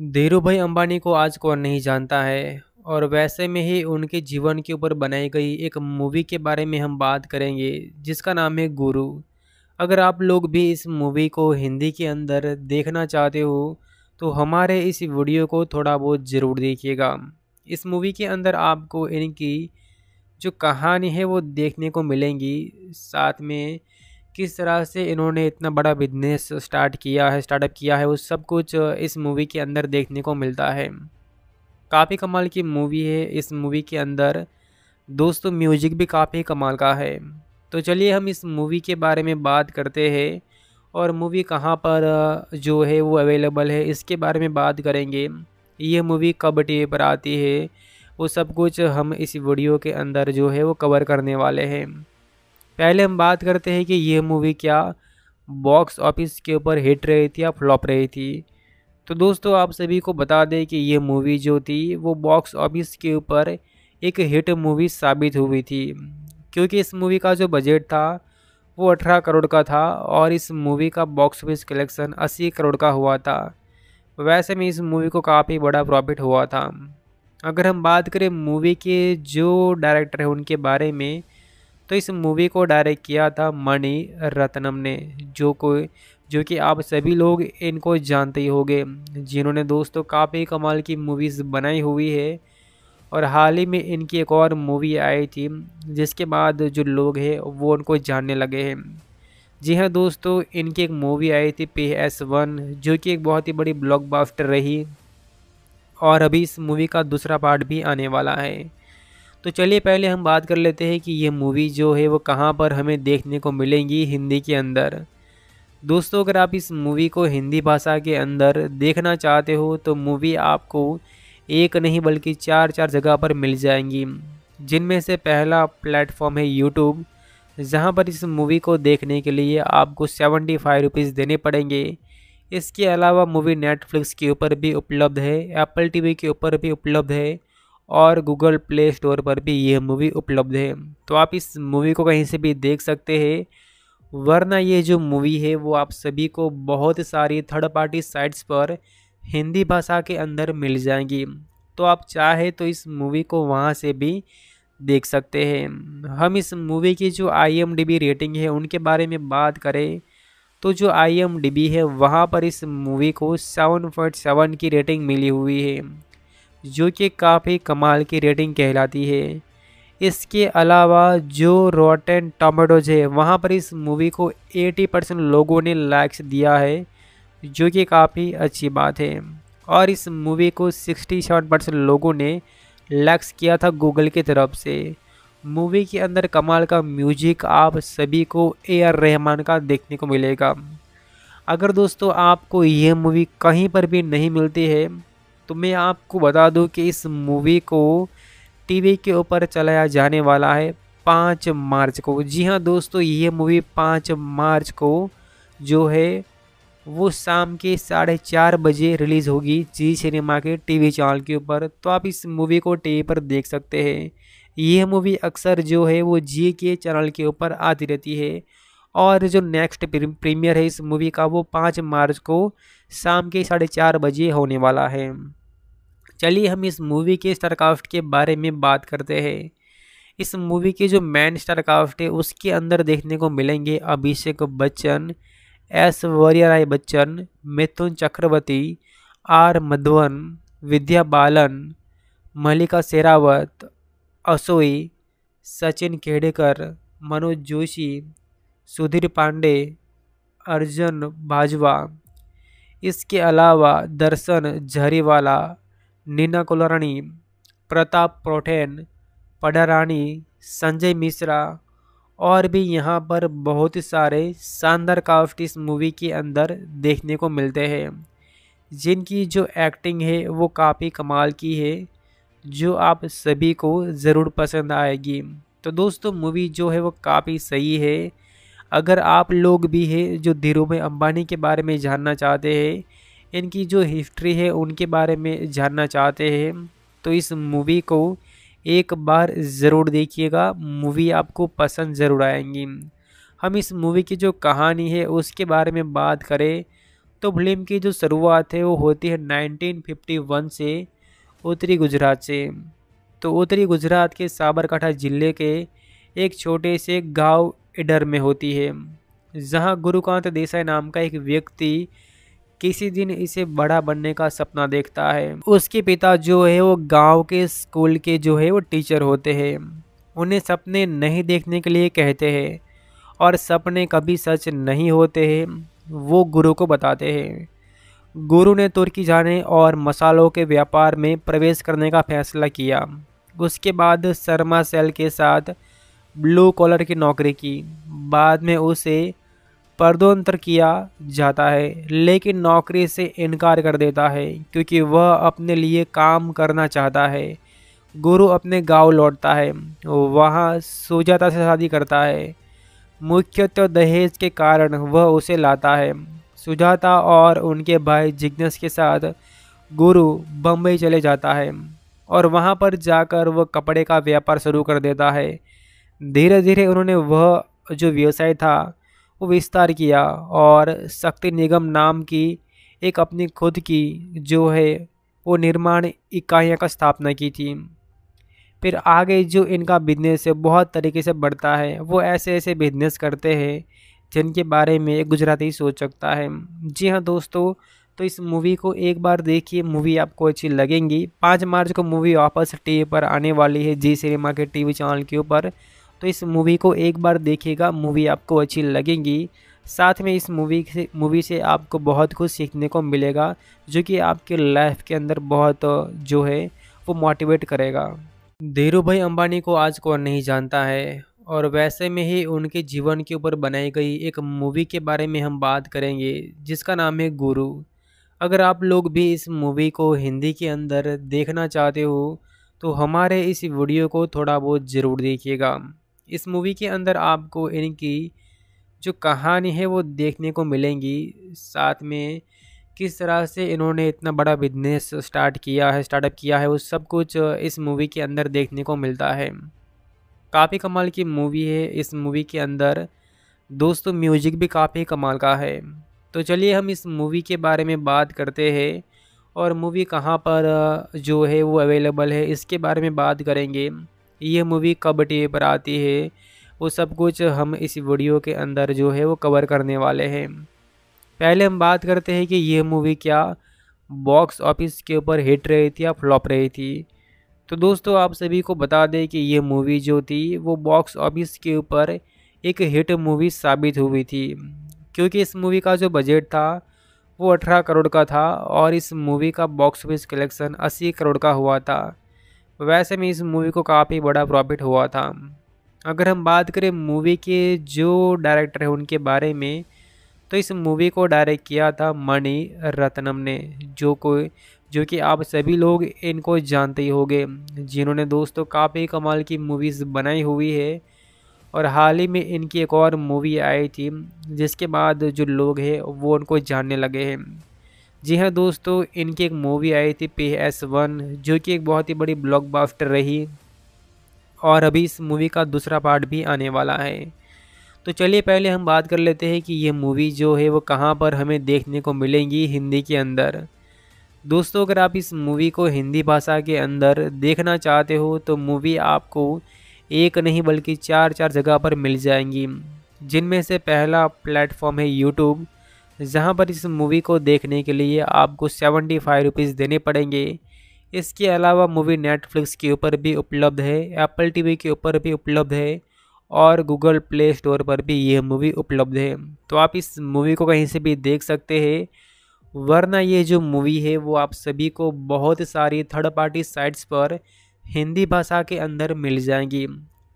धीरू भाई अम्बानी को आज कौन नहीं जानता है और वैसे में ही उनके जीवन के ऊपर बनाई गई एक मूवी के बारे में हम बात करेंगे जिसका नाम है गुरु अगर आप लोग भी इस मूवी को हिंदी के अंदर देखना चाहते हो तो हमारे इस वीडियो को थोड़ा बहुत ज़रूर देखिएगा इस मूवी के अंदर आपको इनकी जो कहानी है वो देखने को मिलेंगी साथ में किस तरह से इन्होंने इतना बड़ा बिजनेस स्टार्ट किया है स्टार्टअप किया है वो सब कुछ इस मूवी के अंदर देखने को मिलता है काफ़ी कमाल की मूवी है इस मूवी के अंदर दोस्तों म्यूजिक भी काफ़ी कमाल का है तो चलिए हम इस मूवी के बारे में बात करते हैं और मूवी कहाँ पर जो है वो अवेलेबल है इसके बारे में बात करेंगे ये मूवी कब टी पर आती है वो सब कुछ हम इस वीडियो के अंदर जो है वो कवर करने वाले हैं पहले हम बात करते हैं कि ये मूवी क्या बॉक्स ऑफिस के ऊपर हिट रही थी या फ्लॉप रही थी तो दोस्तों आप सभी को बता दें कि ये मूवी जो थी वो बॉक्स ऑफिस के ऊपर एक हिट मूवी साबित हुई थी क्योंकि इस मूवी का जो बजट था वो अठारह करोड़ का था और इस मूवी का बॉक्स ऑफिस कलेक्शन अस्सी करोड़ का हुआ था वैसे में इस मूवी को काफ़ी बड़ा प्रॉफिट हुआ था अगर हम बात करें मूवी के जो डायरेक्टर हैं उनके बारे में तो इस मूवी को डायरेक्ट किया था मणि रत्नम ने जो कोई जो कि आप सभी लोग इनको जानते ही होंगे जिन्होंने दोस्तों काफ़ी कमाल की मूवीज़ बनाई हुई है और हाल ही में इनकी एक और मूवी आई थी जिसके बाद जो लोग हैं वो उनको जानने लगे हैं जी हाँ दोस्तों इनकी एक मूवी आई थी पी एस वन जो कि एक बहुत ही बड़ी ब्लॉकबस्टर रही और अभी इस मूवी का दूसरा पार्ट भी आने वाला है तो चलिए पहले हम बात कर लेते हैं कि ये मूवी जो है वो कहाँ पर हमें देखने को मिलेंगी हिंदी के अंदर दोस्तों अगर आप इस मूवी को हिंदी भाषा के अंदर देखना चाहते हो तो मूवी आपको एक नहीं बल्कि चार चार जगह पर मिल जाएंगी जिनमें से पहला प्लेटफॉर्म है यूट्यूब जहां पर इस मूवी को देखने के लिए आपको सेवेंटी फाइव रुपीज़ देने पड़ेंगे इसके अलावा मूवी नेटफ्लिक्स के ऊपर भी उपलब्ध है एप्पल टीवी के ऊपर भी उपलब्ध है और गूगल प्ले स्टोर पर भी यह मूवी उपलब्ध है तो आप इस मूवी को कहीं से भी देख सकते हैं वरना ये जो मूवी है वो आप सभी को बहुत सारी थर्ड पार्टी साइट्स पर हिंदी भाषा के अंदर मिल जाएंगी तो आप चाहे तो इस मूवी को वहाँ से भी देख सकते हैं हम इस मूवी की जो आई रेटिंग है उनके बारे में बात करें तो जो आई है वहाँ पर इस मूवी को सेवन पॉइंट सेवन की रेटिंग मिली हुई है जो कि काफ़ी कमाल की रेटिंग कहलाती है इसके अलावा जो रोटेन टमाटोज है वहाँ पर इस मूवी को 80 परसेंट लोगों ने लाइक्स दिया है जो कि काफ़ी अच्छी बात है और इस मूवी को 67 परसेंट लोगों ने लाइक्स किया था गूगल की तरफ से मूवी के अंदर कमाल का म्यूजिक आप सभी को ए आर रहमान का देखने को मिलेगा अगर दोस्तों आपको यह मूवी कहीं पर भी नहीं मिलती है तो मैं आपको बता दूं कि इस मूवी को टीवी के ऊपर चलाया जाने वाला है पाँच मार्च को जी हाँ दोस्तों ये मूवी पाँच मार्च को जो है वो शाम के साढ़े चार बजे रिलीज़ होगी जी सिनेमा के टीवी चैनल के ऊपर तो आप इस मूवी को टीवी पर देख सकते हैं यह मूवी अक्सर जो है वो जी के चैनल के ऊपर आती रहती है और जो नेक्स्ट प्रीमियर है इस मूवी का वो पाँच मार्च को शाम के साढ़े चार बजे होने वाला है चलिए हम इस मूवी के स्टारकाफ्ट के बारे में बात करते हैं इस मूवी के जो मैन स्टारकाफ्ट है उसके अंदर देखने को मिलेंगे अभिषेक बच्चन ऐश्वर्या राय बच्चन मिथुन चक्रवर्ती आर मधवन विद्या बालन मल्लिका शेरावत असोई सचिन खेडेकर मनोज जोशी सुधीर पांडे अर्जुन बाजवा इसके अलावा दर्शन झरीवाला नीना कुलरणी प्रताप प्रोठेन पडरानी संजय मिश्रा और भी यहाँ पर बहुत सारे शानदार काफ्ट इस मूवी के अंदर देखने को मिलते हैं जिनकी जो एक्टिंग है वो काफ़ी कमाल की है जो आप सभी को ज़रूर पसंद आएगी तो दोस्तों मूवी जो है वो काफ़ी सही है अगर आप लोग भी हैं जो धीरू में अंबानी के बारे में जानना चाहते हैं इनकी जो हिस्ट्री है उनके बारे में जानना चाहते हैं तो इस मूवी को एक बार ज़रूर देखिएगा मूवी आपको पसंद ज़रूर आएंगी हम इस मूवी की जो कहानी है उसके बारे में बात करें तो फिल्म की जो शुरुआत है वो होती है 1951 से उत्तरी गुजरात से तो उत्तरी गुजरात के साबरकाठा जिले के एक छोटे से गांव इडर में होती है जहां गुरुकांत देसाई नाम का एक व्यक्ति किसी दिन इसे बड़ा बनने का सपना देखता है उसके पिता जो है वो गांव के स्कूल के जो है वो टीचर होते हैं उन्हें सपने नहीं देखने के लिए कहते हैं और सपने कभी सच नहीं होते हैं वो गुरु को बताते हैं गुरु ने तुर्की जाने और मसालों के व्यापार में प्रवेश करने का फैसला किया उसके बाद शर्मा सेल के साथ ब्लू कॉलर की नौकरी की बाद में उसे पर्दोन्तर किया जाता है लेकिन नौकरी से इनकार कर देता है क्योंकि वह अपने लिए काम करना चाहता है गुरु अपने गांव लौटता है वहां सुजाता से शादी करता है मुख्यतः दहेज के कारण वह उसे लाता है सुजाता और उनके भाई जिग्नस के साथ गुरु बम्बई चले जाता है और वहां पर जाकर वह कपड़े का व्यापार शुरू कर देता है धीरे धीरे उन्होंने वह जो व्यवसाय था को विस्तार किया और शक्ति निगम नाम की एक अपनी खुद की जो है वो निर्माण इकाइयाँ का स्थापना की थी फिर आगे जो इनका बिजनेस है बहुत तरीके से बढ़ता है वो ऐसे ऐसे बिजनेस करते हैं जिनके बारे में एक गुजराती सोच सकता है जी हाँ दोस्तों तो इस मूवी को एक बार देखिए मूवी आपको अच्छी लगेंगी पाँच मार्च को मूवी वापस टीवी पर आने वाली है जी सिनेमा के टीवी चैनल के ऊपर तो इस मूवी को एक बार देखिएगा मूवी आपको अच्छी लगेगी साथ में इस मूवी से मूवी से आपको बहुत कुछ सीखने को मिलेगा जो कि आपके लाइफ के अंदर बहुत जो है वो मोटिवेट करेगा धीरू भाई अम्बानी को आज कौन नहीं जानता है और वैसे में ही उनके जीवन के ऊपर बनाई गई एक मूवी के बारे में हम बात करेंगे जिसका नाम है गुरु अगर आप लोग भी इस मूवी को हिंदी के अंदर देखना चाहते हो तो हमारे इस वीडियो को थोड़ा बहुत ज़रूर देखिएगा इस मूवी के अंदर आपको इनकी जो कहानी है वो देखने को मिलेंगी साथ में किस तरह से इन्होंने इतना बड़ा बिजनेस स्टार्ट किया है स्टार्टअप किया है वो सब कुछ इस मूवी के अंदर देखने को मिलता है काफ़ी कमाल की मूवी है इस मूवी के अंदर दोस्तों म्यूजिक भी काफ़ी कमाल का है तो चलिए हम इस मूवी के बारे में बात करते हैं और मूवी कहाँ पर जो है वो अवेलेबल है इसके बारे में बात करेंगे ये मूवी कब टी पर आती है वो सब कुछ हम इस वीडियो के अंदर जो है वो कवर करने वाले हैं पहले हम बात करते हैं कि यह मूवी क्या बॉक्स ऑफिस के ऊपर हिट रही थी या फ्लॉप रही थी तो दोस्तों आप सभी को बता दें कि यह मूवी जो थी वो बॉक्स ऑफिस के ऊपर एक हिट मूवी साबित हुई थी क्योंकि इस मूवी का जो बजट था वो अठारह करोड़ का था और इस मूवी का बॉक्स ऑफिस कलेक्शन अस्सी करोड़ का हुआ था वैसे में इस मूवी को काफ़ी बड़ा प्रॉफिट हुआ था अगर हम बात करें मूवी के जो डायरेक्टर हैं उनके बारे में तो इस मूवी को डायरेक्ट किया था मणि रत्नम ने जो कोई जो कि आप सभी लोग इनको जानते ही होंगे जिन्होंने दोस्तों काफ़ी कमाल की मूवीज़ बनाई हुई है और हाल ही में इनकी एक और मूवी आई थी जिसके बाद जो लोग हैं वो उनको जानने लगे हैं जी हाँ दोस्तों इनकी एक मूवी आई थी पी एस वन जो कि एक बहुत ही बड़ी ब्लॉकबस्टर रही और अभी इस मूवी का दूसरा पार्ट भी आने वाला है तो चलिए पहले हम बात कर लेते हैं कि ये मूवी जो है वो कहाँ पर हमें देखने को मिलेंगी हिंदी के अंदर दोस्तों अगर आप इस मूवी को हिंदी भाषा के अंदर देखना चाहते हो तो मूवी आपको एक नहीं बल्कि चार चार जगह पर मिल जाएंगी जिनमें से पहला प्लेटफॉर्म है यूट्यूब जहां पर इस मूवी को देखने के लिए आपको सेवेंटी फाइव रुपीज़ देने पड़ेंगे इसके अलावा मूवी नेटफ्लिक्स के ऊपर भी उपलब्ध है एप्पल टीवी के ऊपर भी उपलब्ध है और गूगल प्ले स्टोर पर भी यह मूवी उपलब्ध है तो आप इस मूवी को कहीं से भी देख सकते हैं वरना ये जो मूवी है वो आप सभी को बहुत सारी थर्ड पार्टी साइट्स पर हिंदी भाषा के अंदर मिल जाएंगी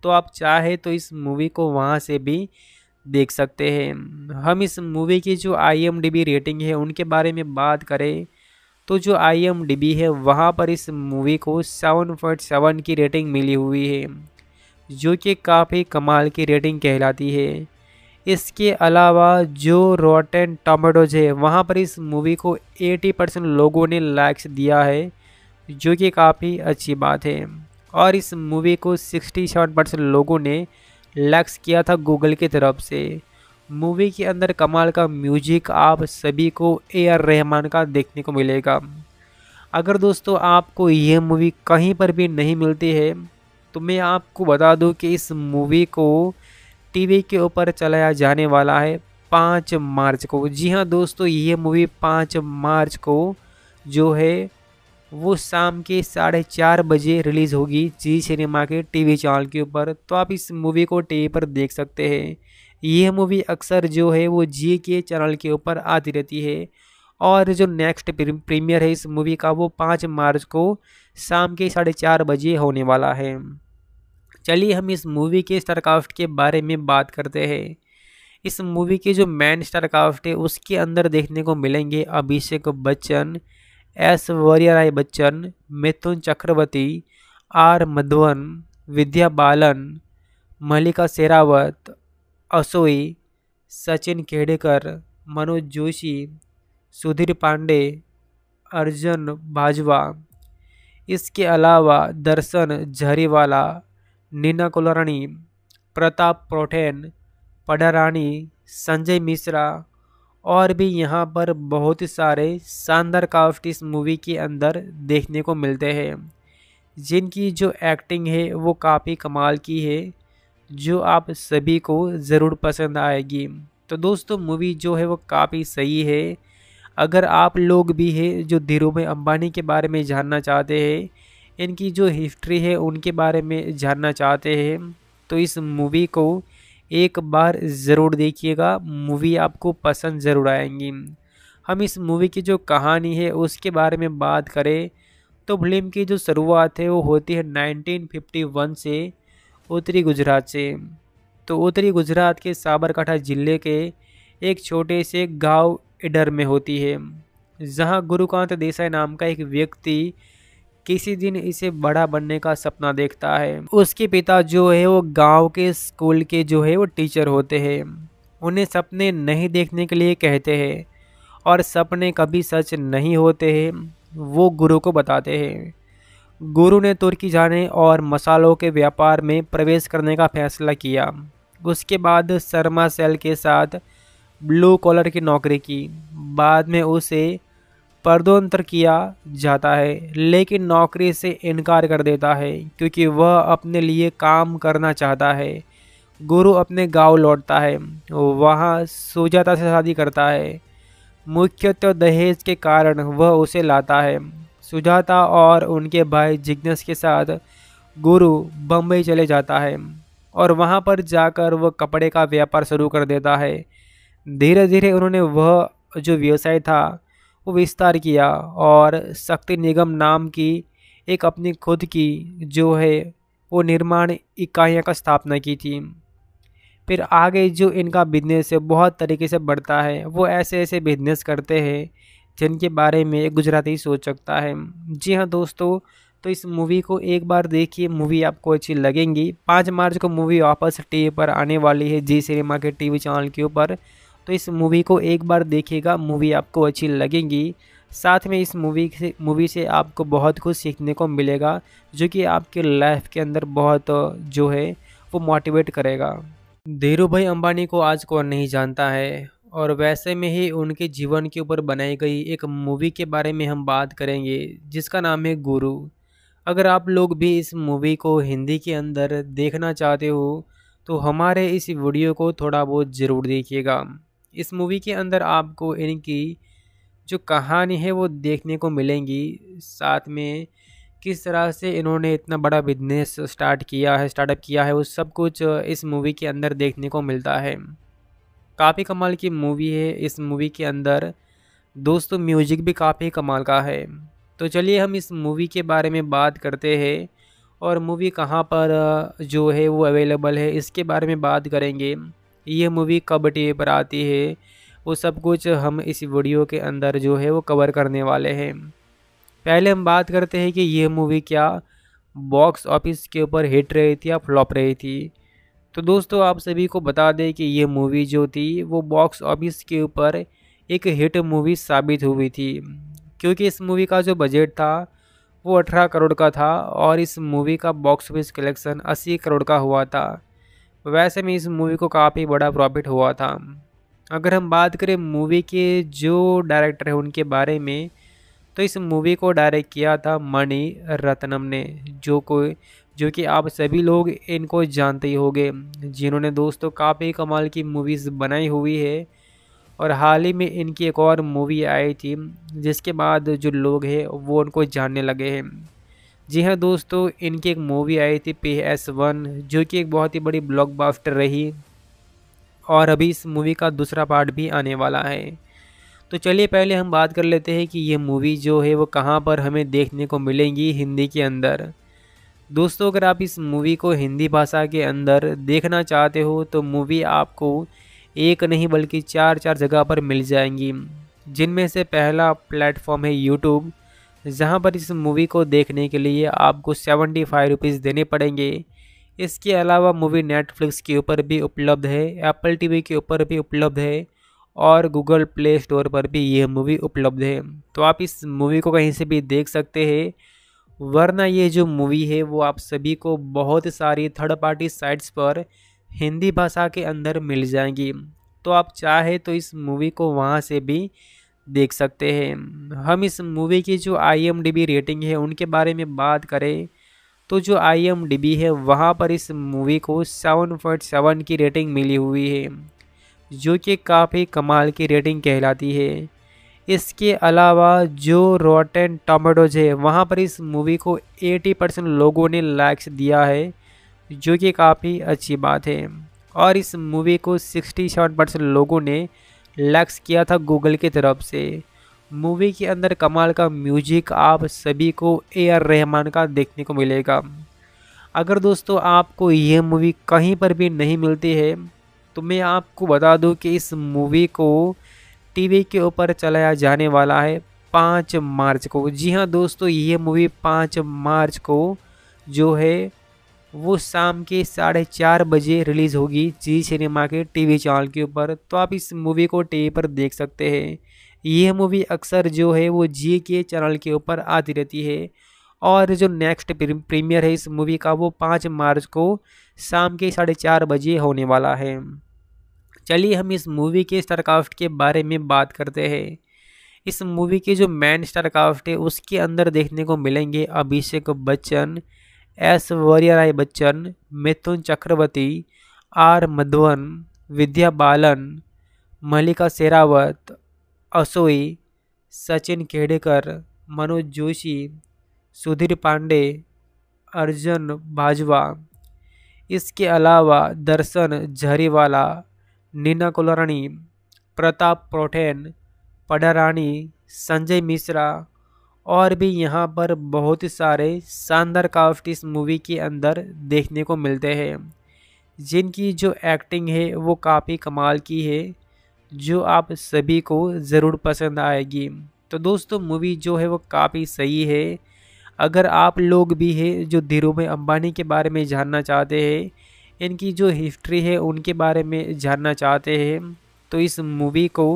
तो आप चाहे तो इस मूवी को वहाँ से भी देख सकते हैं हम इस मूवी की जो आई रेटिंग है उनके बारे में बात करें तो जो आई है वहाँ पर इस मूवी को 7.7 की रेटिंग मिली हुई है जो कि काफ़ी कमाल की रेटिंग कहलाती है इसके अलावा जो रोटेन टमाटोज है वहाँ पर इस मूवी को 80 परसेंट लोगों ने लाइक्स दिया है जो कि काफ़ी अच्छी बात है और इस मूवी को 67 परसेंट लोगों ने लक्ष्य किया था गूगल की तरफ से मूवी के अंदर कमाल का म्यूजिक आप सभी को ए आर रहमान का देखने को मिलेगा अगर दोस्तों आपको यह मूवी कहीं पर भी नहीं मिलती है तो मैं आपको बता दूं कि इस मूवी को टीवी के ऊपर चलाया जाने वाला है पाँच मार्च को जी हाँ दोस्तों ये मूवी पाँच मार्च को जो है वो शाम के साढ़े चार बजे रिलीज़ होगी जी सिनेमा के टीवी चैनल के ऊपर तो आप इस मूवी को टीवी पर देख सकते हैं यह मूवी अक्सर जो है वो जी के चैनल के ऊपर आती रहती है और जो नेक्स्ट प्रीमियर है इस मूवी का वो पाँच मार्च को शाम के साढ़े चार बजे होने वाला है चलिए हम इस मूवी के स्टारकाफ्ट के बारे में बात करते हैं इस मूवी के जो मैन स्टारकाफ्ट है उसके अंदर देखने को मिलेंगे अभिषेक बच्चन एस वरियाराय बच्चन मिथुन चक्रवर्ती आर मधुवन विद्या बालन मल्लिका शेरावत असोई सचिन खेडेकर मनोज जोशी सुधीर पांडे अर्जुन बाजवा इसके अलावा दर्शन झरीवाला नीना कुलरणी प्रताप प्रोठेन पडारानी संजय मिश्रा और भी यहाँ पर बहुत ही सारे शानदार काफ्ट इस मूवी के अंदर देखने को मिलते हैं जिनकी जो एक्टिंग है वो काफ़ी कमाल की है जो आप सभी को ज़रूर पसंद आएगी तो दोस्तों मूवी जो है वो काफ़ी सही है अगर आप लोग भी हैं जो धीरूभाई अंबानी के बारे में जानना चाहते हैं इनकी जो हिस्ट्री है उनके बारे में जानना चाहते हैं तो इस मूवी को एक बार ज़रूर देखिएगा मूवी आपको पसंद ज़रूर आएंगी हम इस मूवी की जो कहानी है उसके बारे में बात करें तो फिल्म की जो शुरुआत है वो होती है 1951 से उत्तरी गुजरात से तो उत्तरी गुजरात के साबरकाठा जिले के एक छोटे से गांव इडर में होती है जहां गुरुकांत देसाई नाम का एक व्यक्ति किसी दिन इसे बड़ा बनने का सपना देखता है उसके पिता जो है वो गांव के स्कूल के जो है वो टीचर होते हैं उन्हें सपने नहीं देखने के लिए कहते हैं और सपने कभी सच नहीं होते हैं वो गुरु को बताते हैं गुरु ने तुर्की जाने और मसालों के व्यापार में प्रवेश करने का फैसला किया उसके बाद शर्मा सेल के साथ ब्लू कॉलर की नौकरी की बाद में उसे पर्दोंतर किया जाता है लेकिन नौकरी से इनकार कर देता है क्योंकि वह अपने लिए काम करना चाहता है गुरु अपने गांव लौटता है वहाँ सुजाता से शादी करता है मुख्यतः दहेज के कारण वह उसे लाता है सुजाता और उनके भाई जिग्नस के साथ गुरु बम्बई चले जाता है और वहाँ पर जाकर वह कपड़े का व्यापार शुरू कर देता है धीरे धीरे उन्होंने वह जो व्यवसाय था विस्तार किया और शक्ति निगम नाम की एक अपनी खुद की जो है वो निर्माण इकाइयों का स्थापना की थी फिर आगे जो इनका बिजनेस है बहुत तरीके से बढ़ता है वो ऐसे ऐसे बिजनेस करते हैं जिनके बारे में एक गुजराती सोच सकता है जी हाँ दोस्तों तो इस मूवी को एक बार देखिए मूवी आपको अच्छी लगेंगी पाँच मार्च को मूवी वापस टीवी पर आने वाली है जी सिनेमा के टीवी चैनल के ऊपर तो इस मूवी को एक बार देखिएगा मूवी आपको अच्छी लगेगी साथ में इस मूवी से मूवी से आपको बहुत कुछ सीखने को मिलेगा जो कि आपके लाइफ के अंदर बहुत जो है वो मोटिवेट करेगा धीरू भाई अम्बानी को आज कौन नहीं जानता है और वैसे में ही उनके जीवन के ऊपर बनाई गई एक मूवी के बारे में हम बात करेंगे जिसका नाम है गुरु अगर आप लोग भी इस मूवी को हिंदी के अंदर देखना चाहते हो तो हमारे इस वीडियो को थोड़ा बहुत ज़रूर देखिएगा इस मूवी के अंदर आपको इनकी जो कहानी है वो देखने को मिलेंगी साथ में किस तरह से इन्होंने इतना बड़ा बिजनेस स्टार्ट किया है स्टार्टअप किया है वो सब कुछ इस मूवी के अंदर देखने को मिलता है काफ़ी कमाल की मूवी है इस मूवी के अंदर दोस्तों म्यूजिक भी काफ़ी कमाल का है तो चलिए हम इस मूवी के बारे में बात करते हैं और मूवी कहाँ पर जो है वो अवेलेबल है इसके बारे में बात करेंगे ये मूवी कब डे पर आती है वो सब कुछ हम इस वीडियो के अंदर जो है वो कवर करने वाले हैं पहले हम बात करते हैं कि यह मूवी क्या बॉक्स ऑफिस के ऊपर हिट रही थी या फ्लॉप रही थी तो दोस्तों आप सभी को बता दें कि यह मूवी जो थी वो बॉक्स ऑफिस के ऊपर एक हिट मूवी साबित हुई थी क्योंकि इस मूवी का जो बजट था वो अठारह करोड़ का था और इस मूवी का बॉक्स ऑफिस कलेक्शन अस्सी करोड़ का हुआ था वैसे में इस मूवी को काफ़ी बड़ा प्रॉफिट हुआ था अगर हम बात करें मूवी के जो डायरेक्टर हैं उनके बारे में तो इस मूवी को डायरेक्ट किया था मणि रत्नम ने जो कोई जो कि आप सभी लोग इनको जानते ही होंगे जिन्होंने दोस्तों काफ़ी कमाल की मूवीज़ बनाई हुई है और हाल ही में इनकी एक और मूवी आई थी जिसके बाद जो लोग हैं वो उनको जानने लगे हैं जी हाँ दोस्तों इनकी एक मूवी आई थी पी एस वन जो कि एक बहुत ही बड़ी ब्लॉकबस्टर रही और अभी इस मूवी का दूसरा पार्ट भी आने वाला है तो चलिए पहले हम बात कर लेते हैं कि ये मूवी जो है वो कहाँ पर हमें देखने को मिलेंगी हिंदी के अंदर दोस्तों अगर आप इस मूवी को हिंदी भाषा के अंदर देखना चाहते हो तो मूवी आपको एक नहीं बल्कि चार चार जगह पर मिल जाएंगी जिनमें से पहला प्लेटफॉर्म है यूट्यूब जहां पर इस मूवी को देखने के लिए आपको सेवेंटी फाइव रुपीज़ देने पड़ेंगे इसके अलावा मूवी नेटफ्लिक्स के ऊपर भी उपलब्ध है एप्पल टीवी के ऊपर भी उपलब्ध है और गूगल प्ले स्टोर पर भी यह मूवी उपलब्ध है तो आप इस मूवी को कहीं से भी देख सकते हैं वरना ये जो मूवी है वो आप सभी को बहुत सारी थर्ड पार्टी साइट्स पर हिंदी भाषा के अंदर मिल जाएंगी तो आप चाहे तो इस मूवी को वहाँ से भी देख सकते हैं हम इस मूवी की जो आई रेटिंग है उनके बारे में बात करें तो जो आई है वहाँ पर इस मूवी को सेवन पॉइंट सेवन की रेटिंग मिली हुई है जो कि काफ़ी कमाल की रेटिंग कहलाती है इसके अलावा जो रोटेन टमाटोज है वहाँ पर इस मूवी को 80 परसेंट लोगों ने लाइक्स दिया है जो कि काफ़ी अच्छी बात है और इस मूवी को 67 परसेंट लोगों ने लक्स किया था गूगल की तरफ से मूवी के अंदर कमाल का म्यूजिक आप सभी को ए आर रहमान का देखने को मिलेगा अगर दोस्तों आपको यह मूवी कहीं पर भी नहीं मिलती है तो मैं आपको बता दूं कि इस मूवी को टीवी के ऊपर चलाया जाने वाला है पाँच मार्च को जी हाँ दोस्तों यह मूवी पाँच मार्च को जो है वो शाम के साढ़े चार बजे रिलीज़ होगी जी सिनेमा के टीवी चैनल के ऊपर तो आप इस मूवी को टीवी पर देख सकते हैं यह मूवी अक्सर जो है वो जी के चैनल के ऊपर आती रहती है और जो नेक्स्ट प्रीमियर है इस मूवी का वो पाँच मार्च को शाम के साढ़े चार बजे होने वाला है चलिए हम इस मूवी के स्टारकाफ्ट के बारे में बात करते हैं इस मूवी के जो मैन स्टारकाफ्ट है उसके अंदर देखने को मिलेंगे अभिषेक बच्चन एस वरियाराय बच्चन मिथुन चक्रवर्ती आर मधुवन विद्या बालन मलिका शेरावत असोई सचिन खेडेकर मनोज जोशी सुधीर पांडे अर्जुन बाजवा इसके अलावा दर्शन झरीवाला नीना कुलरणी प्रताप प्रोठेन पडारानी संजय मिश्रा और भी यहाँ पर बहुत सारे शानदार काफ्ट इस मूवी के अंदर देखने को मिलते हैं जिनकी जो एक्टिंग है वो काफ़ी कमाल की है जो आप सभी को ज़रूर पसंद आएगी तो दोस्तों मूवी जो है वो काफ़ी सही है अगर आप लोग भी हैं जो धीरू में अम्बानी के बारे में जानना चाहते हैं इनकी जो हिस्ट्री है उनके बारे में जानना चाहते हैं तो इस मूवी को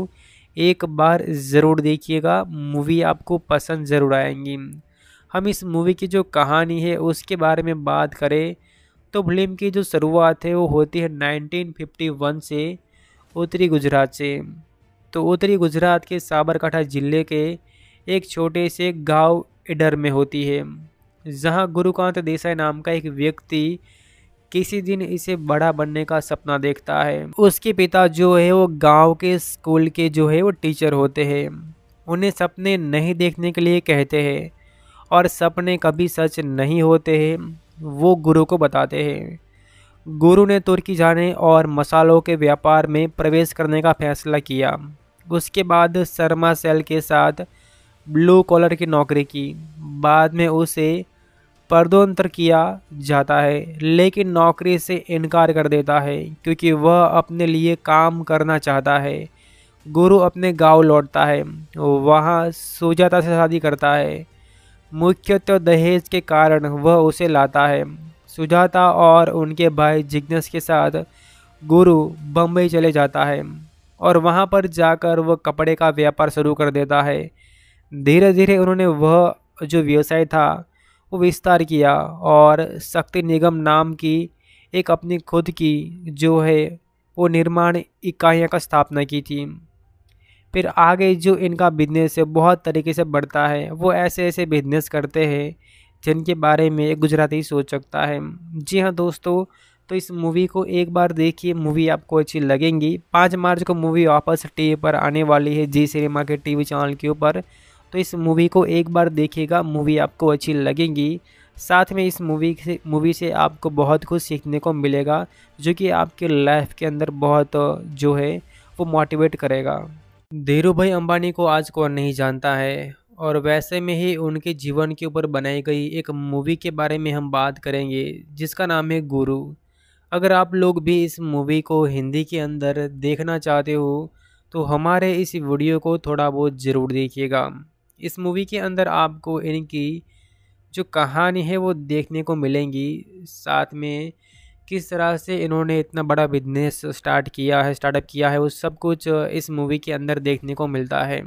एक बार ज़रूर देखिएगा मूवी आपको पसंद ज़रूर आएंगी हम इस मूवी की जो कहानी है उसके बारे में बात करें तो फिल्म की जो शुरुआत है वो होती है 1951 से उत्तरी गुजरात से तो उत्तरी गुजरात के साबरकाठा जिले के एक छोटे से गांव इडर में होती है जहां गुरुकांत देसाई नाम का एक व्यक्ति किसी दिन इसे बड़ा बनने का सपना देखता है उसके पिता जो है वो गांव के स्कूल के जो है वो टीचर होते हैं उन्हें सपने नहीं देखने के लिए कहते हैं और सपने कभी सच नहीं होते हैं वो गुरु को बताते हैं गुरु ने तुर्की जाने और मसालों के व्यापार में प्रवेश करने का फैसला किया उसके बाद शर्मा सेल के साथ ब्लू कॉलर की नौकरी की बाद में उसे पर्दोंतर किया जाता है लेकिन नौकरी से इनकार कर देता है क्योंकि वह अपने लिए काम करना चाहता है गुरु अपने गांव लौटता है वहां सुजाता से शादी करता है मुख्यतः दहेज के कारण वह उसे लाता है सुजाता और उनके भाई जिग्नेस के साथ गुरु बम्बई चले जाता है और वहां पर जाकर वह कपड़े का व्यापार शुरू कर देता है धीरे धीरे उन्होंने वह जो व्यवसाय था विस्तार किया और शक्ति निगम नाम की एक अपनी खुद की जो है वो निर्माण इकाइयों का स्थापना की थी फिर आगे जो इनका बिजनेस है बहुत तरीके से बढ़ता है वो ऐसे ऐसे बिजनेस करते हैं जिनके बारे में एक गुजराती सोच सकता है जी हाँ दोस्तों तो इस मूवी को एक बार देखिए मूवी आपको अच्छी लगेंगी पाँच मार्च को मूवी वापस टीवी पर आने वाली है जी सिनेमा के टीवी चैनल के ऊपर तो इस मूवी को एक बार देखिएगा मूवी आपको अच्छी लगेगी साथ में इस मूवी से मूवी से आपको बहुत कुछ सीखने को मिलेगा जो कि आपके लाइफ के अंदर बहुत जो है वो मोटिवेट करेगा धीरू भाई अम्बानी को आज कौन नहीं जानता है और वैसे में ही उनके जीवन के ऊपर बनाई गई एक मूवी के बारे में हम बात करेंगे जिसका नाम है गुरु अगर आप लोग भी इस मूवी को हिंदी के अंदर देखना चाहते हो तो हमारे इस वीडियो को थोड़ा बहुत ज़रूर देखिएगा इस मूवी के अंदर आपको इनकी जो कहानी है वो देखने को मिलेंगी साथ में किस तरह से इन्होंने इतना बड़ा बिजनेस स्टार्ट किया है स्टार्टअप किया है वो सब कुछ इस मूवी के अंदर देखने को मिलता है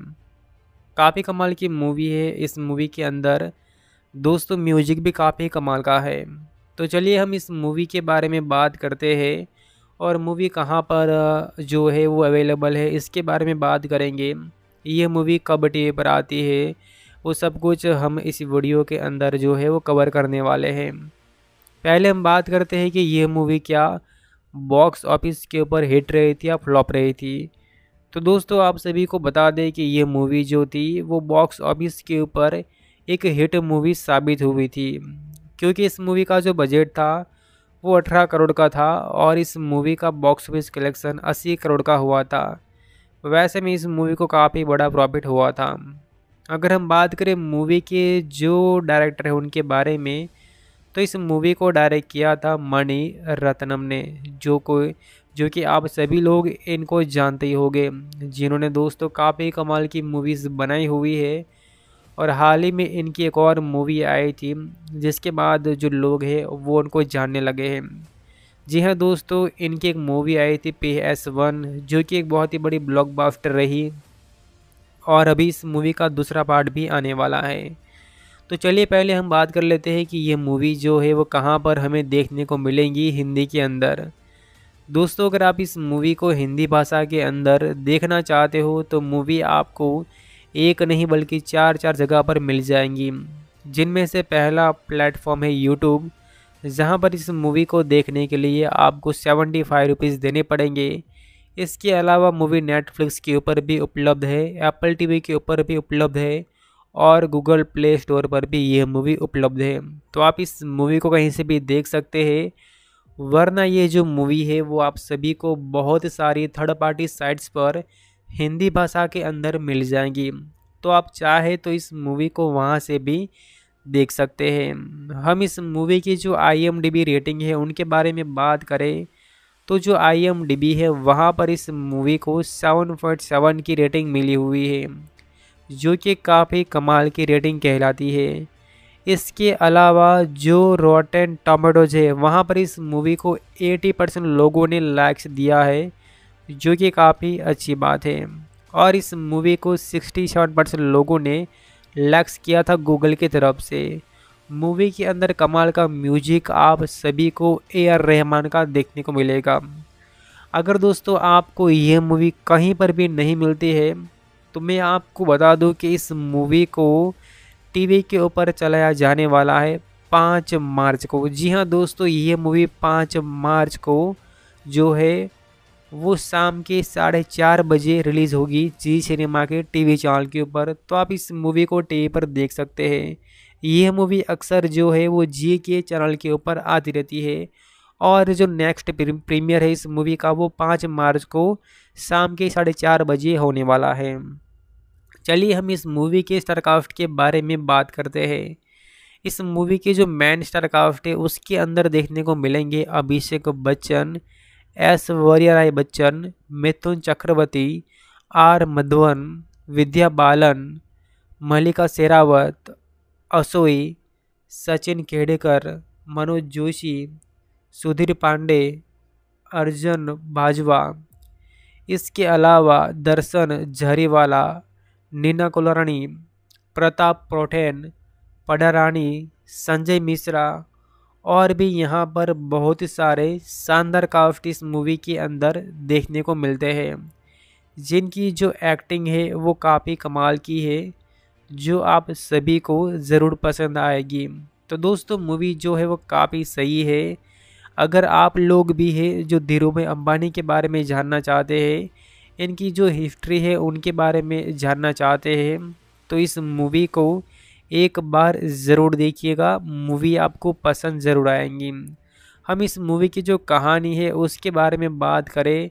काफ़ी कमाल की मूवी है इस मूवी के अंदर दोस्तों म्यूजिक भी काफ़ी कमाल का है तो चलिए हम इस मूवी के बारे में बात करते हैं और मूवी कहाँ पर जो है वो अवेलेबल है इसके बारे में बात करेंगे ये मूवी कब डे पर आती है वो सब कुछ हम इस वीडियो के अंदर जो है वो कवर करने वाले हैं पहले हम बात करते हैं कि यह मूवी क्या बॉक्स ऑफिस के ऊपर हिट रही थी या फ्लॉप रही थी तो दोस्तों आप सभी को बता दें कि यह मूवी जो थी वो बॉक्स ऑफिस के ऊपर एक हिट मूवी साबित हुई थी क्योंकि इस मूवी का जो बजट था वो अठारह करोड़ का था और इस मूवी का बॉक्स ऑफिस कलेक्शन अस्सी करोड़ का हुआ था वैसे में इस मूवी को काफ़ी बड़ा प्रॉफिट हुआ था अगर हम बात करें मूवी के जो डायरेक्टर हैं उनके बारे में तो इस मूवी को डायरेक्ट किया था मणि रत्नम ने जो कोई जो कि आप सभी लोग इनको जानते ही होंगे जिन्होंने दोस्तों काफ़ी कमाल की मूवीज़ बनाई हुई है और हाल ही में इनकी एक और मूवी आई थी जिसके बाद जो लोग हैं वो उनको जानने लगे हैं जी हाँ दोस्तों इनकी एक मूवी आई थी पी एस वन जो कि एक बहुत ही बड़ी ब्लॉकबस्टर रही और अभी इस मूवी का दूसरा पार्ट भी आने वाला है तो चलिए पहले हम बात कर लेते हैं कि ये मूवी जो है वो कहाँ पर हमें देखने को मिलेंगी हिंदी के अंदर दोस्तों अगर आप इस मूवी को हिंदी भाषा के अंदर देखना चाहते हो तो मूवी आपको एक नहीं बल्कि चार चार जगह पर मिल जाएंगी जिनमें से पहला प्लेटफॉर्म है यूट्यूब जहां पर इस मूवी को देखने के लिए आपको सेवेंटी फाइव रुपीज़ देने पड़ेंगे इसके अलावा मूवी नेटफ्लिक्स के ऊपर भी उपलब्ध है एप्पल टीवी के ऊपर भी उपलब्ध है और गूगल प्ले स्टोर पर भी यह मूवी उपलब्ध है तो आप इस मूवी को कहीं से भी देख सकते हैं वरना ये जो मूवी है वो आप सभी को बहुत सारी थर्ड पार्टी साइट्स पर हिंदी भाषा के अंदर मिल जाएंगी तो आप चाहे तो इस मूवी को वहाँ से भी देख सकते हैं हम इस मूवी की जो आई रेटिंग है उनके बारे में बात करें तो जो आई है वहाँ पर इस मूवी को 7.7 की रेटिंग मिली हुई है जो कि काफ़ी कमाल की रेटिंग कहलाती है इसके अलावा जो रोटेन टमाटोज है वहाँ पर इस मूवी को 80 परसेंट लोगों ने लाइक्स दिया है जो कि काफ़ी अच्छी बात है और इस मूवी को 67 परसेंट लोगों ने लैक्स किया था गूगल की तरफ से मूवी के अंदर कमाल का म्यूजिक आप सभी को ए आर रहमान का देखने को मिलेगा अगर दोस्तों आपको यह मूवी कहीं पर भी नहीं मिलती है तो मैं आपको बता दूं कि इस मूवी को टीवी के ऊपर चलाया जाने वाला है पाँच मार्च को जी हाँ दोस्तों यह मूवी पाँच मार्च को जो है वो शाम के साढ़े चार बजे रिलीज़ होगी जी सिनेमा के टीवी चैनल के ऊपर तो आप इस मूवी को टीवी पर देख सकते हैं यह मूवी अक्सर जो है वो जी के चैनल के ऊपर आती रहती है और जो नेक्स्ट प्रीमियर है इस मूवी का वो पाँच मार्च को शाम के साढ़े चार बजे होने वाला है चलिए हम इस मूवी के स्टारकाफ्ट के बारे में बात करते हैं इस मूवी के जो मैन स्टारकाफ्ट है उसके अंदर देखने को मिलेंगे अभिषेक बच्चन एस वरियाराय बच्चन मिथुन चक्रवर्ती आर मधुवन विद्या बालन मल्लिका शेरावत असोई सचिन खेडेकर मनोज जोशी सुधीर पांडे अर्जुन बाजवा इसके अलावा दर्शन झरीवाला नीना कुलरणी प्रताप प्रोठेन पडारानी संजय मिश्रा और भी यहाँ पर बहुत सारे शानदार काफ्ट इस मूवी के अंदर देखने को मिलते हैं जिनकी जो एक्टिंग है वो काफ़ी कमाल की है जो आप सभी को ज़रूर पसंद आएगी तो दोस्तों मूवी जो है वो काफ़ी सही है अगर आप लोग भी हैं जो भाई अंबानी के बारे में जानना चाहते हैं इनकी जो हिस्ट्री है उनके बारे में जानना चाहते हैं तो इस मूवी को एक बार ज़रूर देखिएगा मूवी आपको पसंद ज़रूर आएंगी हम इस मूवी की जो कहानी है उसके बारे में बात करें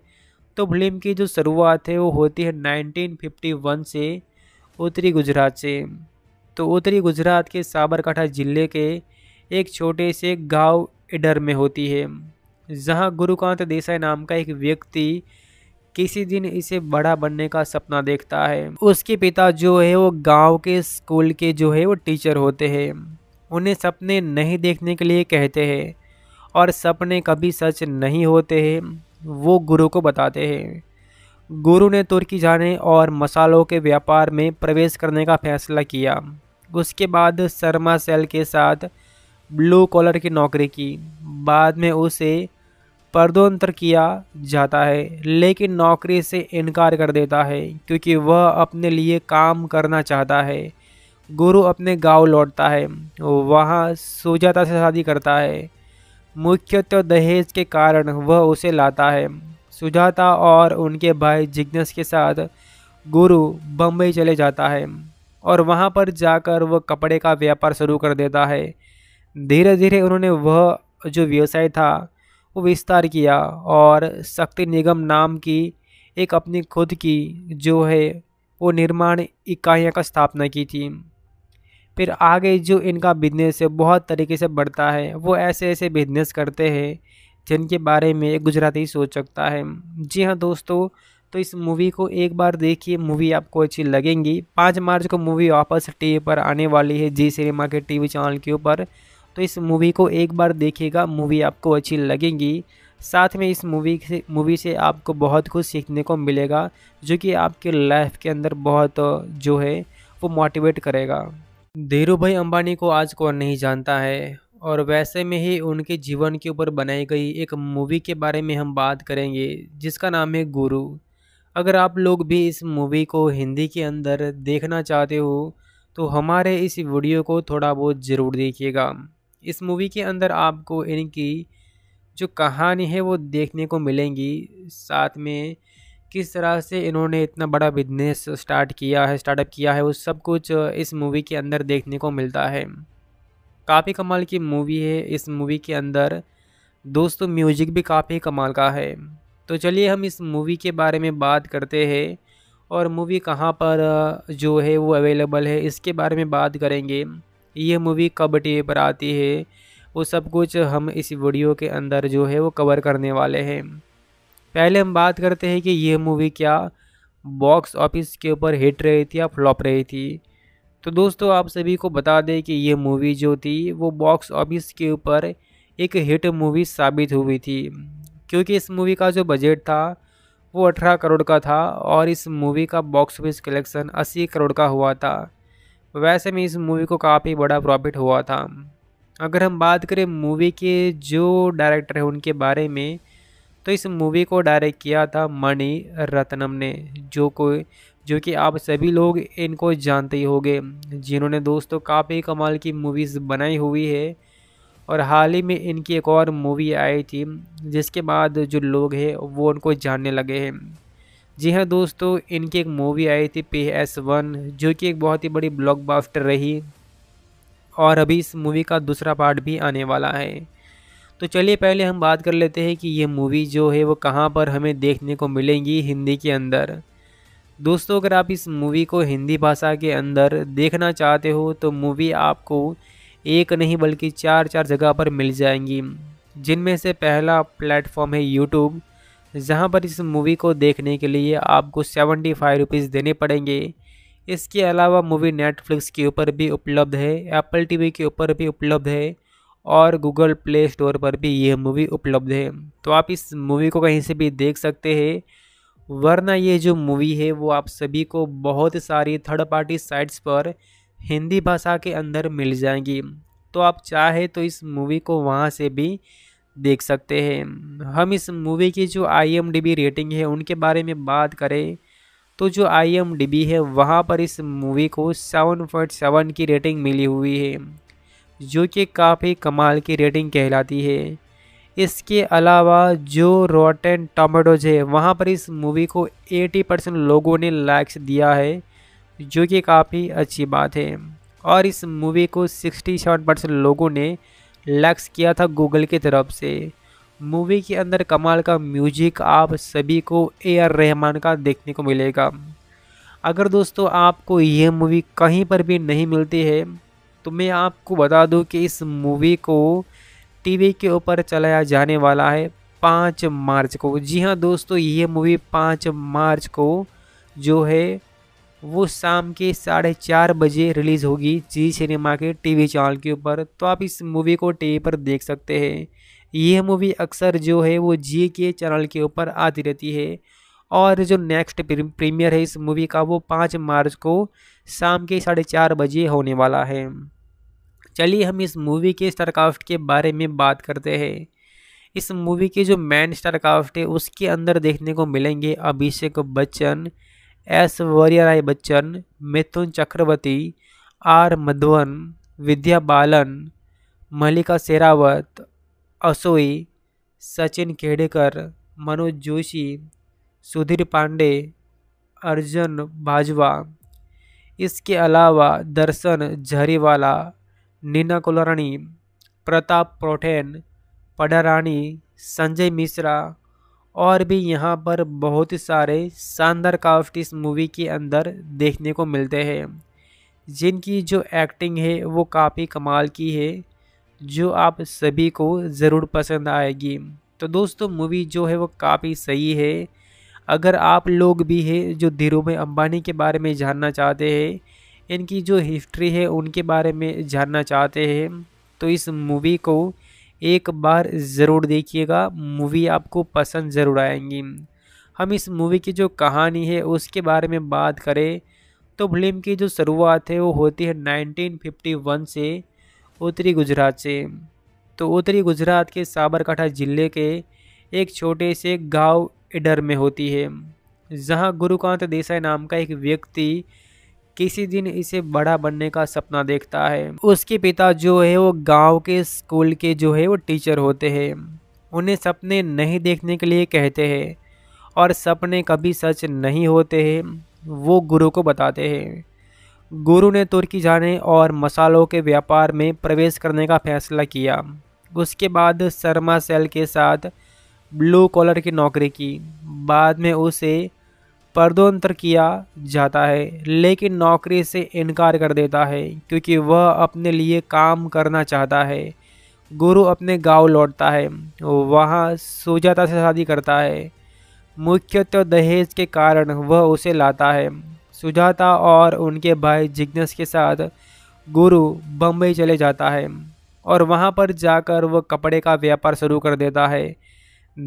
तो फिल्म की जो शुरुआत है वो होती है 1951 से उत्तरी गुजरात से तो उत्तरी गुजरात के साबरकाठा जिले के एक छोटे से गांव इडर में होती है जहां गुरुकांत देसाई नाम का एक व्यक्ति किसी दिन इसे बड़ा बनने का सपना देखता है उसके पिता जो है वो गांव के स्कूल के जो है वो टीचर होते हैं उन्हें सपने नहीं देखने के लिए कहते हैं और सपने कभी सच नहीं होते हैं वो गुरु को बताते हैं गुरु ने तुर्की जाने और मसालों के व्यापार में प्रवेश करने का फैसला किया उसके बाद शर्मा सेल के साथ ब्लू कॉलर की नौकरी की बाद में उसे पर्दोन्तर किया जाता है लेकिन नौकरी से इनकार कर देता है क्योंकि वह अपने लिए काम करना चाहता है गुरु अपने गांव लौटता है वहां सुजाता से शादी करता है मुख्यतः दहेज के कारण वह उसे लाता है सुजाता और उनके भाई जिग्नेस के साथ गुरु बम्बई चले जाता है और वहां पर जाकर वह कपड़े का व्यापार शुरू कर देता है धीरे धीरे उन्होंने वह जो व्यवसाय था को विस्तार किया और शक्ति निगम नाम की एक अपनी खुद की जो है वो निर्माण इकाइयों का स्थापना की थी फिर आगे जो इनका बिजनेस है बहुत तरीके से बढ़ता है वो ऐसे ऐसे बिजनेस करते हैं जिनके बारे में एक गुजराती सोच सकता है जी हाँ दोस्तों तो इस मूवी को एक बार देखिए मूवी आपको अच्छी लगेंगी पाँच मार्च को मूवी वापस टीवी पर आने वाली है जी सिनेमा के टीवी चैनल के ऊपर तो इस मूवी को एक बार देखिएगा मूवी आपको अच्छी लगेगी साथ में इस मूवी से मूवी से आपको बहुत कुछ सीखने को मिलेगा जो कि आपके लाइफ के अंदर बहुत जो है वो मोटिवेट करेगा धीरू भाई अम्बानी को आज कौन नहीं जानता है और वैसे में ही उनके जीवन के ऊपर बनाई गई एक मूवी के बारे में हम बात करेंगे जिसका नाम है गुरु अगर आप लोग भी इस मूवी को हिंदी के अंदर देखना चाहते हो तो हमारे इस वीडियो को थोड़ा बहुत ज़रूर देखिएगा इस मूवी के अंदर आपको इनकी जो कहानी है वो देखने को मिलेंगी साथ में किस तरह से इन्होंने इतना बड़ा बिजनेस स्टार्ट किया है स्टार्टअप किया है वो सब कुछ इस मूवी के अंदर देखने को मिलता है काफ़ी कमाल की मूवी है इस मूवी के अंदर दोस्तों म्यूजिक भी काफ़ी कमाल का है तो चलिए हम इस मूवी के बारे में बात करते हैं और मूवी कहाँ पर जो है वो अवेलेबल है इसके बारे में बात करेंगे ये मूवी कब टी पर आती है वो सब कुछ हम इस वीडियो के अंदर जो है वो कवर करने वाले हैं पहले हम बात करते हैं कि यह मूवी क्या बॉक्स ऑफिस के ऊपर हिट रही थी या फ्लॉप रही थी तो दोस्तों आप सभी को बता दें कि यह मूवी जो थी वो बॉक्स ऑफिस के ऊपर एक हिट मूवी साबित हुई थी क्योंकि इस मूवी का जो बजट था वो अठारह करोड़ का था और इस मूवी का बॉक्स ऑफिस कलेक्शन अस्सी करोड़ का हुआ था वैसे में इस मूवी को काफ़ी बड़ा प्रॉफिट हुआ था अगर हम बात करें मूवी के जो डायरेक्टर हैं उनके बारे में तो इस मूवी को डायरेक्ट किया था मणि रत्नम ने जो कोई जो कि आप सभी लोग इनको जानते ही होंगे जिन्होंने दोस्तों काफ़ी कमाल की मूवीज़ बनाई हुई है और हाल ही में इनकी एक और मूवी आई थी जिसके बाद जो लोग हैं वो उनको जानने लगे हैं जी हाँ दोस्तों इनकी एक मूवी आई थी पी एस वन जो कि एक बहुत ही बड़ी ब्लॉकबस्टर रही और अभी इस मूवी का दूसरा पार्ट भी आने वाला है तो चलिए पहले हम बात कर लेते हैं कि ये मूवी जो है वो कहाँ पर हमें देखने को मिलेंगी हिंदी के अंदर दोस्तों अगर आप इस मूवी को हिंदी भाषा के अंदर देखना चाहते हो तो मूवी आपको एक नहीं बल्कि चार चार जगह पर मिल जाएंगी जिनमें से पहला प्लेटफॉर्म है यूट्यूब जहां पर इस मूवी को देखने के लिए आपको सेवेंटी फाइव रुपीज़ देने पड़ेंगे इसके अलावा मूवी नेटफ्लिक्स के ऊपर भी उपलब्ध है एप्पल टीवी के ऊपर भी उपलब्ध है और गूगल प्ले स्टोर पर भी यह मूवी उपलब्ध है तो आप इस मूवी को कहीं से भी देख सकते हैं वरना ये जो मूवी है वो आप सभी को बहुत सारी थर्ड पार्टी साइट्स पर हिंदी भाषा के अंदर मिल जाएंगी तो आप चाहे तो इस मूवी को वहाँ से भी देख सकते हैं हम इस मूवी की जो आई रेटिंग है उनके बारे में बात करें तो जो आई है वहाँ पर इस मूवी को 7.7 की रेटिंग मिली हुई है जो कि काफ़ी कमाल की रेटिंग कहलाती है इसके अलावा जो रोटेन टमाटोज है वहाँ पर इस मूवी को 80 परसेंट लोगों ने लाइक्स दिया है जो कि काफ़ी अच्छी बात है और इस मूवी को 67 परसेंट लोगों ने लक्स किया था गूगल की तरफ से मूवी के अंदर कमाल का म्यूजिक आप सभी को ए आर रहमान का देखने को मिलेगा अगर दोस्तों आपको यह मूवी कहीं पर भी नहीं मिलती है तो मैं आपको बता दूं कि इस मूवी को टीवी के ऊपर चलाया जाने वाला है पाँच मार्च को जी हाँ दोस्तों यह मूवी पाँच मार्च को जो है वो शाम के साढ़े चार बजे रिलीज़ होगी जी सिनेमा के टीवी चैनल के ऊपर तो आप इस मूवी को टीवी पर देख सकते हैं यह मूवी अक्सर जो है वो जी के चैनल के ऊपर आती रहती है और जो नेक्स्ट प्रीमियर है इस मूवी का वो पाँच मार्च को शाम के साढ़े चार बजे होने वाला है चलिए हम इस मूवी के स्टारकाफ्ट के बारे में बात करते हैं इस मूवी के जो मैन स्टारकाफ्ट है उसके अंदर देखने को मिलेंगे अभिषेक बच्चन एस राय बच्चन मिथुन चक्रवर्ती आर मधुवन विद्या बालन मल्लिका शेरावत असोई सचिन खेडेकर मनोज जोशी सुधीर पांडे अर्जुन बाजवा इसके अलावा दर्शन झरीवाला नीना कुलरणी प्रताप प्रोठेन पडारानी संजय मिश्रा और भी यहाँ पर बहुत सारे शानदार काफ्ट इस मूवी के अंदर देखने को मिलते हैं जिनकी जो एक्टिंग है वो काफ़ी कमाल की है जो आप सभी को ज़रूर पसंद आएगी तो दोस्तों मूवी जो है वो काफ़ी सही है अगर आप लोग भी हैं जो धीरू में अम्बानी के बारे में जानना चाहते हैं इनकी जो हिस्ट्री है उनके बारे में जानना चाहते हैं तो इस मूवी को एक बार ज़रूर देखिएगा मूवी आपको पसंद ज़रूर आएंगी हम इस मूवी की जो कहानी है उसके बारे में बात करें तो फिल्म की जो शुरुआत है वो होती है 1951 से उत्तरी गुजरात से तो उत्तरी गुजरात के साबरकाठा जिले के एक छोटे से गांव इडर में होती है जहां गुरुकांत देसाई नाम का एक व्यक्ति किसी दिन इसे बड़ा बनने का सपना देखता है उसके पिता जो है वो गांव के स्कूल के जो है वो टीचर होते हैं उन्हें सपने नहीं देखने के लिए कहते हैं और सपने कभी सच नहीं होते हैं वो गुरु को बताते हैं गुरु ने तुर्की जाने और मसालों के व्यापार में प्रवेश करने का फैसला किया उसके बाद शर्मा सेल के साथ ब्लू कॉलर की नौकरी की बाद में उसे पर्दोन्तर किया जाता है लेकिन नौकरी से इनकार कर देता है क्योंकि वह अपने लिए काम करना चाहता है गुरु अपने गांव लौटता है वहां सुजाता से शादी करता है मुख्यतः दहेज के कारण वह उसे लाता है सुजाता और उनके भाई जिग्नस के साथ गुरु बम्बई चले जाता है और वहां पर जाकर वह कपड़े का व्यापार शुरू कर देता है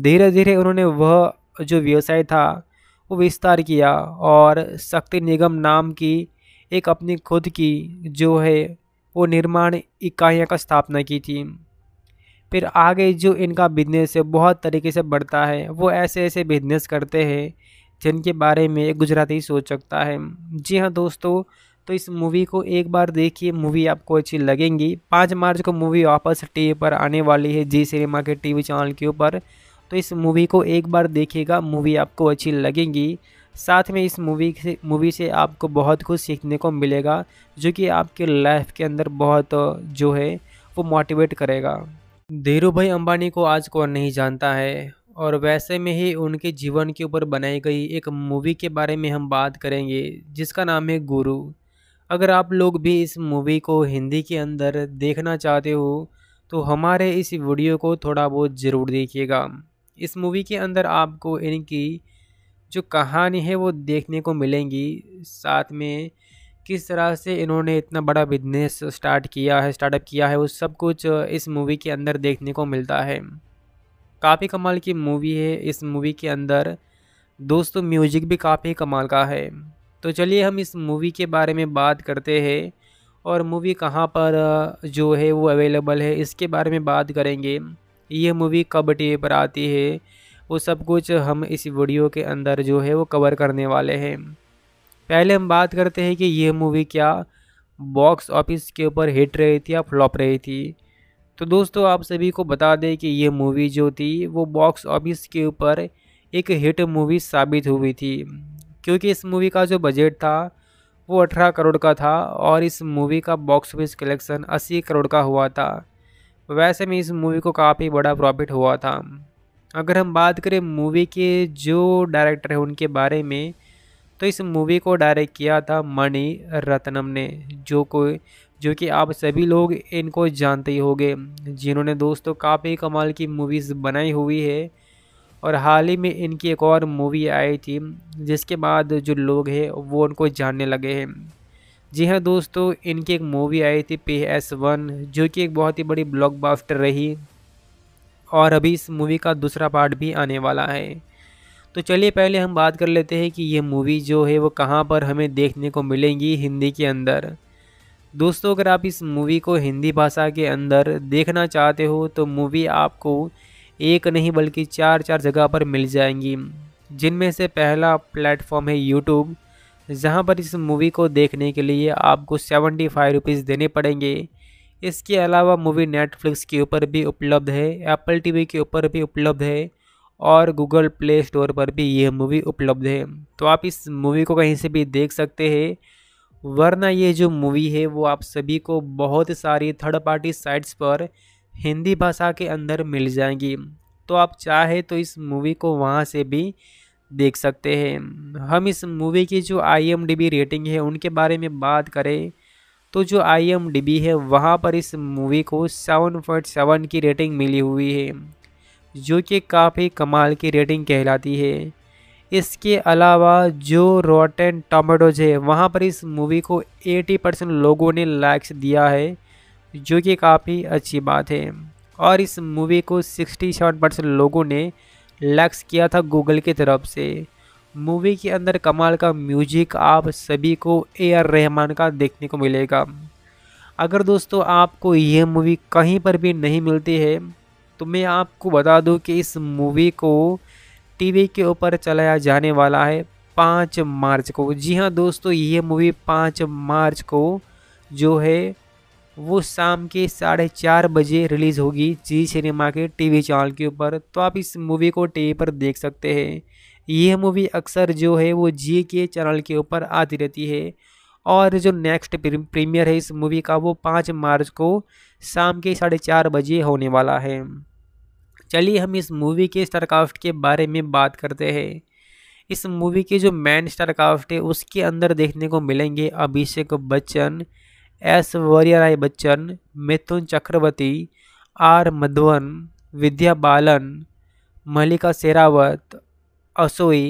धीरे धीरे उन्होंने वह जो व्यवसाय था को विस्तार किया और शक्ति निगम नाम की एक अपनी खुद की जो है वो निर्माण इकाइयों का स्थापना की थी फिर आगे जो इनका बिजनेस है बहुत तरीके से बढ़ता है वो ऐसे ऐसे बिजनेस करते हैं जिनके बारे में गुजराती सोच सकता है जी हाँ दोस्तों तो इस मूवी को एक बार देखिए मूवी आपको अच्छी लगेंगी पाँच मार्च को मूवी वापस टीवी पर आने वाली है जी सिनेमा के टीवी चैनल के ऊपर तो इस मूवी को एक बार देखिएगा मूवी आपको अच्छी लगेगी साथ में इस मूवी से मूवी से आपको बहुत कुछ सीखने को मिलेगा जो कि आपके लाइफ के अंदर बहुत जो है वो मोटिवेट करेगा धीरू भाई अम्बानी को आज कौन नहीं जानता है और वैसे में ही उनके जीवन के ऊपर बनाई गई एक मूवी के बारे में हम बात करेंगे जिसका नाम है गुरु अगर आप लोग भी इस मूवी को हिंदी के अंदर देखना चाहते हो तो हमारे इस वीडियो को थोड़ा बहुत ज़रूर देखिएगा इस मूवी के अंदर आपको इनकी जो कहानी है वो देखने को मिलेंगी साथ में किस तरह से इन्होंने इतना बड़ा बिजनेस स्टार्ट किया है स्टार्टअप किया है वो सब कुछ इस मूवी के अंदर देखने को मिलता है काफ़ी कमाल की मूवी है इस मूवी के अंदर दोस्तों म्यूजिक भी काफ़ी कमाल का है तो चलिए हम इस मूवी के बारे में बात करते हैं और मूवी कहाँ पर जो है वो अवेलेबल है इसके बारे में बात करेंगे ये मूवी कब डे पर आती है वो सब कुछ हम इस वीडियो के अंदर जो है वो कवर करने वाले हैं पहले हम बात करते हैं कि यह मूवी क्या बॉक्स ऑफिस के ऊपर हिट रही थी या फ्लॉप रही थी तो दोस्तों आप सभी को बता दें कि यह मूवी जो थी वो बॉक्स ऑफिस के ऊपर एक हिट मूवी साबित हुई थी क्योंकि इस मूवी का जो बजट था वो अठारह करोड़ का था और इस मूवी का बॉक्स ऑफिस कलेक्शन अस्सी करोड़ का हुआ था वैसे में इस मूवी को काफ़ी बड़ा प्रॉफिट हुआ था अगर हम बात करें मूवी के जो डायरेक्टर हैं उनके बारे में तो इस मूवी को डायरेक्ट किया था मणि रत्नम ने जो को जो कि आप सभी लोग इनको जानते ही होंगे जिन्होंने दोस्तों काफ़ी कमाल की मूवीज़ बनाई हुई है और हाल ही में इनकी एक और मूवी आई थी जिसके बाद जो लोग हैं वो उनको जानने लगे हैं जी हाँ दोस्तों इनकी एक मूवी आई थी पी एस वन जो कि एक बहुत ही बड़ी ब्लॉकबस्टर रही और अभी इस मूवी का दूसरा पार्ट भी आने वाला है तो चलिए पहले हम बात कर लेते हैं कि ये मूवी जो है वो कहाँ पर हमें देखने को मिलेंगी हिंदी के अंदर दोस्तों अगर आप इस मूवी को हिंदी भाषा के अंदर देखना चाहते हो तो मूवी आपको एक नहीं बल्कि चार चार जगह पर मिल जाएंगी जिनमें से पहला प्लेटफॉर्म है यूट्यूब जहां पर इस मूवी को देखने के लिए आपको सेवेंटी फाइव रुपीज़ देने पड़ेंगे इसके अलावा मूवी नेटफ्लिक्स के ऊपर भी उपलब्ध है एप्पल टीवी के ऊपर भी उपलब्ध है और गूगल प्ले स्टोर पर भी यह मूवी उपलब्ध है तो आप इस मूवी को कहीं से भी देख सकते हैं वरना ये जो मूवी है वो आप सभी को बहुत सारी थर्ड पार्टी साइट्स पर हिंदी भाषा के अंदर मिल जाएंगी तो आप चाहे तो इस मूवी को वहाँ से भी देख सकते हैं हम इस मूवी की जो आई रेटिंग है उनके बारे में बात करें तो जो आई है वहाँ पर इस मूवी को सेवन पॉइंट सेवन की रेटिंग मिली हुई है जो कि काफ़ी कमाल की रेटिंग कहलाती है इसके अलावा जो रोटेन टमाटोज है वहाँ पर इस मूवी को 80 परसेंट लोगों ने लाइक्स दिया है जो कि काफ़ी अच्छी बात है और इस मूवी को 67 परसेंट लोगों ने लक्स किया था गूगल की तरफ से मूवी के अंदर कमाल का म्यूजिक आप सभी को ए आर रहमान का देखने को मिलेगा अगर दोस्तों आपको यह मूवी कहीं पर भी नहीं मिलती है तो मैं आपको बता दूं कि इस मूवी को टीवी के ऊपर चलाया जाने वाला है पाँच मार्च को जी हाँ दोस्तों ये मूवी पाँच मार्च को जो है वो शाम के साढ़े चार बजे रिलीज़ होगी जी सिनेमा के टीवी चैनल के ऊपर तो आप इस मूवी को टीवी पर देख सकते हैं यह मूवी अक्सर जो है वो जी के चैनल के ऊपर आती रहती है और जो नेक्स्ट प्रीमियर है इस मूवी का वो पाँच मार्च को शाम के साढ़े चार बजे होने वाला है चलिए हम इस मूवी के स्टारकाफ्ट के बारे में बात करते हैं इस मूवी के जो मैन स्टारकाफ्ट है उसके अंदर देखने को मिलेंगे अभिषेक बच्चन एस वरियाराय बच्चन मिथुन चक्रवर्ती आर मधुवन विद्या बालन मलिका शेरावत असोई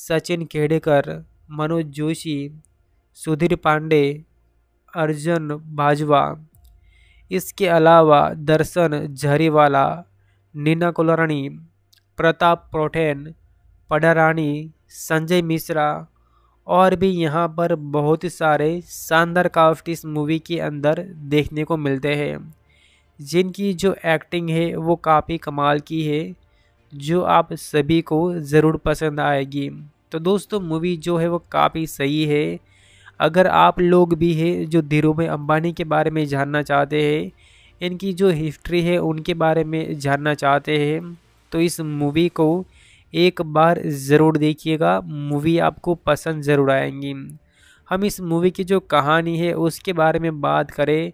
सचिन खेडेकर मनोज जोशी सुधीर पांडे अर्जुन बाजवा इसके अलावा दर्शन झरीवाला नीना कुलरणी प्रताप प्रोठेन पडारानी संजय मिश्रा और भी यहाँ पर बहुत सारे शानदार काफ्ट इस मूवी के अंदर देखने को मिलते हैं जिनकी जो एक्टिंग है वो काफ़ी कमाल की है जो आप सभी को ज़रूर पसंद आएगी तो दोस्तों मूवी जो है वो काफ़ी सही है अगर आप लोग भी हैं जो धीरूभाई अंबानी के बारे में जानना चाहते हैं इनकी जो हिस्ट्री है उनके बारे में जानना चाहते हैं तो इस मूवी को एक बार ज़रूर देखिएगा मूवी आपको पसंद ज़रूर आएंगी हम इस मूवी की जो कहानी है उसके बारे में बात करें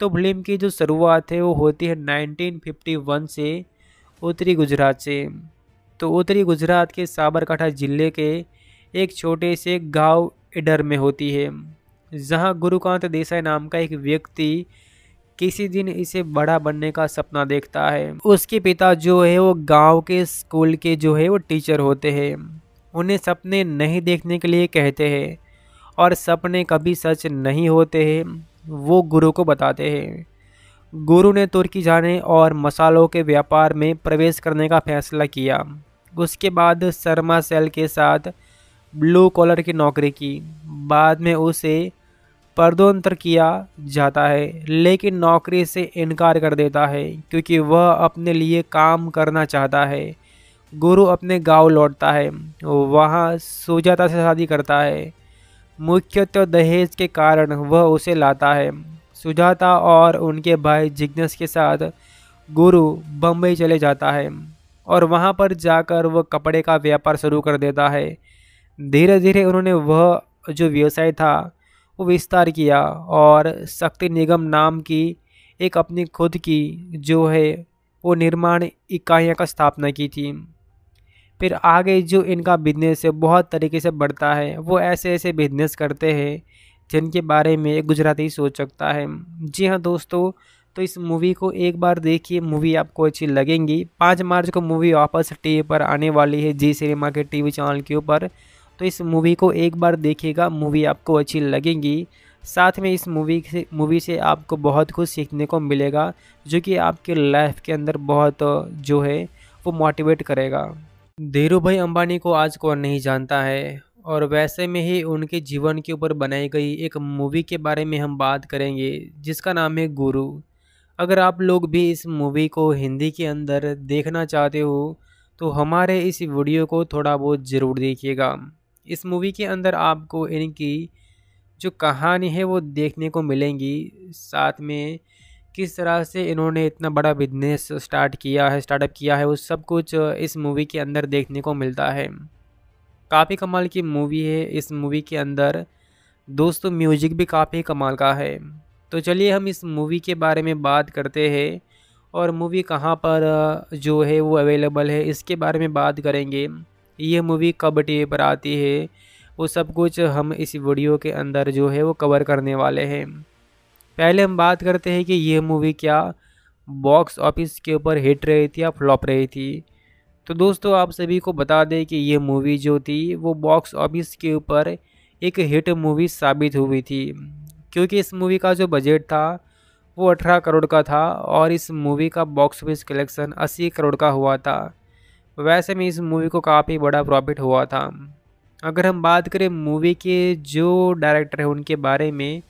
तो फिल्म की जो शुरुआत है वो होती है 1951 से उत्तरी गुजरात से तो उत्तरी गुजरात के साबरकाठा जिले के एक छोटे से गांव इडर में होती है जहां गुरुकांत देसाई नाम का एक व्यक्ति किसी दिन इसे बड़ा बनने का सपना देखता है उसके पिता जो है वो गाँव के स्कूल के जो है वो टीचर होते हैं उन्हें सपने नहीं देखने के लिए कहते हैं और सपने कभी सच नहीं होते हैं वो गुरु को बताते हैं गुरु ने तुर्की जाने और मसालों के व्यापार में प्रवेश करने का फैसला किया उसके बाद शर्मा सेल के साथ ब्लू कॉलर की नौकरी की बाद में उसे पर्दोन्तर किया जाता है लेकिन नौकरी से इनकार कर देता है क्योंकि वह अपने लिए काम करना चाहता है गुरु अपने गांव लौटता है वहां सुजाता से शादी करता है मुख्यतः दहेज के कारण वह उसे लाता है सुजाता और उनके भाई जिग्नस के साथ गुरु बम्बई चले जाता है और वहां पर जाकर वह कपड़े का व्यापार शुरू कर देता है धीरे धीरे उन्होंने वह जो व्यवसाय था को विस्तार किया और शक्ति निगम नाम की एक अपनी खुद की जो है वो निर्माण इकाइयाँ का स्थापना की थी फिर आगे जो इनका बिजनेस है बहुत तरीके से बढ़ता है वो ऐसे ऐसे बिजनेस करते हैं जिनके बारे में एक गुजराती सोच सकता है जी हाँ दोस्तों तो इस मूवी को एक बार देखिए मूवी आपको अच्छी लगेंगी पाँच मार्च को मूवी वापस टीवी पर आने वाली है जी सिनेमा के टीवी चैनल के ऊपर तो इस मूवी को एक बार देखिएगा मूवी आपको अच्छी लगेगी साथ में इस मूवी से मूवी से आपको बहुत कुछ सीखने को मिलेगा जो कि आपके लाइफ के अंदर बहुत जो है वो मोटिवेट करेगा धीरू भाई अम्बानी को आज कौन नहीं जानता है और वैसे में ही उनके जीवन के ऊपर बनाई गई एक मूवी के बारे में हम बात करेंगे जिसका नाम है गुरु अगर आप लोग भी इस मूवी को हिंदी के अंदर देखना चाहते हो तो हमारे इस वीडियो को थोड़ा बहुत ज़रूर देखिएगा इस मूवी के अंदर आपको इनकी जो कहानी है वो देखने को मिलेंगी साथ में किस तरह से इन्होंने इतना बड़ा बिजनेस स्टार्ट किया है स्टार्टअप किया है वो सब कुछ इस मूवी के अंदर देखने को मिलता है काफ़ी कमाल की मूवी है इस मूवी के अंदर दोस्तों म्यूजिक भी काफ़ी कमाल का है तो चलिए हम इस मूवी के बारे में बात करते हैं और मूवी कहाँ पर जो है वो अवेलेबल है इसके बारे में बात करेंगे ये मूवी कब टी पर आती है वो सब कुछ हम इस वीडियो के अंदर जो है वो कवर करने वाले हैं पहले हम बात करते हैं कि यह मूवी क्या बॉक्स ऑफिस के ऊपर हिट रही थी या फ्लॉप रही थी तो दोस्तों आप सभी को बता दें कि यह मूवी जो थी वो बॉक्स ऑफिस के ऊपर एक हिट मूवी साबित हुई थी क्योंकि इस मूवी का जो बजट था वो अठारह करोड़ का था और इस मूवी का बॉक्स ऑफिस कलेक्शन अस्सी करोड़ का हुआ था वैसे में इस मूवी को काफ़ी बड़ा प्रॉफिट हुआ था अगर हम बात करें मूवी के जो डायरेक्टर हैं उनके बारे में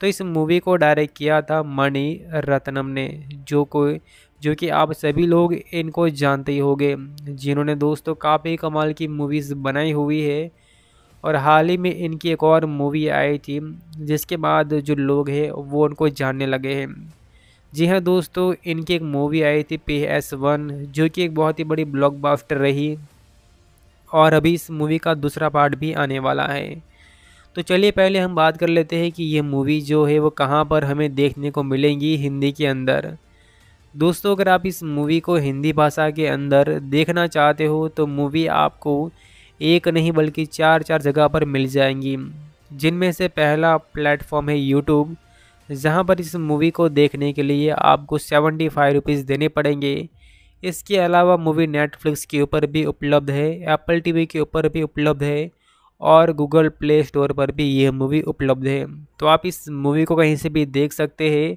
तो इस मूवी को डायरेक्ट किया था मणि रत्नम ने जो कोई जो कि आप सभी लोग इनको जानते ही होंगे जिन्होंने दोस्तों काफ़ी कमाल की मूवीज़ बनाई हुई है और हाल ही में इनकी एक और मूवी आई थी जिसके बाद जो लोग हैं वो उनको जानने लगे हैं जी हाँ दोस्तों इनकी एक मूवी आई थी पी एस वन जो कि एक बहुत ही बड़ी ब्लॉकबस्टर रही और अभी इस मूवी का दूसरा पार्ट भी आने वाला है तो चलिए पहले हम बात कर लेते हैं कि ये मूवी जो है वो कहाँ पर हमें देखने को मिलेंगी हिंदी के अंदर दोस्तों अगर आप इस मूवी को हिंदी भाषा के अंदर देखना चाहते हो तो मूवी आपको एक नहीं बल्कि चार चार जगह पर मिल जाएंगी जिनमें से पहला प्लेटफॉर्म है यूट्यूब जहां पर इस मूवी को देखने के लिए आपको सेवेंटी फाइव रुपीज़ देने पड़ेंगे इसके अलावा मूवी नेटफ्लिक्स के ऊपर भी उपलब्ध है एप्पल टीवी के ऊपर भी उपलब्ध है और गूगल प्ले स्टोर पर भी यह मूवी उपलब्ध है तो आप इस मूवी को कहीं से भी देख सकते हैं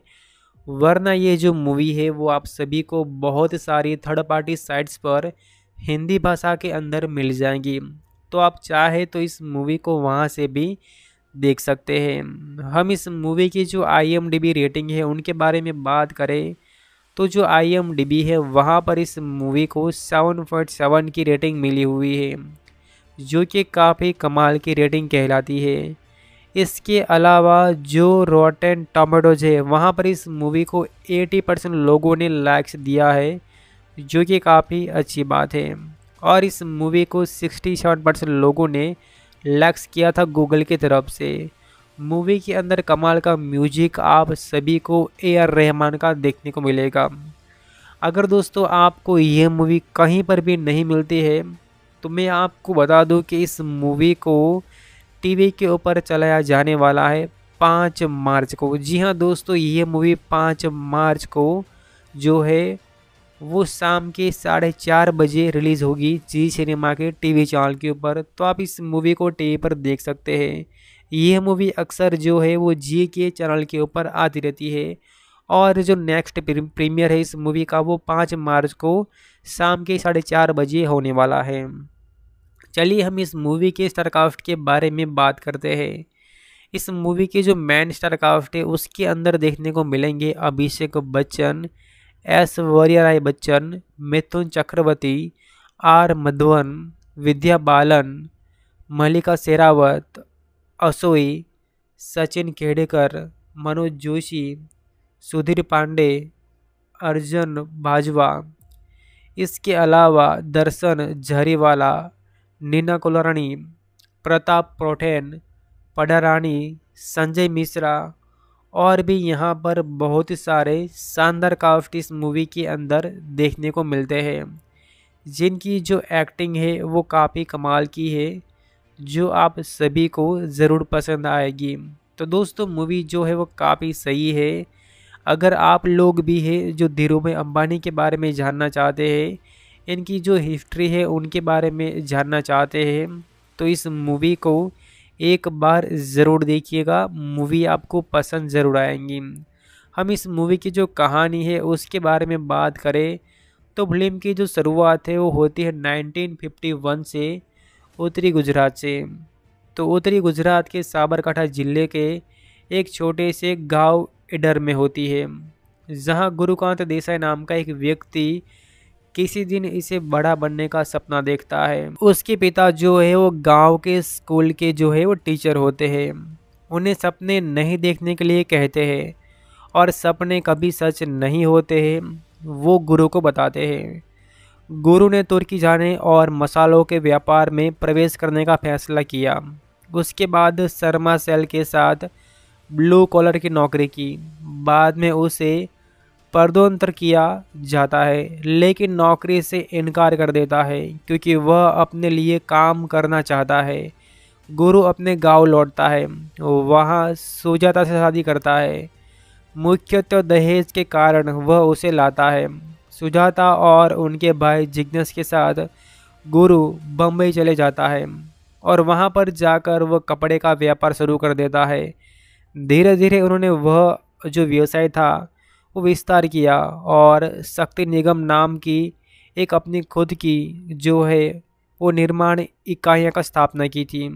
वरना ये जो मूवी है वो आप सभी को बहुत सारी थर्ड पार्टी साइट्स पर हिंदी भाषा के अंदर मिल जाएंगी तो आप चाहे तो इस मूवी को वहाँ से भी देख सकते हैं हम इस मूवी की जो आई रेटिंग है उनके बारे में बात करें तो जो आई है वहाँ पर इस मूवी को 7.7 की रेटिंग मिली हुई है जो कि काफ़ी कमाल की रेटिंग कहलाती है इसके अलावा जो रोटेन टमाटोज है वहाँ पर इस मूवी को 80 परसेंट लोगों ने लाइक्स दिया है जो कि काफ़ी अच्छी बात है और इस मूवी को 67 परसेंट लोगों ने लक्ष्य किया था गूगल की तरफ से मूवी के अंदर कमाल का म्यूजिक आप सभी को ए आर रहमान का देखने को मिलेगा अगर दोस्तों आपको यह मूवी कहीं पर भी नहीं मिलती है तो मैं आपको बता दूं कि इस मूवी को टीवी के ऊपर चलाया जाने वाला है पाँच मार्च को जी हाँ दोस्तों ये मूवी पाँच मार्च को जो है वो शाम के साढ़े चार बजे रिलीज़ होगी जी सिनेमा के टीवी चैनल के ऊपर तो आप इस मूवी को टीवी पर देख सकते हैं यह मूवी अक्सर जो है वो जी के चैनल के ऊपर आती रहती है और जो नेक्स्ट प्रीमियर है इस मूवी का वो पाँच मार्च को शाम के साढ़े चार बजे होने वाला है चलिए हम इस मूवी के स्टारकाफ्ट के बारे में बात करते हैं इस मूवी के जो मैन स्टारकाफ्ट है उसके अंदर देखने को मिलेंगे अभिषेक बच्चन एस राय बच्चन मिथुन चक्रवर्ती आर मधुवन विद्या बालन मल्लिका शेरावत असोई सचिन खेडेकर मनोज जोशी सुधीर पांडे अर्जुन बाजवा इसके अलावा दर्शन झरीवाला नीना कुलरणी प्रताप प्रोठेन पडारानी संजय मिश्रा और भी यहाँ पर बहुत सारे शानदार काफ्ट इस मूवी के अंदर देखने को मिलते हैं जिनकी जो एक्टिंग है वो काफ़ी कमाल की है जो आप सभी को ज़रूर पसंद आएगी तो दोस्तों मूवी जो है वो काफ़ी सही है अगर आप लोग भी हैं जो धीरूभाई अंबानी के बारे में जानना चाहते हैं इनकी जो हिस्ट्री है उनके बारे में जानना चाहते हैं तो इस मूवी को एक बार ज़रूर देखिएगा मूवी आपको पसंद ज़रूर आएंगी हम इस मूवी की जो कहानी है उसके बारे में बात करें तो फिल्म की जो शुरुआत है वो होती है 1951 से उत्तरी गुजरात से तो उत्तरी गुजरात के साबरकाठा जिले के एक छोटे से गांव इडर में होती है जहां गुरुकांत देसाई नाम का एक व्यक्ति किसी दिन इसे बड़ा बनने का सपना देखता है उसके पिता जो है वो गांव के स्कूल के जो है वो टीचर होते हैं उन्हें सपने नहीं देखने के लिए कहते हैं और सपने कभी सच नहीं होते हैं वो गुरु को बताते हैं गुरु ने तुर्की जाने और मसालों के व्यापार में प्रवेश करने का फैसला किया उसके बाद शर्मा सेल के साथ ब्लू कॉलर की नौकरी की बाद में उसे पदोन्नत किया जाता है लेकिन नौकरी से इनकार कर देता है क्योंकि वह अपने लिए काम करना चाहता है गुरु अपने गांव लौटता है वहां सुजाता से शादी करता है मुख्यतः दहेज के कारण वह उसे लाता है सुजाता और उनके भाई जिग्नेस के साथ गुरु बम्बई चले जाता है और वहां पर जाकर वह कपड़े का व्यापार शुरू कर देता है धीरे धीरे उन्होंने वह जो व्यवसाय था को विस्तार किया और शक्ति निगम नाम की एक अपनी खुद की जो है वो निर्माण इकाइयाँ का स्थापना की थी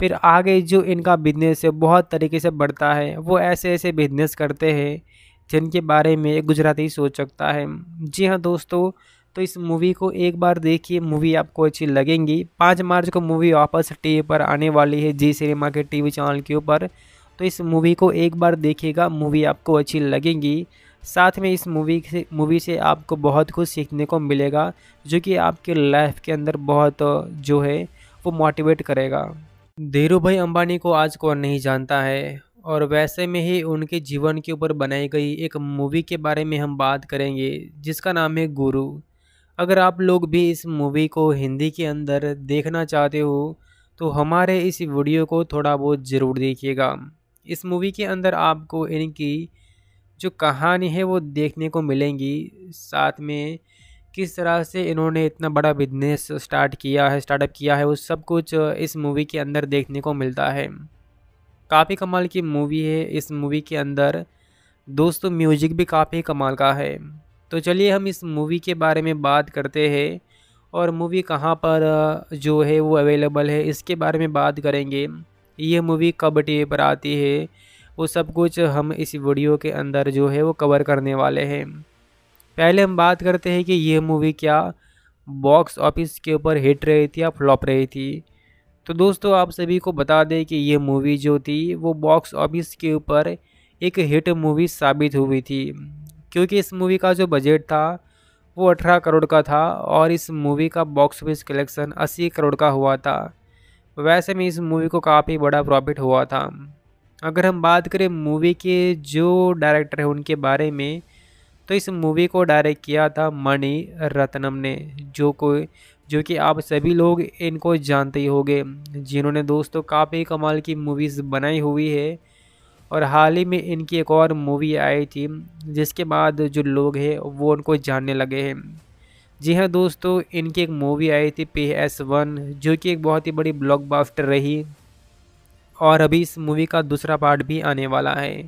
फिर आगे जो इनका बिजनेस है बहुत तरीके से बढ़ता है वो ऐसे ऐसे बिजनेस करते हैं जिनके बारे में एक गुजराती सोच सकता है जी हाँ दोस्तों तो इस मूवी को एक बार देखिए मूवी आपको अच्छी लगेंगी पाँच मार्च को मूवी वापस टीवी पर आने वाली है जी सिनेमा के टीवी चैनल के ऊपर तो इस मूवी को एक बार देखिएगा मूवी आपको अच्छी लगेगी साथ में इस मूवी से मूवी से आपको बहुत कुछ सीखने को मिलेगा जो कि आपके लाइफ के अंदर बहुत जो है वो मोटिवेट करेगा धीरू भाई अम्बानी को आज कौन नहीं जानता है और वैसे में ही उनके जीवन के ऊपर बनाई गई एक मूवी के बारे में हम बात करेंगे जिसका नाम है गुरु अगर आप लोग भी इस मूवी को हिंदी के अंदर देखना चाहते हो तो हमारे इस वीडियो को थोड़ा बहुत ज़रूर देखिएगा इस मूवी के अंदर आपको इनकी जो कहानी है वो देखने को मिलेंगी साथ में किस तरह से इन्होंने इतना बड़ा बिजनेस स्टार्ट किया है स्टार्टअप किया है वो सब कुछ इस मूवी के अंदर देखने को मिलता है काफ़ी कमाल की मूवी है इस मूवी के अंदर दोस्तों म्यूजिक भी काफ़ी कमाल का है तो चलिए हम इस मूवी के बारे में बात करते हैं और मूवी कहाँ पर जो है वो अवेलेबल है इसके बारे में बात करेंगे ये मूवी कब टी पर आती है वो सब कुछ हम इस वीडियो के अंदर जो है वो कवर करने वाले हैं पहले हम बात करते हैं कि यह मूवी क्या बॉक्स ऑफिस के ऊपर हिट रही थी या फ्लॉप रही थी तो दोस्तों आप सभी को बता दें कि यह मूवी जो थी वो बॉक्स ऑफिस के ऊपर एक हिट मूवी साबित हुई थी क्योंकि इस मूवी का जो बजट था वो अठारह करोड़ का था और इस मूवी का बॉक्स ऑफिस कलेक्शन अस्सी करोड़ का हुआ था वैसे में इस मूवी को काफ़ी बड़ा प्रॉफिट हुआ था अगर हम बात करें मूवी के जो डायरेक्टर हैं उनके बारे में तो इस मूवी को डायरेक्ट किया था मणि रत्नम ने जो कोई जो कि आप सभी लोग इनको जानते ही होंगे जिन्होंने दोस्तों काफ़ी कमाल की मूवीज़ बनाई हुई है और हाल ही में इनकी एक और मूवी आई थी जिसके बाद जो लोग हैं वो उनको जानने लगे हैं जी हाँ दोस्तों इनकी एक मूवी आई थी पी एस वन जो कि एक बहुत ही बड़ी ब्लॉकबस्टर रही और अभी इस मूवी का दूसरा पार्ट भी आने वाला है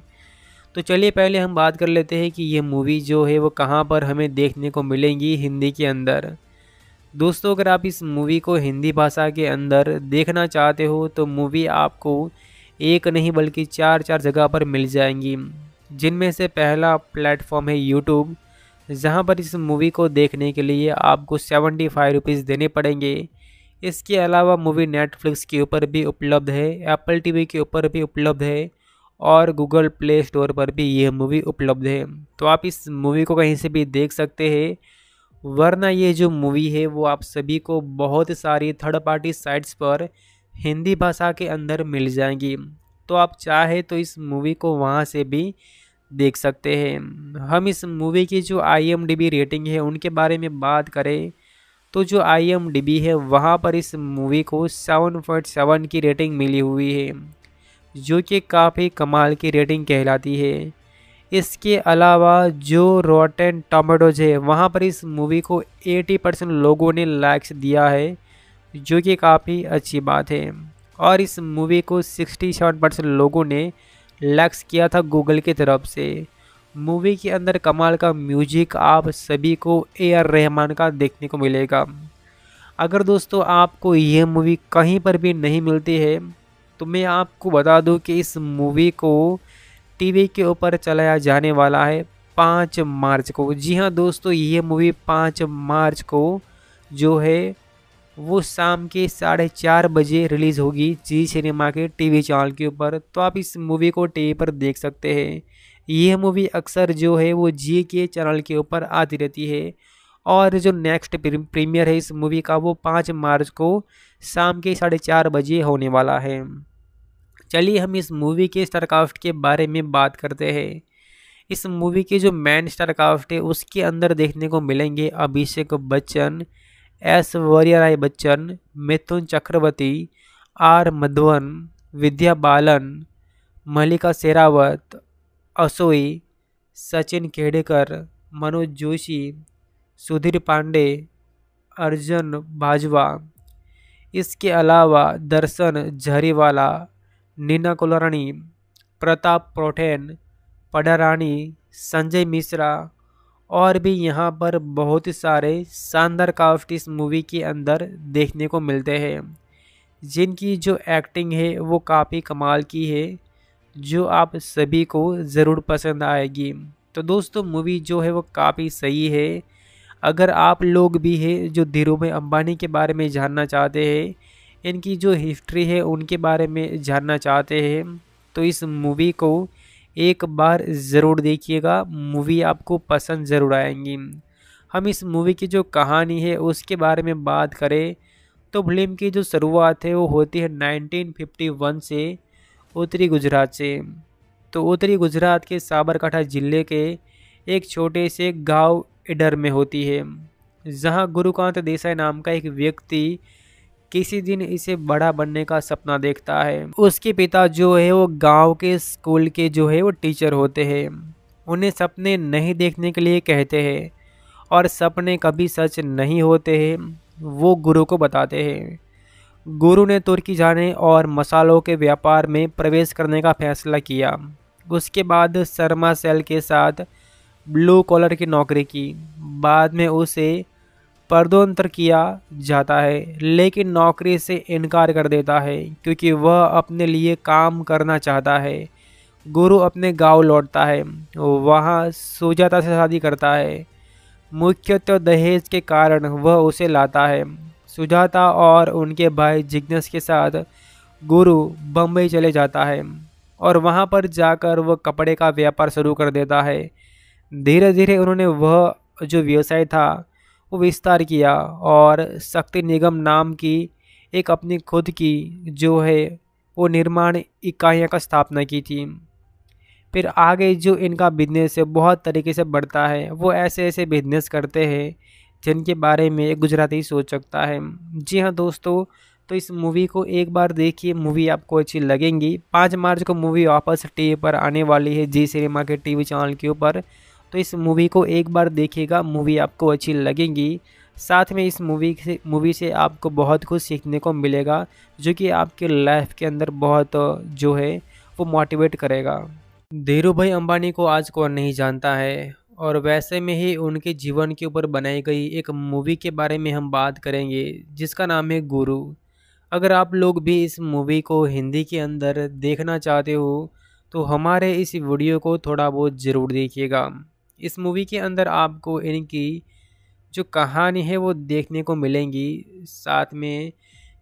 तो चलिए पहले हम बात कर लेते हैं कि ये मूवी जो है वो कहाँ पर हमें देखने को मिलेंगी हिंदी के अंदर दोस्तों अगर आप इस मूवी को हिंदी भाषा के अंदर देखना चाहते हो तो मूवी आपको एक नहीं बल्कि चार चार जगह पर मिल जाएंगी जिनमें से पहला प्लेटफॉर्म है यूट्यूब जहां पर इस मूवी को देखने के लिए आपको सेवेंटी फाइव रुपीज़ देने पड़ेंगे इसके अलावा मूवी नेटफ्लिक्स के ऊपर भी उपलब्ध है एप्पल टीवी के ऊपर भी उपलब्ध है और गूगल प्ले स्टोर पर भी यह मूवी उपलब्ध है तो आप इस मूवी को कहीं से भी देख सकते हैं वरना ये जो मूवी है वो आप सभी को बहुत सारी थर्ड पार्टी साइट्स पर हिंदी भाषा के अंदर मिल जाएंगी तो आप चाहे तो इस मूवी को वहाँ से भी देख सकते हैं हम इस मूवी की जो आई रेटिंग है उनके बारे में बात करें तो जो आई है वहाँ पर इस मूवी को सेवन पॉइंट सेवन की रेटिंग मिली हुई है जो कि काफ़ी कमाल की रेटिंग कहलाती है इसके अलावा जो रोटेन टमाटोज है वहाँ पर इस मूवी को 80 परसेंट लोगों ने लाइक्स दिया है जो कि काफ़ी अच्छी बात है और इस मूवी को 67 परसेंट लोगों ने लक्स किया था गूगल की तरफ से मूवी के अंदर कमाल का म्यूजिक आप सभी को ए आर रहमान का देखने को मिलेगा अगर दोस्तों आपको यह मूवी कहीं पर भी नहीं मिलती है तो मैं आपको बता दूं कि इस मूवी को टीवी के ऊपर चलाया जाने वाला है पाँच मार्च को जी हाँ दोस्तों ये मूवी पाँच मार्च को जो है वो शाम के साढ़े चार बजे रिलीज़ होगी जी सिनेमा के टीवी चैनल के ऊपर तो आप इस मूवी को टीवी पर देख सकते हैं यह मूवी अक्सर जो है वो जी के चैनल के ऊपर आती रहती है और जो नेक्स्ट प्रीमियर है इस मूवी का वो पाँच मार्च को शाम के साढ़े चार बजे होने वाला है चलिए हम इस मूवी के स्टारकास्ट के बारे में बात करते हैं इस मूवी के जो मैन स्टारकास्ट है उसके अंदर देखने को मिलेंगे अभिषेक बच्चन एस राय बच्चन मिथुन चक्रवर्ती आर मधुवन विद्या बालन मल्लिका शेरावत असोई सचिन खेडेकर मनोज जोशी सुधीर पांडे अर्जुन बाजवा इसके अलावा दर्शन झरीवाला नीना कुलरणी प्रताप प्रोठेन पडारानी संजय मिश्रा और भी यहाँ पर बहुत सारे शानदार काफ्ट इस मूवी के अंदर देखने को मिलते हैं जिनकी जो एक्टिंग है वो काफ़ी कमाल की है जो आप सभी को ज़रूर पसंद आएगी तो दोस्तों मूवी जो है वो काफ़ी सही है अगर आप लोग भी हैं जो धीरूभाई अंबानी के बारे में जानना चाहते हैं इनकी जो हिस्ट्री है उनके बारे में जानना चाहते हैं तो इस मूवी को एक बार ज़रूर देखिएगा मूवी आपको पसंद ज़रूर आएंगी हम इस मूवी की जो कहानी है उसके बारे में बात करें तो फिल्म की जो शुरुआत है वो होती है 1951 से उत्तरी गुजरात से तो उत्तरी गुजरात के साबरकाठा जिले के एक छोटे से गांव इडर में होती है जहां गुरुकांत देसाई नाम का एक व्यक्ति किसी दिन इसे बड़ा बनने का सपना देखता है उसके पिता जो है वो गांव के स्कूल के जो है वो टीचर होते हैं उन्हें सपने नहीं देखने के लिए कहते हैं और सपने कभी सच नहीं होते हैं वो गुरु को बताते हैं गुरु ने तुर्की जाने और मसालों के व्यापार में प्रवेश करने का फैसला किया उसके बाद शर्मा सेल के साथ ब्लू कॉलर की नौकरी की बाद में उसे पर्दोन्तर किया जाता है लेकिन नौकरी से इनकार कर देता है क्योंकि वह अपने लिए काम करना चाहता है गुरु अपने गांव लौटता है वहाँ सुजाता से शादी करता है मुख्यतः दहेज के कारण वह उसे लाता है सुजाता और उनके भाई जिग्नस के साथ गुरु बम्बई चले जाता है और वहाँ पर जाकर वह कपड़े का व्यापार शुरू कर देता है धीरे धीरे उन्होंने वह जो व्यवसाय था विस्तार किया और शक्ति निगम नाम की एक अपनी खुद की जो है वो निर्माण इकाइयाँ का स्थापना की थी फिर आगे जो इनका बिजनेस है बहुत तरीके से बढ़ता है वो ऐसे ऐसे बिजनेस करते हैं जिनके बारे में एक गुजराती सोच सकता है जी हाँ दोस्तों तो इस मूवी को एक बार देखिए मूवी आपको अच्छी लगेंगी पाँच मार्च को मूवी वापस टीवी पर आने वाली है जी सिनेमा के टीवी चैनल के ऊपर तो इस मूवी को एक बार देखिएगा मूवी आपको अच्छी लगेगी साथ में इस मूवी से मूवी से आपको बहुत कुछ सीखने को मिलेगा जो कि आपके लाइफ के अंदर बहुत जो है वो मोटिवेट करेगा धीरू भाई अम्बानी को आज कौन नहीं जानता है और वैसे में ही उनके जीवन के ऊपर बनाई गई एक मूवी के बारे में हम बात करेंगे जिसका नाम है गुरु अगर आप लोग भी इस मूवी को हिंदी के अंदर देखना चाहते हो तो हमारे इस वीडियो को थोड़ा बहुत ज़रूर देखिएगा इस मूवी के अंदर आपको इनकी जो कहानी है वो देखने को मिलेंगी साथ में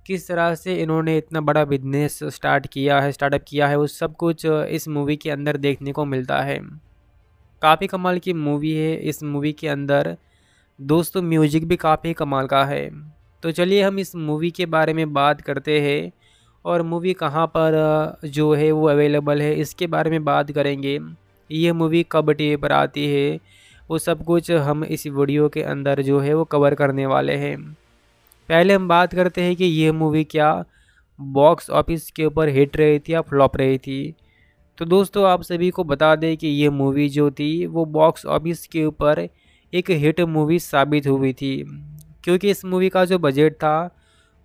किस तरह से इन्होंने इतना बड़ा बिजनेस स्टार्ट किया है स्टार्टअप किया है वो सब कुछ इस मूवी के अंदर देखने को मिलता है काफ़ी कमाल की मूवी है इस मूवी के अंदर दोस्तों म्यूजिक भी काफ़ी कमाल का है तो चलिए हम इस मूवी के बारे में बात करते हैं और मूवी कहाँ पर जो है वो अवेलेबल है इसके बारे में बात करेंगे ये मूवी कब डे पर आती है वो सब कुछ हम इस वीडियो के अंदर जो है वो कवर करने वाले हैं पहले हम बात करते हैं कि यह मूवी क्या बॉक्स ऑफिस के ऊपर हिट रही थी या फ्लॉप रही थी तो दोस्तों आप सभी को बता दें कि यह मूवी जो थी वो बॉक्स ऑफिस के ऊपर एक हिट मूवी साबित हुई थी क्योंकि इस मूवी का जो बजट था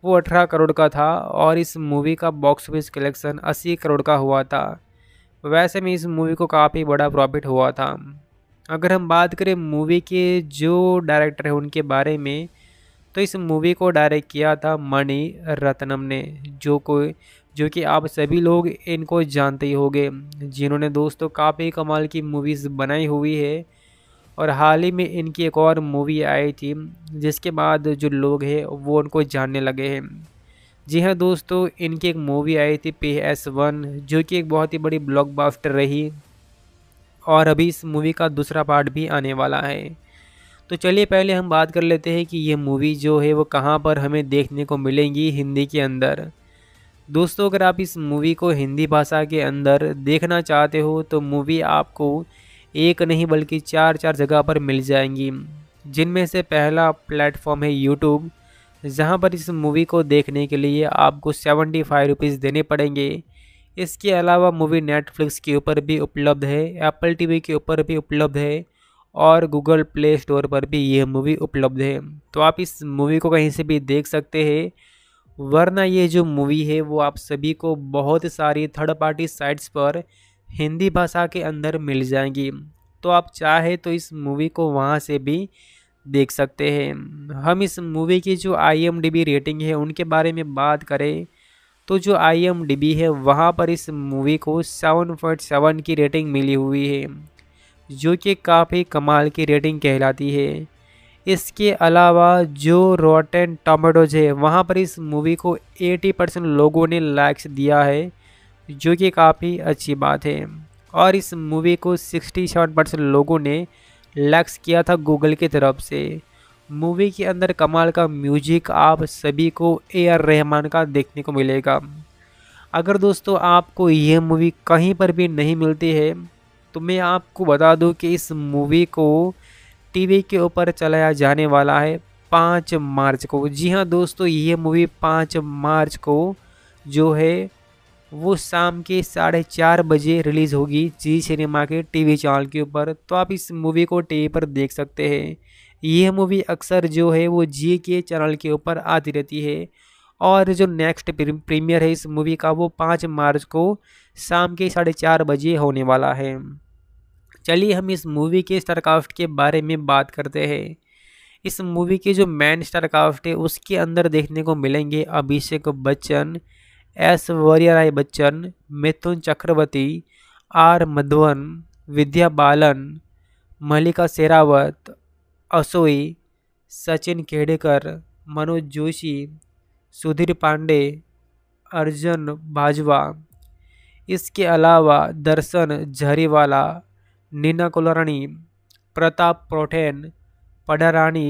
वो अठारह करोड़ का था और इस मूवी का बॉक्स ऑफिस कलेक्शन अस्सी करोड़ का हुआ था वैसे में इस मूवी को काफ़ी बड़ा प्रॉफिट हुआ था अगर हम बात करें मूवी के जो डायरेक्टर हैं उनके बारे में तो इस मूवी को डायरेक्ट किया था मणि रत्नम ने जो कोई जो कि आप सभी लोग इनको जानते ही होंगे जिन्होंने दोस्तों काफ़ी कमाल की मूवीज़ बनाई हुई है और हाल ही में इनकी एक और मूवी आई थी जिसके बाद जो लोग हैं वो उनको जानने लगे हैं जी हाँ दोस्तों इनकी एक मूवी आई थी पी एस वन जो कि एक बहुत ही बड़ी ब्लॉकबस्टर रही और अभी इस मूवी का दूसरा पार्ट भी आने वाला है तो चलिए पहले हम बात कर लेते हैं कि ये मूवी जो है वो कहाँ पर हमें देखने को मिलेंगी हिंदी के अंदर दोस्तों अगर आप इस मूवी को हिंदी भाषा के अंदर देखना चाहते हो तो मूवी आपको एक नहीं बल्कि चार चार जगह पर मिल जाएंगी जिनमें से पहला प्लेटफॉर्म है यूट्यूब जहां पर इस मूवी को देखने के लिए आपको सेवेंटी फाइव रुपीज़ देने पड़ेंगे इसके अलावा मूवी नेटफ्लिक्स के ऊपर भी उपलब्ध है एप्पल टीवी के ऊपर भी उपलब्ध है और गूगल प्ले स्टोर पर भी यह मूवी उपलब्ध है तो आप इस मूवी को कहीं से भी देख सकते हैं वरना ये जो मूवी है वो आप सभी को बहुत सारी थर्ड पार्टी साइट्स पर हिंदी भाषा के अंदर मिल जाएंगी तो आप चाहे तो इस मूवी को वहाँ से भी देख सकते हैं हम इस मूवी की जो आई रेटिंग है उनके बारे में बात करें तो जो आई है वहाँ पर इस मूवी को सेवन पॉइंट सेवन की रेटिंग मिली हुई है जो कि काफ़ी कमाल की रेटिंग कहलाती है इसके अलावा जो रोटेन टमाटोज है वहाँ पर इस मूवी को 80 परसेंट लोगों ने लाइक्स दिया है जो कि काफ़ी अच्छी बात है और इस मूवी को 67 परसेंट लोगों ने लक्स किया था गूगल की तरफ से मूवी के अंदर कमाल का म्यूजिक आप सभी को ए आर रहमान का देखने को मिलेगा अगर दोस्तों आपको यह मूवी कहीं पर भी नहीं मिलती है तो मैं आपको बता दूं कि इस मूवी को टीवी के ऊपर चलाया जाने वाला है पाँच मार्च को जी हाँ दोस्तों ये मूवी पाँच मार्च को जो है वो शाम के साढ़े चार बजे रिलीज़ होगी जी सिनेमा के टीवी चैनल के ऊपर तो आप इस मूवी को टीवी पर देख सकते हैं यह मूवी अक्सर जो है वो जी के चैनल के ऊपर आती रहती है और जो नेक्स्ट प्रीमियर है इस मूवी का वो पाँच मार्च को शाम के साढ़े चार बजे होने वाला है चलिए हम इस मूवी के स्टारकाफ्ट के बारे में बात करते हैं इस मूवी के जो मैन स्टारकाफ्ट है उसके अंदर देखने को मिलेंगे अभिषेक बच्चन एस वरियाराय बच्चन मिथुन चक्रवर्ती आर मधुवन विद्या बालन मल्लिका शेरावत असोई सचिन खेडेकर मनोज जोशी सुधीर पांडे अर्जुन बाजवा इसके अलावा दर्शन झरीवाला नीना कुलरणी प्रताप प्रोठेन पडारानी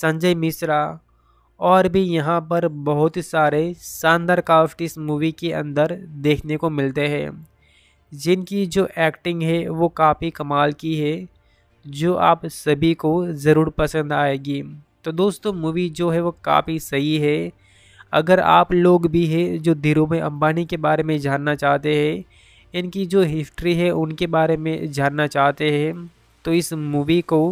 संजय मिश्रा और भी यहाँ पर बहुत ही सारे शानदार काफ्ट इस मूवी के अंदर देखने को मिलते हैं जिनकी जो एक्टिंग है वो काफ़ी कमाल की है जो आप सभी को ज़रूर पसंद आएगी तो दोस्तों मूवी जो है वो काफ़ी सही है अगर आप लोग भी हैं जो धीरूभाई अंबानी के बारे में जानना चाहते हैं इनकी जो हिस्ट्री है उनके बारे में जानना चाहते हैं तो इस मूवी को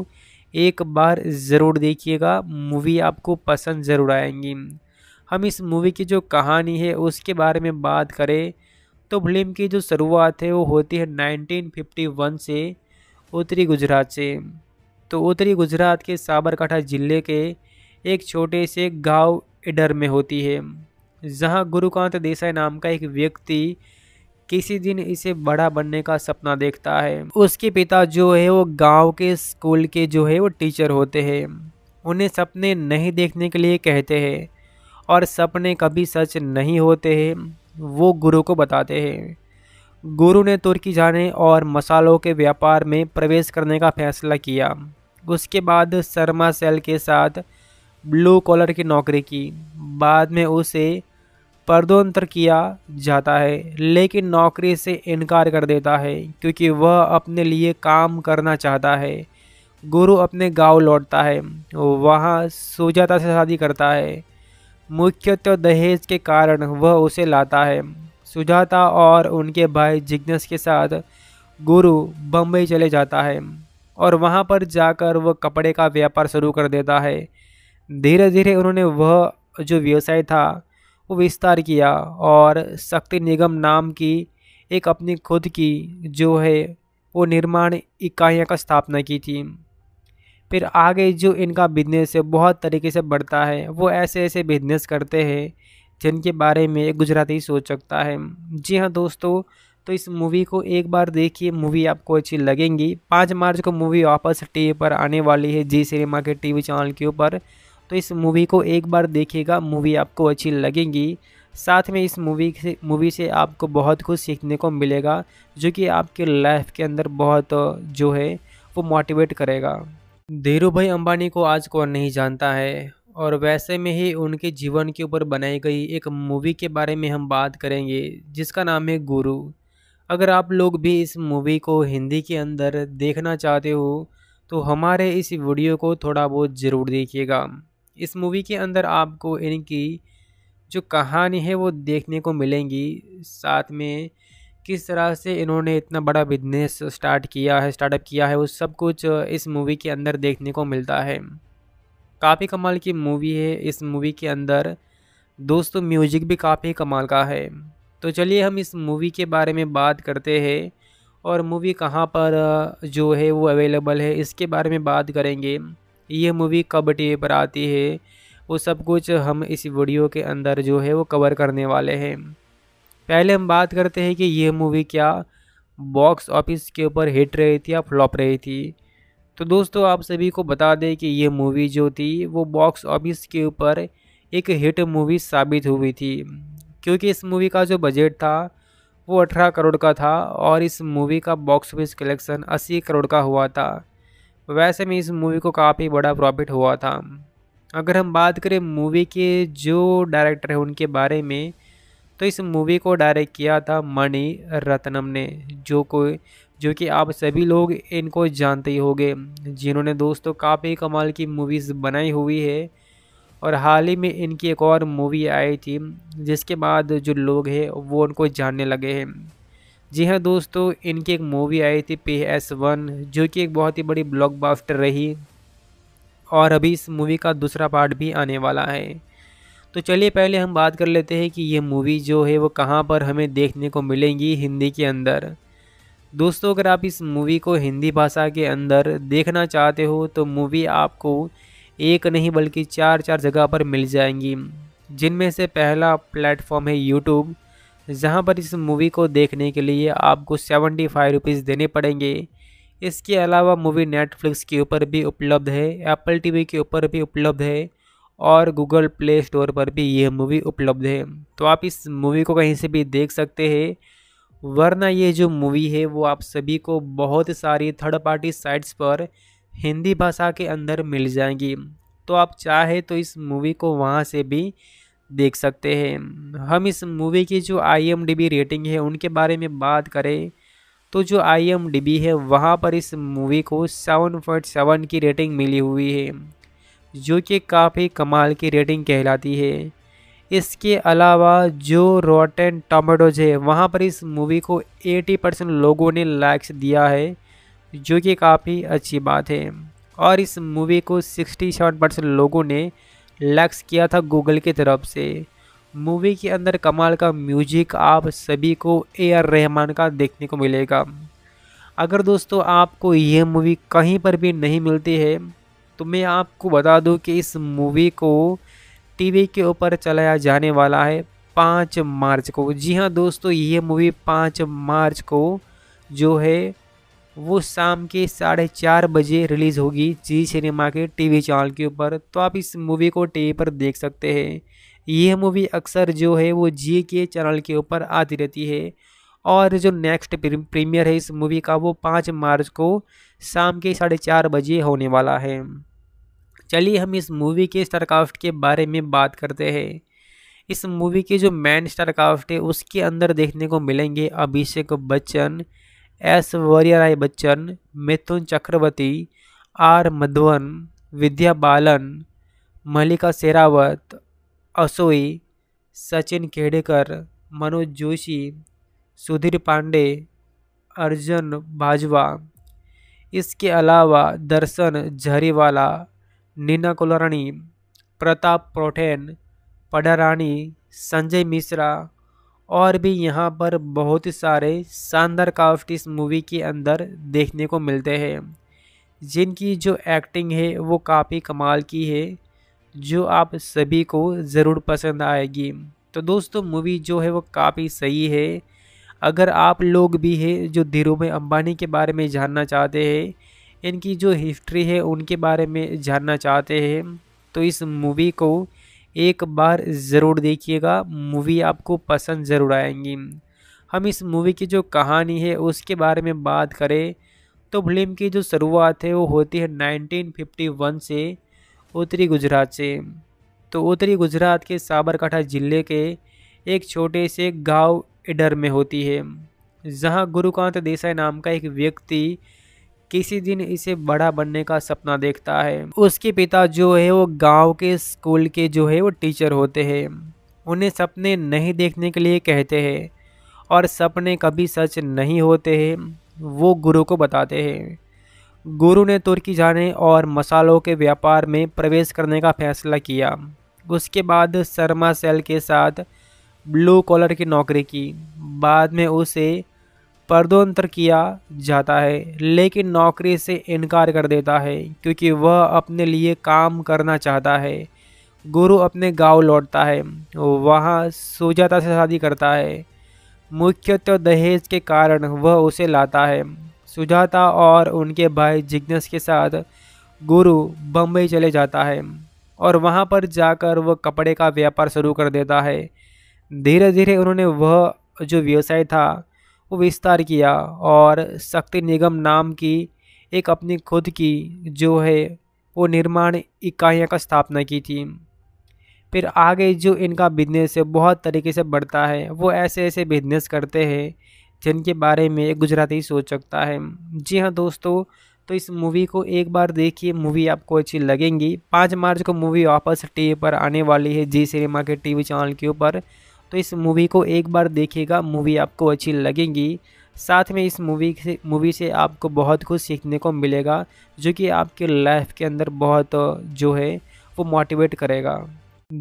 एक बार ज़रूर देखिएगा मूवी आपको पसंद ज़रूर आएंगी हम इस मूवी की जो कहानी है उसके बारे में बात करें तो फिल्म की जो शुरुआत है वो होती है 1951 से उत्तरी गुजरात से तो उत्तरी गुजरात के साबरकाठा जिले के एक छोटे से गांव इडर में होती है जहां गुरुकांत देसाई नाम का एक व्यक्ति किसी दिन इसे बड़ा बनने का सपना देखता है उसके पिता जो है वो गांव के स्कूल के जो है वो टीचर होते हैं उन्हें सपने नहीं देखने के लिए कहते हैं और सपने कभी सच नहीं होते हैं वो गुरु को बताते हैं गुरु ने तुर्की जाने और मसालों के व्यापार में प्रवेश करने का फैसला किया उसके बाद शर्मा सेल के साथ ब्लू कॉलर की नौकरी की बाद में उसे पर्दोंतर किया जाता है लेकिन नौकरी से इनकार कर देता है क्योंकि वह अपने लिए काम करना चाहता है गुरु अपने गांव लौटता है वहां सुजाता से शादी करता है मुख्यतः दहेज के कारण वह उसे लाता है सुजाता और उनके भाई जिग्नस के साथ गुरु बम्बई चले जाता है और वहां पर जाकर वह कपड़े का व्यापार शुरू कर देता है धीरे धीरे उन्होंने वह जो व्यवसाय था विस्तार किया और शक्ति निगम नाम की एक अपनी खुद की जो है वो निर्माण इकाइयों का स्थापना की थी फिर आगे जो इनका बिजनेस है बहुत तरीके से बढ़ता है वो ऐसे ऐसे बिजनेस करते हैं जिनके बारे में एक गुजराती सोच सकता है जी हाँ दोस्तों तो इस मूवी को एक बार देखिए मूवी आपको अच्छी लगेंगी पाँच मार्च को मूवी वापस टीवी पर आने वाली है जी सिनेमा के टीवी चैनल के ऊपर तो इस मूवी को एक बार देखिएगा मूवी आपको अच्छी लगेगी साथ में इस मूवी से मूवी से आपको बहुत कुछ सीखने को मिलेगा जो कि आपके लाइफ के अंदर बहुत जो है वो मोटिवेट करेगा धीरू भाई अम्बानी को आज कौन नहीं जानता है और वैसे में ही उनके जीवन के ऊपर बनाई गई एक मूवी के बारे में हम बात करेंगे जिसका नाम है गुरु अगर आप लोग भी इस मूवी को हिंदी के अंदर देखना चाहते हो तो हमारे इस वीडियो को थोड़ा बहुत ज़रूर देखिएगा इस मूवी के अंदर आपको इनकी जो कहानी है वो देखने को मिलेंगी साथ में किस तरह से इन्होंने इतना बड़ा बिजनेस स्टार्ट किया है स्टार्टअप किया है वो सब कुछ इस मूवी के अंदर देखने को मिलता है काफ़ी कमाल की मूवी है इस मूवी के अंदर दोस्तों म्यूजिक भी काफ़ी कमाल का है तो चलिए हम इस मूवी के बारे में बात करते हैं और मूवी कहाँ पर जो है वो अवेलेबल है इसके बारे में बात करेंगे ये मूवी कब डे पर आती है वो सब कुछ हम इस वीडियो के अंदर जो है वो कवर करने वाले हैं पहले हम बात करते हैं कि यह मूवी क्या बॉक्स ऑफिस के ऊपर हिट रही थी या फ्लॉप रही थी तो दोस्तों आप सभी को बता दें कि यह मूवी जो थी वो बॉक्स ऑफिस के ऊपर एक हिट मूवी साबित हुई थी क्योंकि इस मूवी का जो बजट था वो अठारह करोड़ का था और इस मूवी का बॉक्स ऑफिस कलेक्शन अस्सी करोड़ का हुआ था वैसे में इस मूवी को काफ़ी बड़ा प्रॉफिट हुआ था अगर हम बात करें मूवी के जो डायरेक्टर हैं उनके बारे में तो इस मूवी को डायरेक्ट किया था मणि रत्नम ने जो कोई जो कि आप सभी लोग इनको जानते ही होंगे जिन्होंने दोस्तों काफ़ी कमाल की मूवीज़ बनाई हुई है और हाल ही में इनकी एक और मूवी आई थी जिसके बाद जो लोग हैं वो उनको जानने लगे हैं जी हाँ दोस्तों इनकी एक मूवी आई थी पी एस वन जो कि एक बहुत ही बड़ी ब्लॉकबस्टर रही और अभी इस मूवी का दूसरा पार्ट भी आने वाला है तो चलिए पहले हम बात कर लेते हैं कि ये मूवी जो है वो कहाँ पर हमें देखने को मिलेंगी हिंदी के अंदर दोस्तों अगर आप इस मूवी को हिंदी भाषा के अंदर देखना चाहते हो तो मूवी आपको एक नहीं बल्कि चार चार जगह पर मिल जाएंगी जिनमें से पहला प्लेटफॉर्म है यूट्यूब जहां पर इस मूवी को देखने के लिए आपको सेवेंटी फाइव रुपीज़ देने पड़ेंगे इसके अलावा मूवी नेटफ्लिक्स के ऊपर भी उपलब्ध है एप्पल टीवी के ऊपर भी उपलब्ध है और गूगल प्ले स्टोर पर भी यह मूवी उपलब्ध है तो आप इस मूवी को कहीं से भी देख सकते हैं वरना ये जो मूवी है वो आप सभी को बहुत सारी थर्ड पार्टी साइट्स पर हिंदी भाषा के अंदर मिल जाएंगी तो आप चाहे तो इस मूवी को वहाँ से भी देख सकते हैं हम इस मूवी की जो आई रेटिंग है उनके बारे में बात करें तो जो आई है वहाँ पर इस मूवी को 7.7 की रेटिंग मिली हुई है जो कि काफ़ी कमाल की रेटिंग कहलाती है इसके अलावा जो रोटेन टमाटोज है वहाँ पर इस मूवी को 80 परसेंट लोगों ने लाइक्स दिया है जो कि काफ़ी अच्छी बात है और इस मूवी को 67 परसेंट लोगों ने लक्स किया था गूगल की तरफ से मूवी के अंदर कमाल का म्यूजिक आप सभी को ए आर रहमान का देखने को मिलेगा अगर दोस्तों आपको यह मूवी कहीं पर भी नहीं मिलती है तो मैं आपको बता दूं कि इस मूवी को टीवी के ऊपर चलाया जाने वाला है पाँच मार्च को जी हाँ दोस्तों यह मूवी पाँच मार्च को जो है वो शाम के साढ़े चार बजे रिलीज़ होगी जी सिनेमा के टीवी चैनल के ऊपर तो आप इस मूवी को टीवी पर देख सकते हैं यह मूवी अक्सर जो है वो जी के चैनल के ऊपर आती रहती है और जो नेक्स्ट प्रीमियर है इस मूवी का वो पाँच मार्च को शाम के साढ़े चार बजे होने वाला है चलिए हम इस मूवी के स्टारकाफ्ट के बारे में बात करते हैं इस मूवी के जो मैन स्टारकाफ्ट है उसके अंदर देखने को मिलेंगे अभिषेक बच्चन एस राय बच्चन मिथुन चक्रवर्ती आर मधुवन विद्या बालन मल्लिका शेरावत असोई सचिन खेडेकर मनोज जोशी सुधीर पांडे अर्जुन बाजवा इसके अलावा दर्शन झरीवाला नीना कुलरणी प्रताप प्रोठेन पडारानी संजय मिश्रा और भी यहाँ पर बहुत सारे शानदार काफ्ट इस मूवी के अंदर देखने को मिलते हैं जिनकी जो एक्टिंग है वो काफ़ी कमाल की है जो आप सभी को ज़रूर पसंद आएगी तो दोस्तों मूवी जो है वो काफ़ी सही है अगर आप लोग भी हैं जो धीरू भाई अम्बानी के बारे में जानना चाहते हैं इनकी जो हिस्ट्री है उनके बारे में जानना चाहते हैं तो इस मूवी को एक बार ज़रूर देखिएगा मूवी आपको पसंद ज़रूर आएंगी हम इस मूवी की जो कहानी है उसके बारे में बात करें तो फिल्म की जो शुरुआत है वो होती है 1951 से उत्तरी गुजरात से तो उत्तरी गुजरात के साबरकाठा जिले के एक छोटे से गांव इडर में होती है जहां गुरुकांत देसाई नाम का एक व्यक्ति किसी दिन इसे बड़ा बनने का सपना देखता है उसके पिता जो है वो गांव के स्कूल के जो है वो टीचर होते हैं उन्हें सपने नहीं देखने के लिए कहते हैं और सपने कभी सच नहीं होते हैं वो गुरु को बताते हैं गुरु ने तुर्की जाने और मसालों के व्यापार में प्रवेश करने का फैसला किया उसके बाद शर्मा सेल के साथ ब्लू कॉलर की नौकरी की बाद में उसे पर्दोन्तर किया जाता है लेकिन नौकरी से इनकार कर देता है क्योंकि वह अपने लिए काम करना चाहता है गुरु अपने गांव लौटता है वहां सुजाता से शादी करता है मुख्यतः दहेज के कारण वह उसे लाता है सुजाता और उनके भाई जिग्नेस के साथ गुरु बम्बई चले जाता है और वहां पर जाकर वह कपड़े का व्यापार शुरू कर देता है धीरे धीरे उन्होंने वह जो व्यवसाय था को विस्तार किया और शक्ति निगम नाम की एक अपनी खुद की जो है वो निर्माण इकाइयों का स्थापना की थी फिर आगे जो इनका बिजनेस है बहुत तरीके से बढ़ता है वो ऐसे ऐसे बिजनेस करते हैं जिनके बारे में एक गुजराती सोच सकता है जी हाँ दोस्तों तो इस मूवी को एक बार देखिए मूवी आपको अच्छी लगेंगी पाँच मार्च को मूवी वापस टीवी पर आने वाली है जी सिनेमा के टीवी चैनल के ऊपर तो इस मूवी को एक बार देखिएगा मूवी आपको अच्छी लगेगी साथ में इस मूवी से मूवी से आपको बहुत कुछ सीखने को मिलेगा जो कि आपके लाइफ के अंदर बहुत जो है वो मोटिवेट करेगा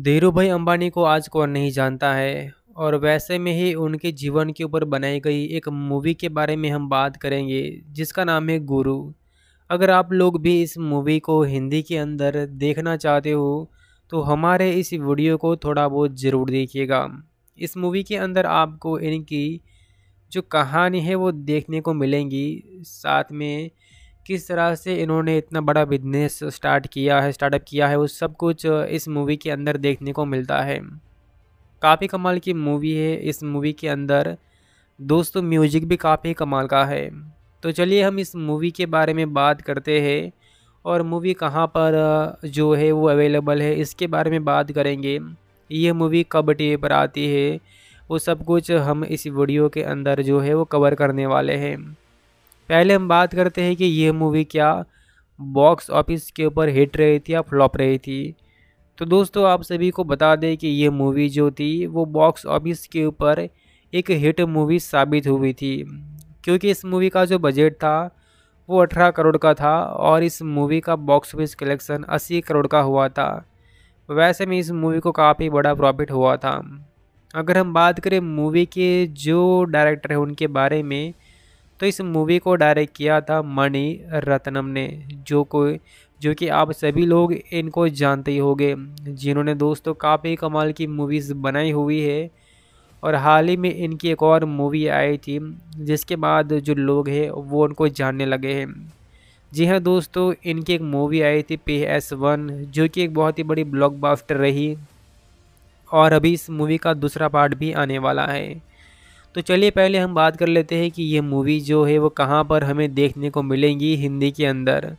धीरू भाई अम्बानी को आज कौन नहीं जानता है और वैसे में ही उनके जीवन के ऊपर बनाई गई एक मूवी के बारे में हम बात करेंगे जिसका नाम है गुरु अगर आप लोग भी इस मूवी को हिंदी के अंदर देखना चाहते हो तो हमारे इस वीडियो को थोड़ा बहुत ज़रूर देखिएगा इस मूवी के अंदर आपको इनकी जो कहानी है वो देखने को मिलेंगी साथ में किस तरह से इन्होंने इतना बड़ा बिजनेस स्टार्ट किया है स्टार्टअप किया है वो सब कुछ इस मूवी के अंदर देखने को मिलता है काफ़ी कमाल की मूवी है इस मूवी के अंदर दोस्तों म्यूजिक भी काफ़ी कमाल का है तो चलिए हम इस मूवी के बारे में बात करते हैं और मूवी कहाँ पर जो है वो अवेलेबल है इसके बारे में बात करेंगे ये मूवी कब टी पर आती है वो सब कुछ हम इस वीडियो के अंदर जो है वो कवर करने वाले हैं पहले हम बात करते हैं कि यह मूवी क्या बॉक्स ऑफिस के ऊपर हिट रही थी या फ्लॉप रही थी तो दोस्तों आप सभी को बता दें कि यह मूवी जो थी वो बॉक्स ऑफिस के ऊपर एक हिट मूवी साबित हुई थी क्योंकि इस मूवी का जो बजट था वो अठारह करोड़ का था और इस मूवी का बॉक्स ऑफिस कलेक्शन अस्सी करोड़ का हुआ था वैसे में इस मूवी को काफ़ी बड़ा प्रॉफिट हुआ था अगर हम बात करें मूवी के जो डायरेक्टर हैं उनके बारे में तो इस मूवी को डायरेक्ट किया था मणि रत्नम ने जो कोई जो कि आप सभी लोग इनको जानते ही होंगे जिन्होंने दोस्तों काफ़ी कमाल की मूवीज़ बनाई हुई है और हाल ही में इनकी एक और मूवी आई थी जिसके बाद जो लोग हैं वो उनको जानने लगे हैं जी हाँ दोस्तों इनकी एक मूवी आई थी पी एस वन जो कि एक बहुत ही बड़ी ब्लॉकबस्टर रही और अभी इस मूवी का दूसरा पार्ट भी आने वाला है तो चलिए पहले हम बात कर लेते हैं कि ये मूवी जो है वो कहाँ पर हमें देखने को मिलेंगी हिंदी के अंदर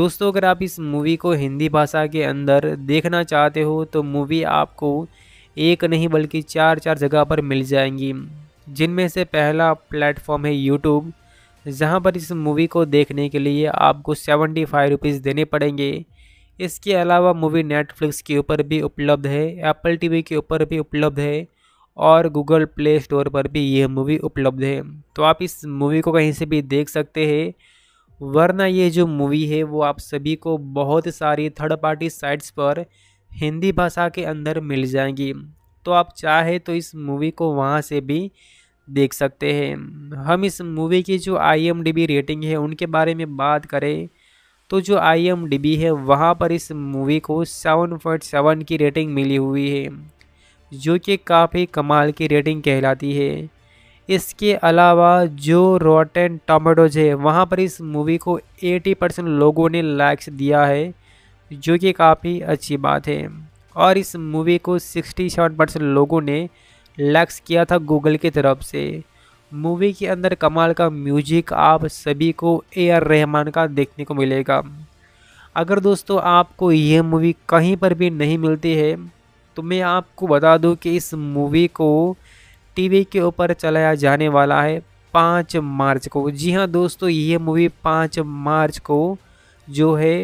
दोस्तों अगर आप इस मूवी को हिंदी भाषा के अंदर देखना चाहते हो तो मूवी आपको एक नहीं बल्कि चार चार जगह पर मिल जाएंगी जिनमें से पहला प्लेटफॉर्म है यूट्यूब जहां पर इस मूवी को देखने के लिए आपको सेवेंटी फाइव रुपीज़ देने पड़ेंगे इसके अलावा मूवी नेटफ्लिक्स के ऊपर भी उपलब्ध है एप्पल टीवी के ऊपर भी उपलब्ध है और गूगल प्ले स्टोर पर भी यह मूवी उपलब्ध है तो आप इस मूवी को कहीं से भी देख सकते हैं वरना ये जो मूवी है वो आप सभी को बहुत सारी थर्ड पार्टी साइट्स पर हिंदी भाषा के अंदर मिल जाएंगी तो आप चाहे तो इस मूवी को वहाँ से भी देख सकते हैं हम इस मूवी की जो आई रेटिंग है उनके बारे में बात करें तो जो आई है वहाँ पर इस मूवी को 7.7 की रेटिंग मिली हुई है जो कि काफ़ी कमाल की रेटिंग कहलाती है इसके अलावा जो रोटेन टमाटोज है वहाँ पर इस मूवी को 80 परसेंट लोगों ने लाइक्स दिया है जो कि काफ़ी अच्छी बात है और इस मूवी को 67 परसेंट लोगों ने लक्ष्य किया था गूगल की तरफ से मूवी के अंदर कमाल का म्यूजिक आप सभी को ए आर रहमान का देखने को मिलेगा अगर दोस्तों आपको यह मूवी कहीं पर भी नहीं मिलती है तो मैं आपको बता दूं कि इस मूवी को टीवी के ऊपर चलाया जाने वाला है पाँच मार्च को जी हाँ दोस्तों यह मूवी पाँच मार्च को जो है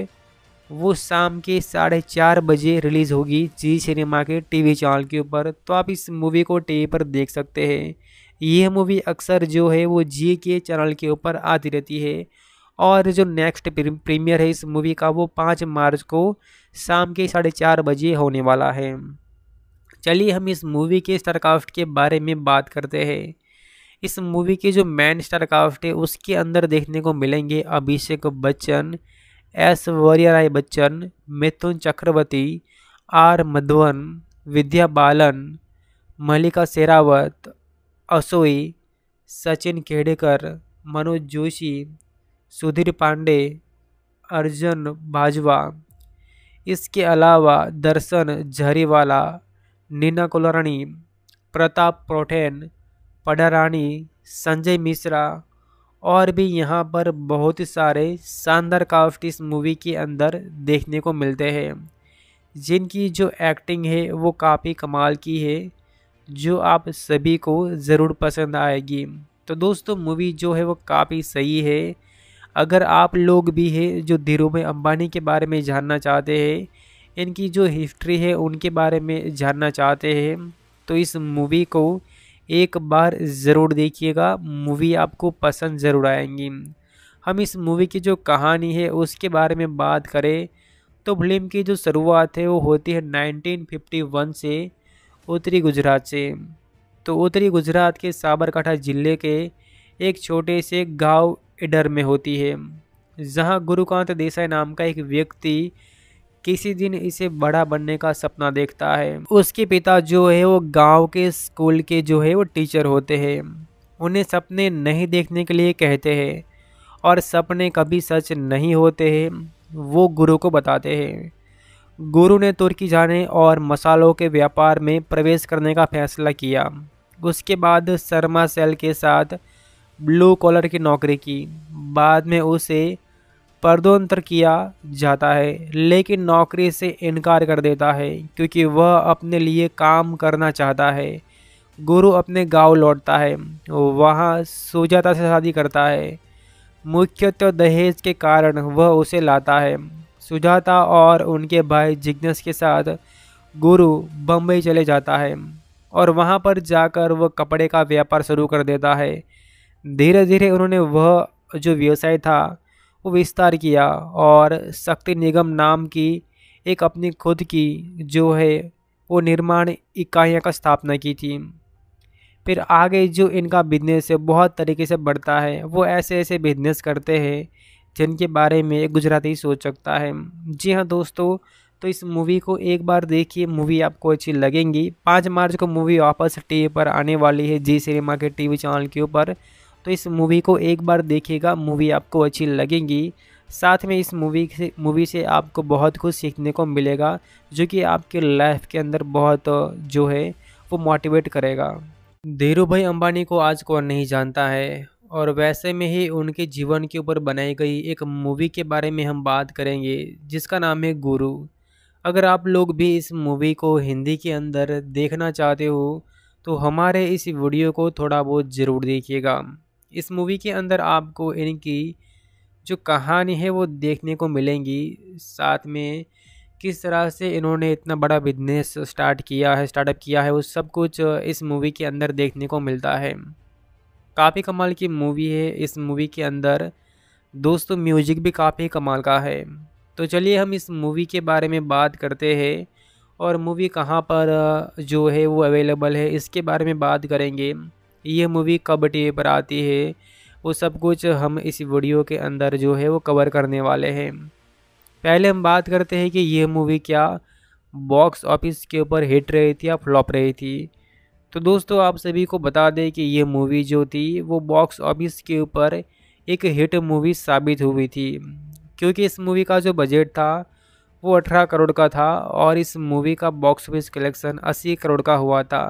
वो शाम के साढ़े चार बजे रिलीज़ होगी जी सिनेमा के टीवी चैनल के ऊपर तो आप इस मूवी को टीवी पर देख सकते हैं यह मूवी अक्सर जो है वो जी के चैनल के ऊपर आती रहती है और जो नेक्स्ट प्रीमियर है इस मूवी का वो पाँच मार्च को शाम के साढ़े चार बजे होने वाला है चलिए हम इस मूवी के स्टारकाफ्ट के बारे में बात करते हैं इस मूवी के जो मैन स्टारकाफ्ट है उसके अंदर देखने को मिलेंगे अभिषेक बच्चन एस वरियाराय बच्चन मिथुन चक्रवर्ती आर मधुवन विद्या बालन मलिका शेरावत असोई सचिन खेडेकर मनोज जोशी सुधीर पांडे अर्जुन बाजवा इसके अलावा दर्शन झरीवाला नीना कुलरणी प्रताप प्रोठेन पडारानी संजय मिश्रा और भी यहाँ पर बहुत सारे शानदार काफ्ट इस मूवी के अंदर देखने को मिलते हैं जिनकी जो एक्टिंग है वो काफ़ी कमाल की है जो आप सभी को ज़रूर पसंद आएगी तो दोस्तों मूवी जो है वो काफ़ी सही है अगर आप लोग भी हैं जो भाई अंबानी के बारे में जानना चाहते हैं इनकी जो हिस्ट्री है उनके बारे में जानना चाहते हैं तो इस मूवी को एक बार ज़रूर देखिएगा मूवी आपको पसंद ज़रूर आएंगी हम इस मूवी की जो कहानी है उसके बारे में बात करें तो फिल्म की जो शुरुआत है वो होती है 1951 से उत्तरी गुजरात से तो उत्तरी गुजरात के साबरकाठा जिले के एक छोटे से गांव इडर में होती है जहां गुरुकांत देसाई नाम का एक व्यक्ति किसी दिन इसे बड़ा बनने का सपना देखता है उसके पिता जो है वो गांव के स्कूल के जो है वो टीचर होते हैं उन्हें सपने नहीं देखने के लिए कहते हैं और सपने कभी सच नहीं होते हैं वो गुरु को बताते हैं गुरु ने तुर्की जाने और मसालों के व्यापार में प्रवेश करने का फैसला किया उसके बाद शर्मा सेल के साथ ब्लू कॉलर की नौकरी की बाद में उसे पर्दोन्तर किया जाता है लेकिन नौकरी से इनकार कर देता है क्योंकि वह अपने लिए काम करना चाहता है गुरु अपने गांव लौटता है वहां सुजाता से शादी करता है मुख्यतः दहेज के कारण वह उसे लाता है सुजाता और उनके भाई जिग्नस के साथ गुरु बम्बई चले जाता है और वहां पर जाकर वह कपड़े का व्यापार शुरू कर देता है धीरे धीरे उन्होंने वह जो व्यवसाय था को विस्तार किया और शक्ति निगम नाम की एक अपनी खुद की जो है वो निर्माण इकाइयों का स्थापना की थी फिर आगे जो इनका बिजनेस है बहुत तरीके से बढ़ता है वो ऐसे ऐसे बिजनेस करते हैं जिनके बारे में एक गुजराती सोच सकता है जी हाँ दोस्तों तो इस मूवी को एक बार देखिए मूवी आपको अच्छी लगेंगी पाँच मार्च को मूवी वापस टीवी पर आने वाली है जी सिनेमा के टीवी चैनल के ऊपर तो इस मूवी को एक बार देखिएगा मूवी आपको अच्छी लगेगी साथ में इस मूवी से मूवी से आपको बहुत कुछ सीखने को मिलेगा जो कि आपके लाइफ के अंदर बहुत जो है वो मोटिवेट करेगा धीरू भाई अम्बानी को आज कौन नहीं जानता है और वैसे में ही उनके जीवन के ऊपर बनाई गई एक मूवी के बारे में हम बात करेंगे जिसका नाम है गुरु अगर आप लोग भी इस मूवी को हिंदी के अंदर देखना चाहते हो तो हमारे इस वीडियो को थोड़ा बहुत ज़रूर देखिएगा इस मूवी के अंदर आपको इनकी जो कहानी है वो देखने को मिलेंगी साथ में किस तरह से इन्होंने इतना बड़ा बिजनेस स्टार्ट किया है स्टार्टअप किया है वो सब कुछ इस मूवी के अंदर देखने को मिलता है काफ़ी कमाल की मूवी है इस मूवी के अंदर दोस्तों म्यूजिक भी काफ़ी कमाल का है तो चलिए हम इस मूवी के बारे में बात करते हैं और मूवी कहाँ पर जो है वो अवेलेबल है इसके बारे में बात करेंगे ये मूवी कब टी पर आती है वो सब कुछ हम इस वीडियो के अंदर जो है वो कवर करने वाले हैं पहले हम बात करते हैं कि यह मूवी क्या बॉक्स ऑफिस के ऊपर हिट रही थी या फ्लॉप रही थी तो दोस्तों आप सभी को बता दें कि यह मूवी जो थी वो बॉक्स ऑफिस के ऊपर एक हिट मूवी साबित हुई थी क्योंकि इस मूवी का जो बजट था वो अठारह करोड़ का था और इस मूवी का बॉक्स ऑफिस कलेक्शन अस्सी करोड़ का हुआ था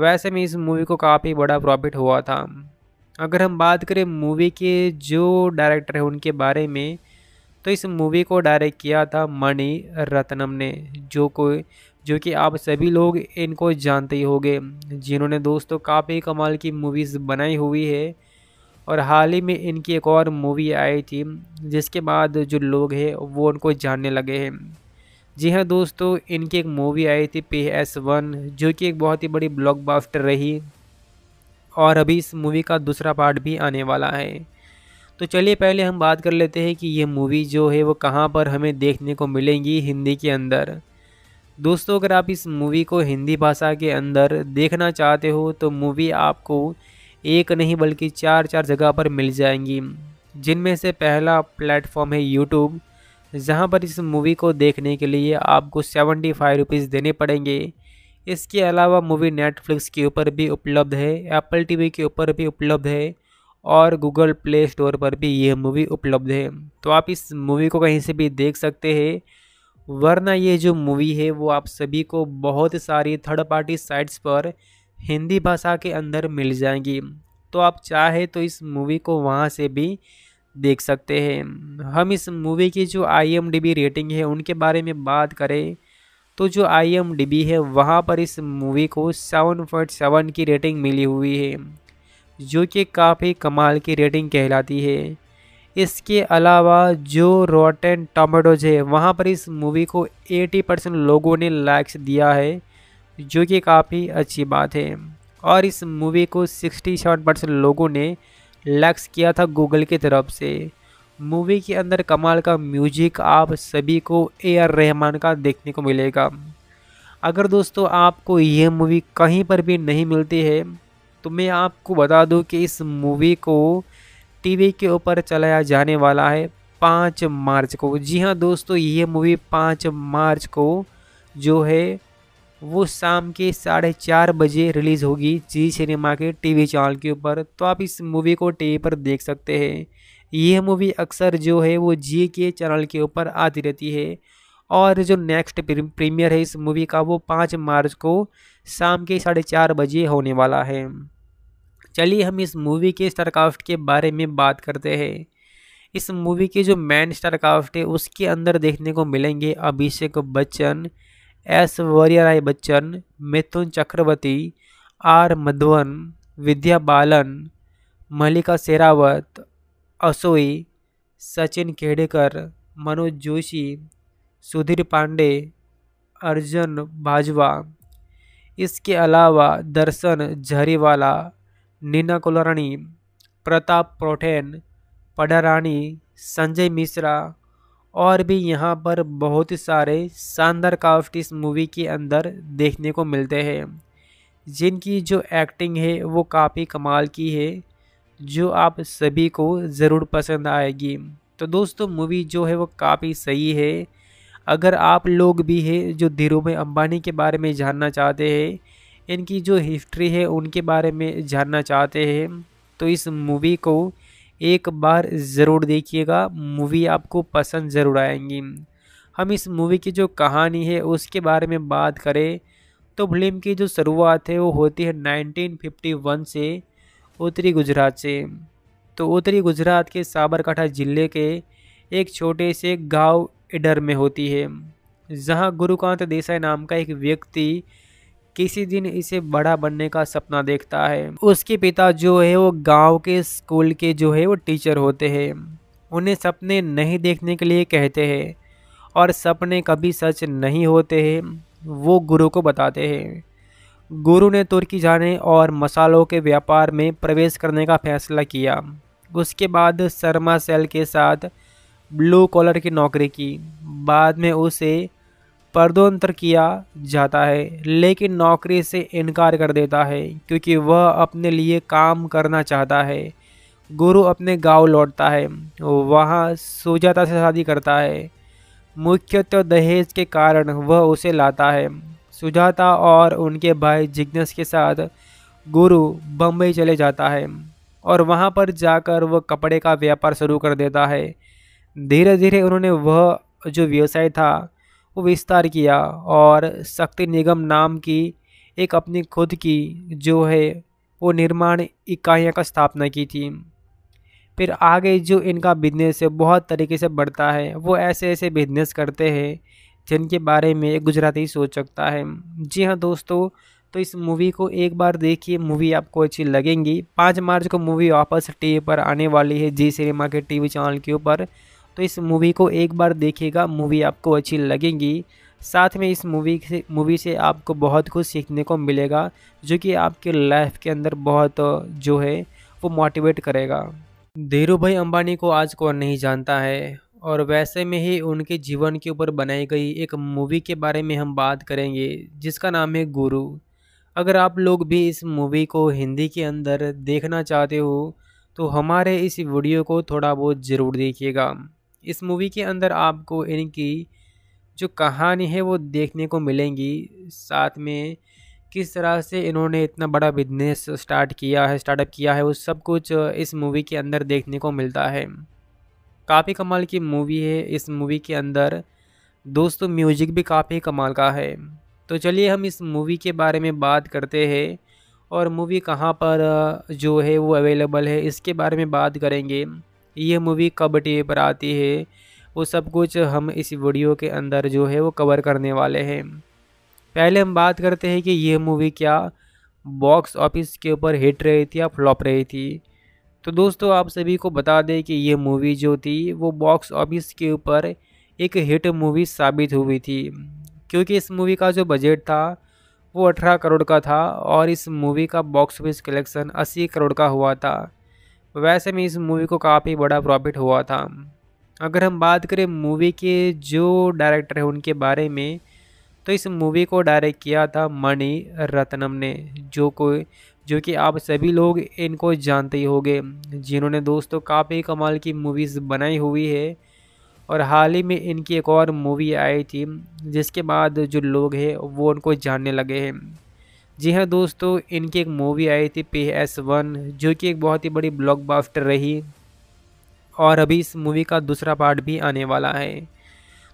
वैसे में इस मूवी को काफ़ी बड़ा प्रॉफिट हुआ था अगर हम बात करें मूवी के जो डायरेक्टर हैं उनके बारे में तो इस मूवी को डायरेक्ट किया था मणि रत्नम ने जो कोई जो कि आप सभी लोग इनको जानते ही होंगे जिन्होंने दोस्तों काफ़ी कमाल की मूवीज़ बनाई हुई है और हाल ही में इनकी एक और मूवी आई थी जिसके बाद जो लोग हैं वो उनको जानने लगे हैं जी हाँ दोस्तों इनकी एक मूवी आई थी पी एस वन जो कि एक बहुत ही बड़ी ब्लॉकबस्टर रही और अभी इस मूवी का दूसरा पार्ट भी आने वाला है तो चलिए पहले हम बात कर लेते हैं कि ये मूवी जो है वो कहाँ पर हमें देखने को मिलेंगी हिंदी के अंदर दोस्तों अगर आप इस मूवी को हिंदी भाषा के अंदर देखना चाहते हो तो मूवी आपको एक नहीं बल्कि चार चार जगह पर मिल जाएंगी जिनमें से पहला प्लेटफॉर्म है यूट्यूब जहां पर इस मूवी को देखने के लिए आपको सेवेंटी फाइव रुपीज़ देने पड़ेंगे इसके अलावा मूवी नेटफ्लिक्स के ऊपर भी उपलब्ध है एप्पल टीवी के ऊपर भी उपलब्ध है और गूगल प्ले स्टोर पर भी यह मूवी उपलब्ध है तो आप इस मूवी को कहीं से भी देख सकते हैं वरना ये जो मूवी है वो आप सभी को बहुत सारी थर्ड पार्टी साइट्स पर हिंदी भाषा के अंदर मिल जाएंगी तो आप चाहे तो इस मूवी को वहाँ से भी देख सकते हैं हम इस मूवी की जो आई रेटिंग है उनके बारे में बात करें तो जो आई है वहाँ पर इस मूवी को सेवन पॉइंट सेवन की रेटिंग मिली हुई है जो कि काफ़ी कमाल की रेटिंग कहलाती है इसके अलावा जो रोटेन टमाटोज है वहाँ पर इस मूवी को 80 परसेंट लोगों ने लाइक्स दिया है जो कि काफ़ी अच्छी बात है और इस मूवी को 67 परसेंट लोगों ने लक्स किया था गूगल की तरफ से मूवी के अंदर कमाल का म्यूजिक आप सभी को ए आर रहमान का देखने को मिलेगा अगर दोस्तों आपको यह मूवी कहीं पर भी नहीं मिलती है तो मैं आपको बता दूं कि इस मूवी को टीवी के ऊपर चलाया जाने वाला है पाँच मार्च को जी हाँ दोस्तों ये मूवी पाँच मार्च को जो है वो शाम के साढ़े चार बजे रिलीज़ होगी जी सिनेमा के टीवी चैनल के ऊपर तो आप इस मूवी को टीवी पर देख सकते हैं यह मूवी अक्सर जो है वो जी के चैनल के ऊपर आती रहती है और जो नेक्स्ट प्रीमियर है इस मूवी का वो पाँच मार्च को शाम के साढ़े चार बजे होने वाला है चलिए हम इस मूवी के स्टारकाफ्ट के बारे में बात करते हैं इस मूवी के जो मैन स्टारकाफ्ट है उसके अंदर देखने को मिलेंगे अभिषेक बच्चन एस वरियाराय बच्चन मिथुन चक्रवर्ती आर मधुवन विद्या बालन मलिका शेरावत असोई सचिन खेडेकर मनोज जोशी सुधीर पांडे अर्जुन बाजवा इसके अलावा दर्शन झरीवाला नीना कुलरणी प्रताप प्रोठेन पडारानी संजय मिश्रा और भी यहाँ पर बहुत सारे शानदार काफ्ट इस मूवी के अंदर देखने को मिलते हैं जिनकी जो एक्टिंग है वो काफ़ी कमाल की है जो आप सभी को ज़रूर पसंद आएगी तो दोस्तों मूवी जो है वो काफ़ी सही है अगर आप लोग भी हैं जो धीरूभाई अंबानी के बारे में जानना चाहते हैं इनकी जो हिस्ट्री है उनके बारे में जानना चाहते हैं तो इस मूवी को एक बार ज़रूर देखिएगा मूवी आपको पसंद ज़रूर आएंगी हम इस मूवी की जो कहानी है उसके बारे में बात करें तो फिल्म की जो शुरुआत है वो होती है 1951 से उत्तरी गुजरात से तो उत्तरी गुजरात के साबरकाठा जिले के एक छोटे से गांव इडर में होती है जहां गुरुकांत देसाई नाम का एक व्यक्ति किसी दिन इसे बड़ा बनने का सपना देखता है उसके पिता जो है वो गांव के स्कूल के जो है वो टीचर होते हैं उन्हें सपने नहीं देखने के लिए कहते हैं और सपने कभी सच नहीं होते हैं वो गुरु को बताते हैं गुरु ने तुर्की जाने और मसालों के व्यापार में प्रवेश करने का फैसला किया उसके बाद शर्मा सेल के साथ ब्लू कॉलर की नौकरी की बाद में उसे पर्दोन्तर किया जाता है लेकिन नौकरी से इनकार कर देता है क्योंकि वह अपने लिए काम करना चाहता है गुरु अपने गांव लौटता है वहां सुजाता से शादी करता है मुख्यतः दहेज के कारण वह उसे लाता है सुजाता और उनके भाई जिग्नस के साथ गुरु बम्बई चले जाता है और वहां पर जाकर वह कपड़े का व्यापार शुरू कर देता है धीरे धीरे उन्होंने वह जो व्यवसाय था को विस्तार किया और शक्ति निगम नाम की एक अपनी खुद की जो है वो निर्माण इकाइयों का स्थापना की थी फिर आगे जो इनका बिजनेस है बहुत तरीके से बढ़ता है वो ऐसे ऐसे बिजनेस करते हैं जिनके बारे में एक गुजराती सोच सकता है जी हाँ दोस्तों तो इस मूवी को एक बार देखिए मूवी आपको अच्छी लगेंगी पाँच मार्च को मूवी वापस टीवी पर आने वाली है जी सिनेमा के टीवी चैनल के ऊपर तो इस मूवी को एक बार देखिएगा मूवी आपको अच्छी लगेगी साथ में इस मूवी से मूवी से आपको बहुत कुछ सीखने को मिलेगा जो कि आपके लाइफ के अंदर बहुत जो है वो मोटिवेट करेगा धीरू भाई अम्बानी को आज कौन नहीं जानता है और वैसे में ही उनके जीवन के ऊपर बनाई गई एक मूवी के बारे में हम बात करेंगे जिसका नाम है गुरु अगर आप लोग भी इस मूवी को हिंदी के अंदर देखना चाहते हो तो हमारे इस वीडियो को थोड़ा बहुत ज़रूर देखिएगा इस मूवी के अंदर आपको इनकी जो कहानी है वो देखने को मिलेंगी साथ में किस तरह से इन्होंने इतना बड़ा बिजनेस स्टार्ट किया है स्टार्टअप किया है वो सब कुछ इस मूवी के अंदर देखने को मिलता है काफ़ी कमाल की मूवी है इस मूवी के अंदर दोस्तों म्यूजिक भी काफ़ी कमाल का है तो चलिए हम इस मूवी के बारे में बात करते हैं और मूवी कहाँ पर जो है वो अवेलेबल है इसके बारे में बात करेंगे ये मूवी कब टी पर आती है वो सब कुछ हम इस वीडियो के अंदर जो है वो कवर करने वाले हैं पहले हम बात करते हैं कि यह मूवी क्या बॉक्स ऑफिस के ऊपर हिट रही थी या फ्लॉप रही थी तो दोस्तों आप सभी को बता दें कि यह मूवी जो थी वो बॉक्स ऑफिस के ऊपर एक हिट मूवी साबित हुई थी क्योंकि इस मूवी का जो बजट था वो अठारह करोड़ का था और इस मूवी का बॉक्स ऑफिस कलेक्शन अस्सी करोड़ का हुआ था वैसे में इस मूवी को काफ़ी बड़ा प्रॉफिट हुआ था अगर हम बात करें मूवी के जो डायरेक्टर हैं उनके बारे में तो इस मूवी को डायरेक्ट किया था मणि रत्नम ने जो कोई जो कि आप सभी लोग इनको जानते ही होंगे जिन्होंने दोस्तों काफ़ी कमाल की मूवीज़ बनाई हुई है और हाल ही में इनकी एक और मूवी आई थी जिसके बाद जो लोग हैं वो उनको जानने लगे हैं जी हाँ दोस्तों इनकी एक मूवी आई थी पी एस वन जो कि एक बहुत ही बड़ी ब्लॉकबस्टर रही और अभी इस मूवी का दूसरा पार्ट भी आने वाला है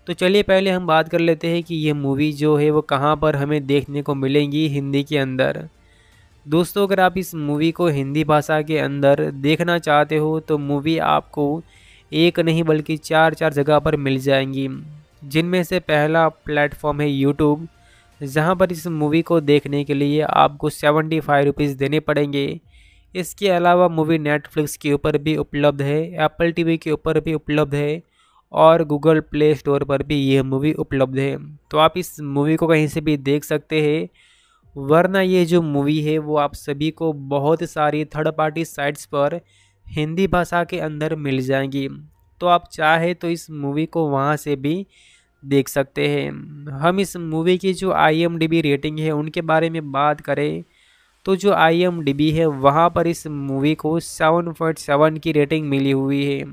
तो चलिए पहले हम बात कर लेते हैं कि ये मूवी जो है वो कहाँ पर हमें देखने को मिलेंगी हिंदी के अंदर दोस्तों अगर आप इस मूवी को हिंदी भाषा के अंदर देखना चाहते हो तो मूवी आपको एक नहीं बल्कि चार चार जगह पर मिल जाएंगी जिनमें से पहला प्लेटफॉर्म है यूट्यूब जहां पर इस मूवी को देखने के लिए आपको सेवेंटी फाइव रुपीज़ देने पड़ेंगे इसके अलावा मूवी नेटफ्लिक्स के ऊपर भी उपलब्ध है एप्पल टीवी के ऊपर भी उपलब्ध है और गूगल प्ले स्टोर पर भी यह मूवी उपलब्ध है तो आप इस मूवी को कहीं से भी देख सकते हैं वरना ये जो मूवी है वो आप सभी को बहुत सारी थर्ड पार्टी साइट्स पर हिंदी भाषा के अंदर मिल जाएंगी तो आप चाहे तो इस मूवी को वहाँ से भी देख सकते हैं हम इस मूवी की जो आई रेटिंग है उनके बारे में बात करें तो जो आई है वहाँ पर इस मूवी को 7.7 की रेटिंग मिली हुई है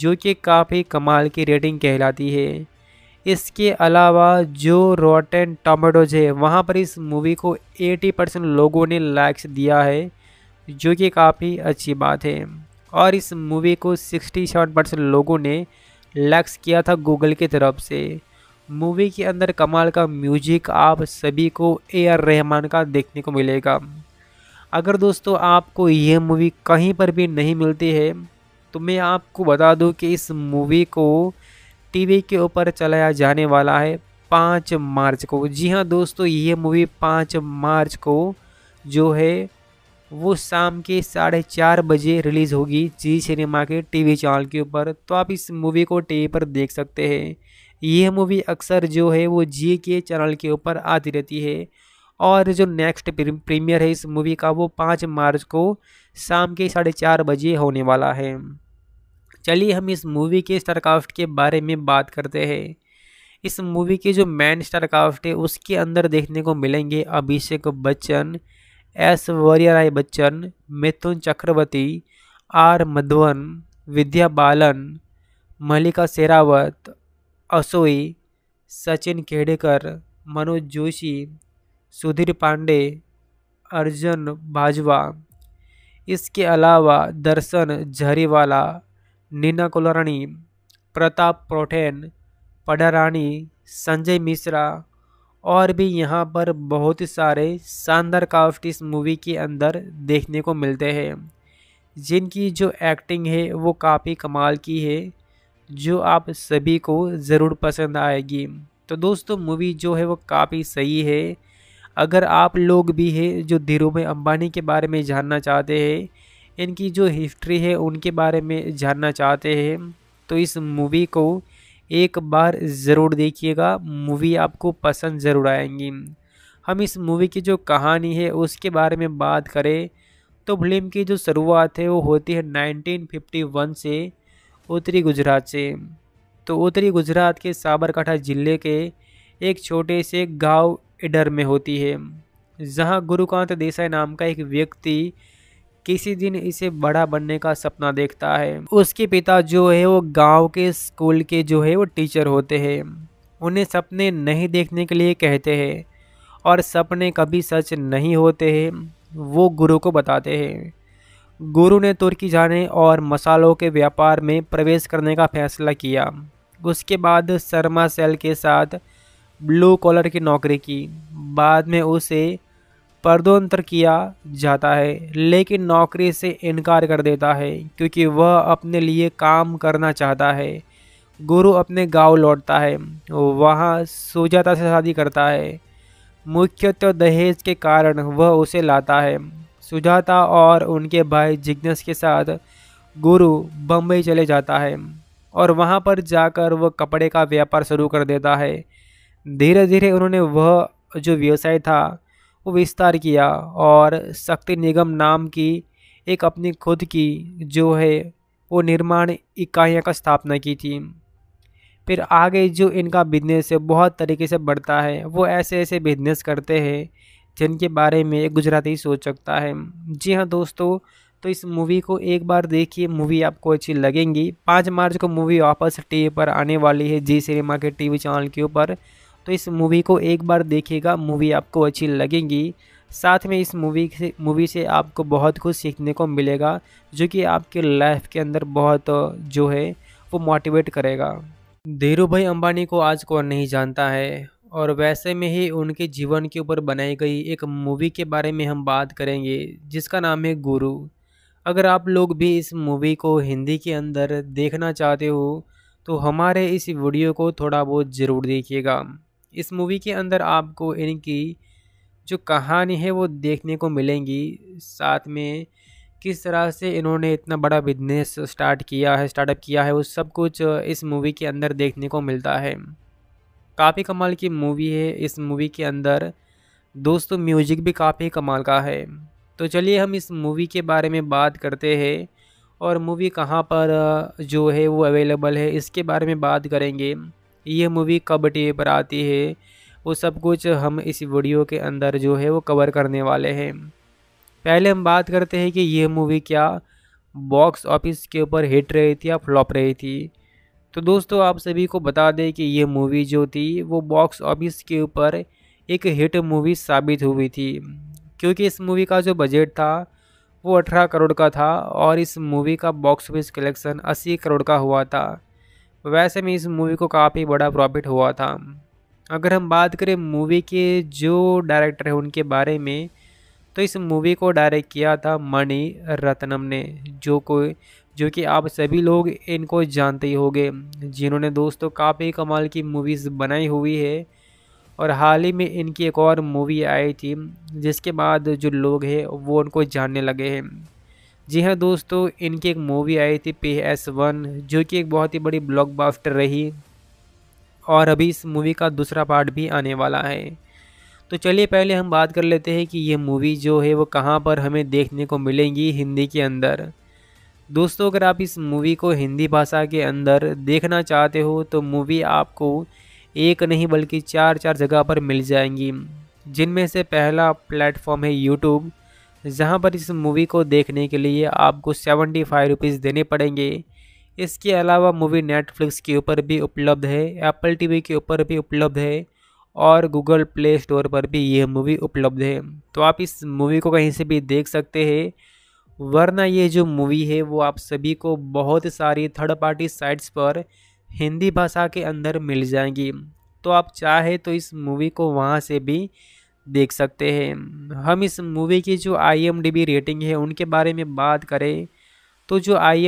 जो कि काफ़ी कमाल की रेटिंग कहलाती है इसके अलावा जो रोटेन टमाटोज है वहाँ पर इस मूवी को 80 परसेंट लोगों ने लाइक्स दिया है जो कि काफ़ी अच्छी बात है और इस मूवी को 67 परसेंट लोगों ने लक्ष्य किया था गूगल की तरफ से मूवी के अंदर कमाल का म्यूजिक आप सभी को ए आर रहमान का देखने को मिलेगा अगर दोस्तों आपको यह मूवी कहीं पर भी नहीं मिलती है तो मैं आपको बता दूं कि इस मूवी को टीवी के ऊपर चलाया जाने वाला है पाँच मार्च को जी हाँ दोस्तों ये मूवी पाँच मार्च को जो है वो शाम के साढ़े चार बजे रिलीज़ होगी जी सिनेमा के टीवी चैनल के ऊपर तो आप इस मूवी को टीवी पर देख सकते हैं यह मूवी अक्सर जो है वो जी के चैनल के ऊपर आती रहती है और जो नेक्स्ट प्रीमियर है इस मूवी का वो पाँच मार्च को शाम के साढ़े चार बजे होने वाला है चलिए हम इस मूवी के स्टारकाफ्ट के बारे में बात करते हैं इस मूवी के जो मैन स्टारकाफ्ट है उसके अंदर देखने को मिलेंगे अभिषेक बच्चन एस वरियाराय बच्चन मिथुन चक्रवर्ती आर मधुवन विद्या बालन मल्लिका शेरावत असोई सचिन खेडेकर मनोज जोशी सुधीर पांडे अर्जुन बाजवा इसके अलावा दर्शन झरीवाला नीना कुलरणी प्रताप प्रोठेन पडारानी संजय मिश्रा और भी यहाँ पर बहुत सारे शानदार काफ्ट इस मूवी के अंदर देखने को मिलते हैं जिनकी जो एक्टिंग है वो काफ़ी कमाल की है जो आप सभी को ज़रूर पसंद आएगी तो दोस्तों मूवी जो है वो काफ़ी सही है अगर आप लोग भी हैं जो धीरूभाई अंबानी के बारे में जानना चाहते हैं इनकी जो हिस्ट्री है उनके बारे में जानना चाहते हैं तो इस मूवी को एक बार ज़रूर देखिएगा मूवी आपको पसंद ज़रूर आएंगी हम इस मूवी की जो कहानी है उसके बारे में बात करें तो फिल्म की जो शुरुआत है वो होती है 1951 से उत्तरी गुजरात से तो उत्तरी गुजरात के साबरकाठा जिले के एक छोटे से गांव इडर में होती है जहां गुरुकांत देसाई नाम का एक व्यक्ति किसी दिन इसे बड़ा बनने का सपना देखता है उसके पिता जो है वो गांव के स्कूल के जो है वो टीचर होते हैं उन्हें सपने नहीं देखने के लिए कहते हैं और सपने कभी सच नहीं होते हैं वो गुरु को बताते हैं गुरु ने तुर्की जाने और मसालों के व्यापार में प्रवेश करने का फैसला किया उसके बाद शर्मा सेल के साथ ब्लू कॉलर की नौकरी की बाद में उसे पर्दोन्तर किया जाता है लेकिन नौकरी से इनकार कर देता है क्योंकि वह अपने लिए काम करना चाहता है गुरु अपने गांव लौटता है वहां सुजाता से शादी करता है मुख्यतः दहेज के कारण वह उसे लाता है सुजाता और उनके भाई जिग्नेस के साथ गुरु बम्बई चले जाता है और वहां पर जाकर वह कपड़े का व्यापार शुरू कर देता है धीरे धीरे उन्होंने वह जो व्यवसाय था को विस्तार किया और शक्ति निगम नाम की एक अपनी खुद की जो है वो निर्माण इकाइयाँ का स्थापना की थी फिर आगे जो इनका बिजनेस है बहुत तरीके से बढ़ता है वो ऐसे ऐसे बिजनेस करते हैं जिनके बारे में एक गुजराती सोच सकता है जी हाँ दोस्तों तो इस मूवी को एक बार देखिए मूवी आपको अच्छी लगेंगी पाँच मार्च को मूवी वापस टीवी पर आने वाली है जी सिनेमा के टीवी चैनल के ऊपर तो इस मूवी को एक बार देखिएगा मूवी आपको अच्छी लगेगी साथ में इस मूवी से मूवी से आपको बहुत कुछ सीखने को मिलेगा जो कि आपके लाइफ के अंदर बहुत जो है वो मोटिवेट करेगा धीरू भाई अम्बानी को आज कौन नहीं जानता है और वैसे में ही उनके जीवन के ऊपर बनाई गई एक मूवी के बारे में हम बात करेंगे जिसका नाम है गुरु अगर आप लोग भी इस मूवी को हिंदी के अंदर देखना चाहते हो तो हमारे इस वीडियो को थोड़ा बहुत ज़रूर देखिएगा इस मूवी के अंदर आपको इनकी जो कहानी है वो देखने को मिलेंगी साथ में किस तरह से इन्होंने इतना बड़ा बिजनेस स्टार्ट किया है स्टार्टअप किया है वो सब कुछ इस मूवी के अंदर देखने को मिलता है काफ़ी कमाल की मूवी है इस मूवी के अंदर दोस्तों म्यूजिक भी काफ़ी कमाल का है तो चलिए हम इस मूवी के बारे में बात करते हैं और मूवी कहाँ पर जो है वो अवेलेबल है इसके बारे में बात करेंगे ये मूवी कब टी पर आती है वो सब कुछ हम इस वीडियो के अंदर जो है वो कवर करने वाले हैं पहले हम बात करते हैं कि यह मूवी क्या बॉक्स ऑफिस के ऊपर हिट रही थी या फ्लॉप रही थी तो दोस्तों आप सभी को बता दें कि यह मूवी जो थी वो बॉक्स ऑफिस के ऊपर एक हिट मूवी साबित हुई थी क्योंकि इस मूवी का जो बजट था वो अठारह करोड़ का था और इस मूवी का बॉक्स ऑफिस कलेक्शन अस्सी करोड़ का हुआ था वैसे में इस मूवी को काफ़ी बड़ा प्रॉफिट हुआ था अगर हम बात करें मूवी के जो डायरेक्टर हैं उनके बारे में तो इस मूवी को डायरेक्ट किया था मणि रत्नम ने जो कोई जो कि आप सभी लोग इनको जानते ही होंगे जिन्होंने दोस्तों काफ़ी कमाल की मूवीज़ बनाई हुई है और हाल ही में इनकी एक और मूवी आई थी जिसके बाद जो लोग हैं वो उनको जानने लगे हैं जी हाँ दोस्तों इनकी एक मूवी आई थी पी एस वन जो कि एक बहुत ही बड़ी ब्लॉकबस्टर रही और अभी इस मूवी का दूसरा पार्ट भी आने वाला है तो चलिए पहले हम बात कर लेते हैं कि ये मूवी जो है वो कहाँ पर हमें देखने को मिलेंगी हिंदी के अंदर दोस्तों अगर आप इस मूवी को हिंदी भाषा के अंदर देखना चाहते हो तो मूवी आपको एक नहीं बल्कि चार चार जगह पर मिल जाएंगी जिनमें से पहला प्लेटफॉर्म है यूट्यूब जहां पर इस मूवी को देखने के लिए आपको सेवेंटी फाइव रुपीज़ देने पड़ेंगे इसके अलावा मूवी नेटफ्लिक्स के ऊपर भी उपलब्ध है एप्पल टीवी के ऊपर भी उपलब्ध है और गूगल प्ले स्टोर पर भी यह मूवी उपलब्ध है तो आप इस मूवी को कहीं से भी देख सकते हैं वरना ये जो मूवी है वो आप सभी को बहुत सारी थर्ड पार्टी साइट्स पर हिंदी भाषा के अंदर मिल जाएंगी तो आप चाहे तो इस मूवी को वहाँ से भी देख सकते हैं हम इस मूवी की जो आई रेटिंग है उनके बारे में बात करें तो जो आई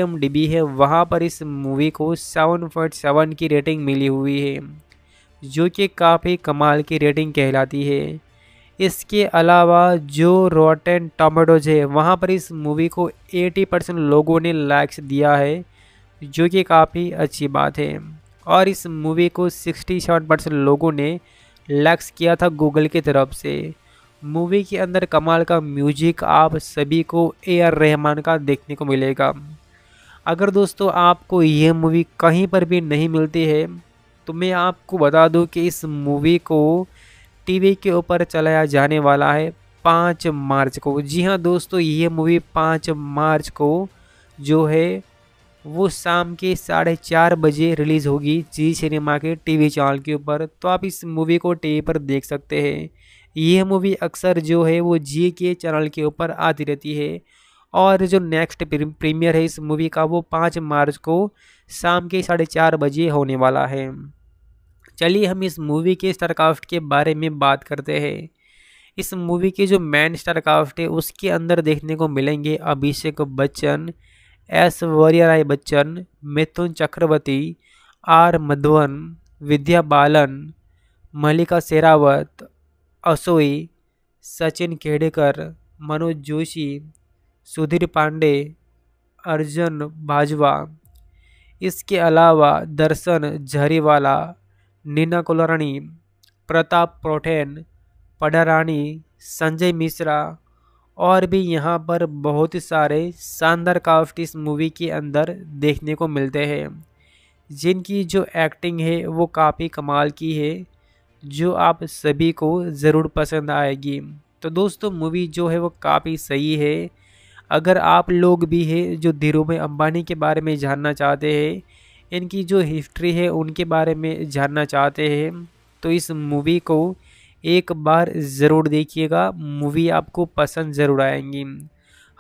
है वहाँ पर इस मूवी को सेवन पॉइंट सेवन की रेटिंग मिली हुई है जो कि काफ़ी कमाल की रेटिंग कहलाती है इसके अलावा जो रोटेन टमाटोज है वहाँ पर इस मूवी को 80 परसेंट लोगों ने लाइक्स दिया है जो कि काफ़ी अच्छी बात है और इस मूवी को 67 परसेंट लोगों ने लक्ष्य किया था गूगल की तरफ से मूवी के अंदर कमाल का म्यूजिक आप सभी को ए आर रहमान का देखने को मिलेगा अगर दोस्तों आपको यह मूवी कहीं पर भी नहीं मिलती है तो मैं आपको बता दूं कि इस मूवी को टीवी के ऊपर चलाया जाने वाला है पाँच मार्च को जी हाँ दोस्तों ये मूवी पाँच मार्च को जो है वो शाम के साढ़े चार बजे रिलीज़ होगी जी सिनेमा के टीवी चैनल के ऊपर तो आप इस मूवी को टीवी पर देख सकते हैं यह मूवी अक्सर जो है वो जी के चैनल के ऊपर आती रहती है और जो नेक्स्ट प्रीमियर है इस मूवी का वो पाँच मार्च को शाम के साढ़े चार बजे होने वाला है चलिए हम इस मूवी के स्टारकास्ट के बारे में बात करते हैं इस मूवी के जो मैन स्टारकास्ट है उसके अंदर देखने को मिलेंगे अभिषेक बच्चन एस वरियाराय बच्चन मिथुन चक्रवर्ती आर मधुवन विद्या बालन मल्लिका शेरावत असोई सचिन खेडेकर मनोज जोशी सुधीर पांडे अर्जुन बाजवा इसके अलावा दर्शन झरीवाला नीना कुलरणी प्रताप प्रोठेन पडारानी संजय मिश्रा और भी यहाँ पर बहुत सारे शानदार काफ्ट इस मूवी के अंदर देखने को मिलते हैं जिनकी जो एक्टिंग है वो काफ़ी कमाल की है जो आप सभी को ज़रूर पसंद आएगी तो दोस्तों मूवी जो है वो काफ़ी सही है अगर आप लोग भी हैं जो धीरूभाई अंबानी के बारे में जानना चाहते हैं इनकी जो हिस्ट्री है उनके बारे में जानना चाहते हैं तो इस मूवी को एक बार ज़रूर देखिएगा मूवी आपको पसंद ज़रूर आएंगी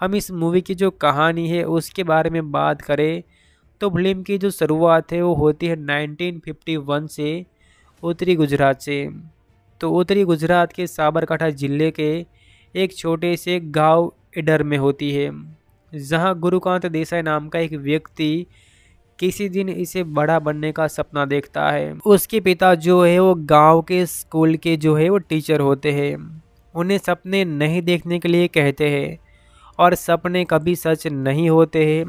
हम इस मूवी की जो कहानी है उसके बारे में बात करें तो फिल्म की जो शुरुआत है वो होती है 1951 से उत्तरी गुजरात से तो उत्तरी गुजरात के साबरकाठा ज़िले के एक छोटे से गांव इडर में होती है जहां गुरुकांत देसाई नाम का एक व्यक्ति किसी दिन इसे बड़ा बनने का सपना देखता है उसके पिता जो है वो गांव के स्कूल के जो है वो टीचर होते हैं उन्हें सपने नहीं देखने के लिए कहते हैं और सपने कभी सच नहीं होते हैं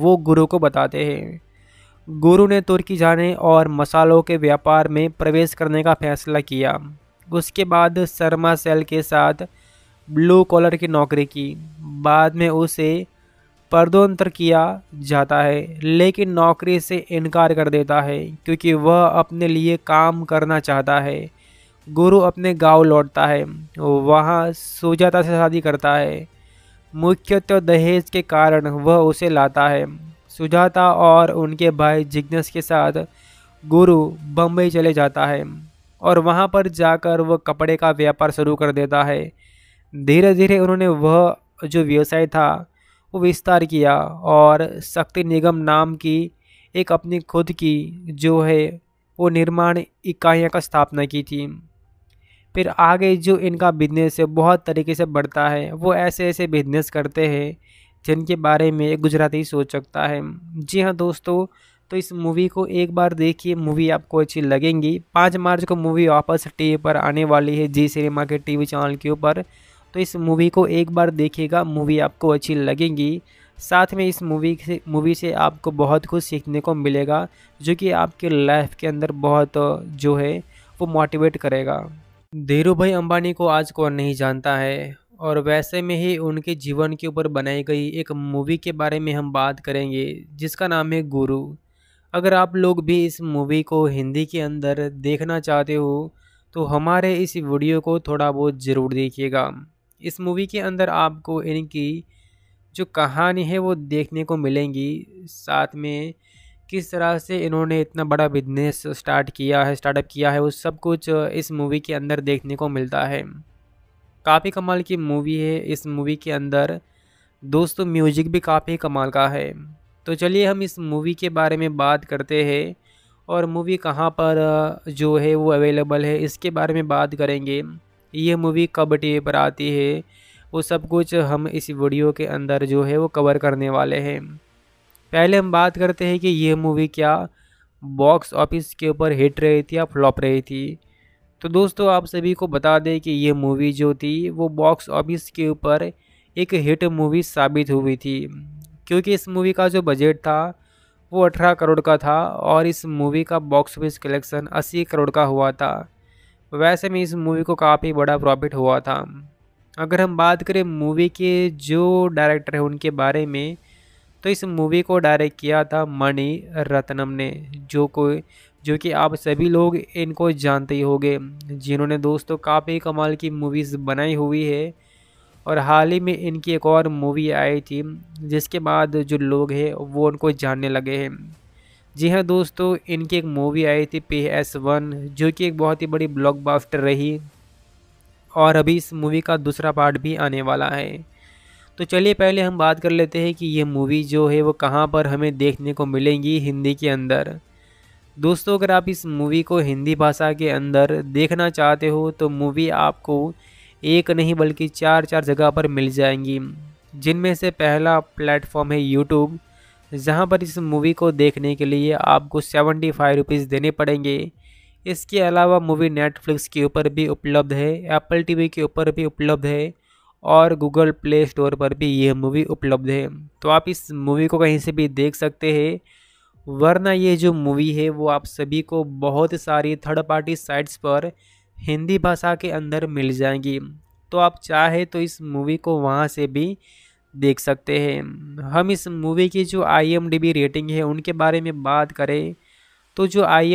वो गुरु को बताते हैं गुरु ने तुर्की जाने और मसालों के व्यापार में प्रवेश करने का फैसला किया उसके बाद शर्मा सेल के साथ ब्लू कॉलर की नौकरी की बाद में उसे पदोन्नत किया जाता है लेकिन नौकरी से इनकार कर देता है क्योंकि वह अपने लिए काम करना चाहता है गुरु अपने गांव लौटता है वहां सुजाता से शादी करता है मुख्यतः दहेज के कारण वह उसे लाता है सुजाता और उनके भाई जिग्नस के साथ गुरु बम्बई चले जाता है और वहां पर जाकर वह कपड़े का व्यापार शुरू कर देता है धीरे धीरे उन्होंने वह जो व्यवसाय था विस्तार किया और शक्ति निगम नाम की एक अपनी खुद की जो है वो निर्माण इकाइयाँ का स्थापना की थी फिर आगे जो इनका बिजनेस है बहुत तरीके से बढ़ता है वो ऐसे ऐसे बिजनेस करते हैं जिनके बारे में एक गुजराती सोच सकता है जी हाँ दोस्तों तो इस मूवी को एक बार देखिए मूवी आपको अच्छी लगेंगी पाँच मार्च को मूवी वापस टीवी पर आने वाली है जी सिनेमा के टीवी चैनल के ऊपर तो इस मूवी को एक बार देखिएगा मूवी आपको अच्छी लगेगी साथ में इस मूवी से मूवी से आपको बहुत कुछ सीखने को मिलेगा जो कि आपके लाइफ के अंदर बहुत जो है वो मोटिवेट करेगा धीरू भाई अम्बानी को आज कौन नहीं जानता है और वैसे में ही उनके जीवन के ऊपर बनाई गई एक मूवी के बारे में हम बात करेंगे जिसका नाम है गुरु अगर आप लोग भी इस मूवी को हिंदी के अंदर देखना चाहते हो तो हमारे इस वीडियो को थोड़ा बहुत ज़रूर देखिएगा इस मूवी के अंदर आपको इनकी जो कहानी है वो देखने को मिलेंगी साथ में किस तरह से इन्होंने इतना बड़ा बिजनेस स्टार्ट किया है स्टार्टअप किया है वो सब कुछ इस मूवी के अंदर देखने को मिलता है काफ़ी कमाल की मूवी है इस मूवी के अंदर दोस्तों म्यूजिक भी काफ़ी कमाल का है तो चलिए हम इस मूवी के बारे में बात करते हैं और मूवी कहाँ पर जो है वो अवेलेबल है इसके बारे में बात करेंगे ये मूवी कब डे पर आती है वो सब कुछ हम इस वीडियो के अंदर जो है वो कवर करने वाले हैं पहले हम बात करते हैं कि यह मूवी क्या बॉक्स ऑफिस के ऊपर हिट रही थी या फ्लॉप रही थी तो दोस्तों आप सभी को बता दें कि यह मूवी जो थी वो बॉक्स ऑफिस के ऊपर एक हिट मूवी साबित हुई थी क्योंकि इस मूवी का जो बजट था वो अठारह करोड़ का था और इस मूवी का बॉक्स ऑफिस कलेक्शन अस्सी करोड़ का हुआ था वैसे में इस मूवी को काफ़ी बड़ा प्रॉफिट हुआ था अगर हम बात करें मूवी के जो डायरेक्टर हैं उनके बारे में तो इस मूवी को डायरेक्ट किया था मणि रत्नम ने जो कोई जो कि आप सभी लोग इनको जानते ही होंगे जिन्होंने दोस्तों काफ़ी कमाल की मूवीज़ बनाई हुई है और हाल ही में इनकी एक और मूवी आई थी जिसके बाद जो लोग हैं वो उनको जानने लगे हैं जी हाँ दोस्तों इनकी एक मूवी आई थी पी एस वन जो कि एक बहुत ही बड़ी ब्लॉकबस्टर रही और अभी इस मूवी का दूसरा पार्ट भी आने वाला है तो चलिए पहले हम बात कर लेते हैं कि ये मूवी जो है वो कहाँ पर हमें देखने को मिलेंगी हिंदी के अंदर दोस्तों अगर आप इस मूवी को हिंदी भाषा के अंदर देखना चाहते हो तो मूवी आपको एक नहीं बल्कि चार चार जगह पर मिल जाएंगी जिनमें से पहला प्लेटफॉर्म है यूट्यूब जहां पर इस मूवी को देखने के लिए आपको सेवेंटी फाइव रुपीज़ देने पड़ेंगे इसके अलावा मूवी नेटफ्लिक्स के ऊपर भी उपलब्ध है एप्पल टीवी के ऊपर भी उपलब्ध है और गूगल प्ले स्टोर पर भी यह मूवी उपलब्ध है तो आप इस मूवी को कहीं से भी देख सकते हैं वरना ये जो मूवी है वो आप सभी को बहुत सारी थर्ड पार्टी साइट्स पर हिंदी भाषा के अंदर मिल जाएंगी तो आप चाहे तो इस मूवी को वहाँ से भी देख सकते हैं हम इस मूवी की जो आई रेटिंग है उनके बारे में बात करें तो जो आई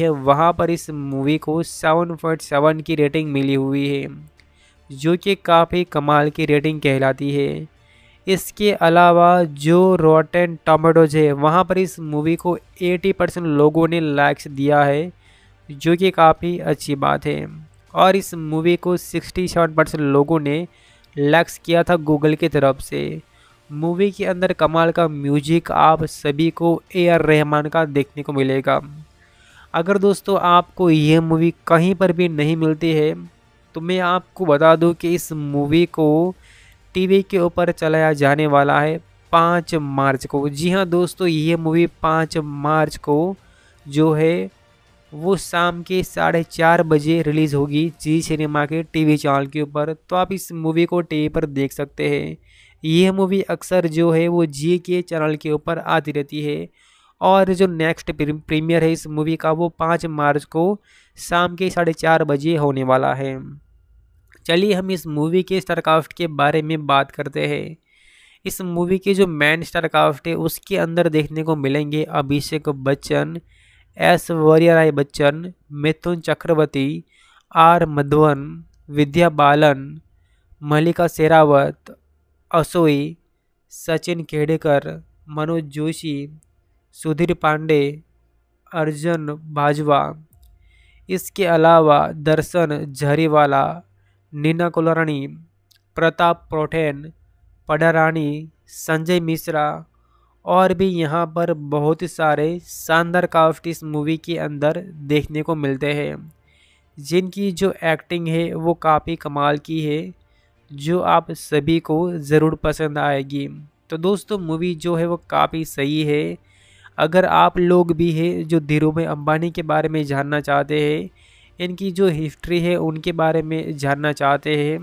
है वहाँ पर इस मूवी को सेवन पॉइंट सेवन की रेटिंग मिली हुई है जो कि काफ़ी कमाल की रेटिंग कहलाती है इसके अलावा जो रोटेन टमाटोज है वहाँ पर इस मूवी को 80 परसेंट लोगों ने लाइक्स दिया है जो कि काफ़ी अच्छी बात है और इस मूवी को 67 परसेंट लोगों ने लक्ष्य किया था गूगल की तरफ से मूवी के अंदर कमाल का म्यूजिक आप सभी को ए आर रहमान का देखने को मिलेगा अगर दोस्तों आपको यह मूवी कहीं पर भी नहीं मिलती है तो मैं आपको बता दूं कि इस मूवी को टीवी के ऊपर चलाया जाने वाला है पाँच मार्च को जी हाँ दोस्तों ये मूवी पाँच मार्च को जो है वो शाम के साढ़े चार बजे रिलीज़ होगी जी सिनेमा के टीवी चैनल के ऊपर तो आप इस मूवी को टीवी पर देख सकते हैं यह मूवी अक्सर जो है वो जी के चैनल के ऊपर आती रहती है और जो नेक्स्ट प्रीमियर है इस मूवी का वो पाँच मार्च को शाम के साढ़े चार बजे होने वाला है चलिए हम इस मूवी के स्टारकाफ्ट के बारे में बात करते हैं इस मूवी के जो मैन स्टारकाफ्ट है उसके अंदर देखने को मिलेंगे अभिषेक बच्चन एस वरियाराय बच्चन मिथुन चक्रवर्ती आर मधुवन विद्या बालन मल्लिका शेरावत असोई सचिन खेडेकर मनोज जोशी सुधीर पांडे अर्जुन बाजवा इसके अलावा दर्शन झरीवाला नीना कुलरणी प्रताप प्रोटेन पडारानी संजय मिश्रा और भी यहाँ पर बहुत सारे शानदार काफ्ट इस मूवी के अंदर देखने को मिलते हैं जिनकी जो एक्टिंग है वो काफ़ी कमाल की है जो आप सभी को ज़रूर पसंद आएगी तो दोस्तों मूवी जो है वो काफ़ी सही है अगर आप लोग भी हैं जो धीरूभाई अंबानी के बारे में जानना चाहते हैं इनकी जो हिस्ट्री है उनके बारे में जानना चाहते हैं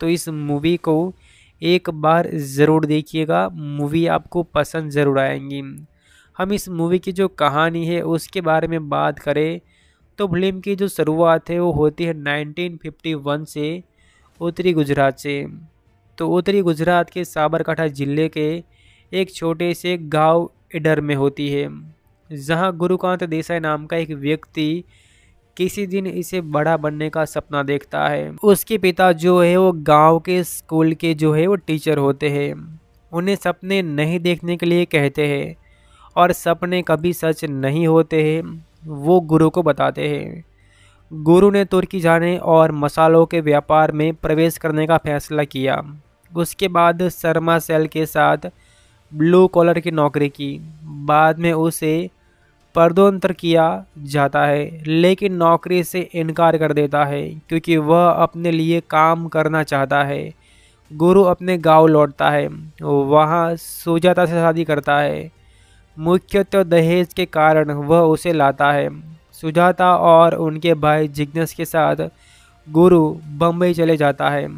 तो इस मूवी को एक बार ज़रूर देखिएगा मूवी आपको पसंद ज़रूर आएंगी हम इस मूवी की जो कहानी है उसके बारे में बात करें तो फिल्म की जो शुरुआत है वो होती है 1951 से उत्तरी गुजरात से तो उत्तरी गुजरात के साबरकाठा जिले के एक छोटे से गांव इडर में होती है जहां गुरुकांत देसाई नाम का एक व्यक्ति किसी दिन इसे बड़ा बनने का सपना देखता है उसके पिता जो है वो गांव के स्कूल के जो है वो टीचर होते हैं उन्हें सपने नहीं देखने के लिए कहते हैं और सपने कभी सच नहीं होते हैं वो गुरु को बताते हैं गुरु ने तुर्की जाने और मसालों के व्यापार में प्रवेश करने का फैसला किया उसके बाद शर्मा सेल के साथ ब्लू कॉलर की नौकरी की बाद में उसे पर्दोन्तर किया जाता है लेकिन नौकरी से इनकार कर देता है क्योंकि वह अपने लिए काम करना चाहता है गुरु अपने गांव लौटता है वहां सुजाता से शादी करता है मुख्यतः दहेज के कारण वह उसे लाता है सुजाता और उनके भाई जिग्नस के साथ गुरु बम्बई चले जाता है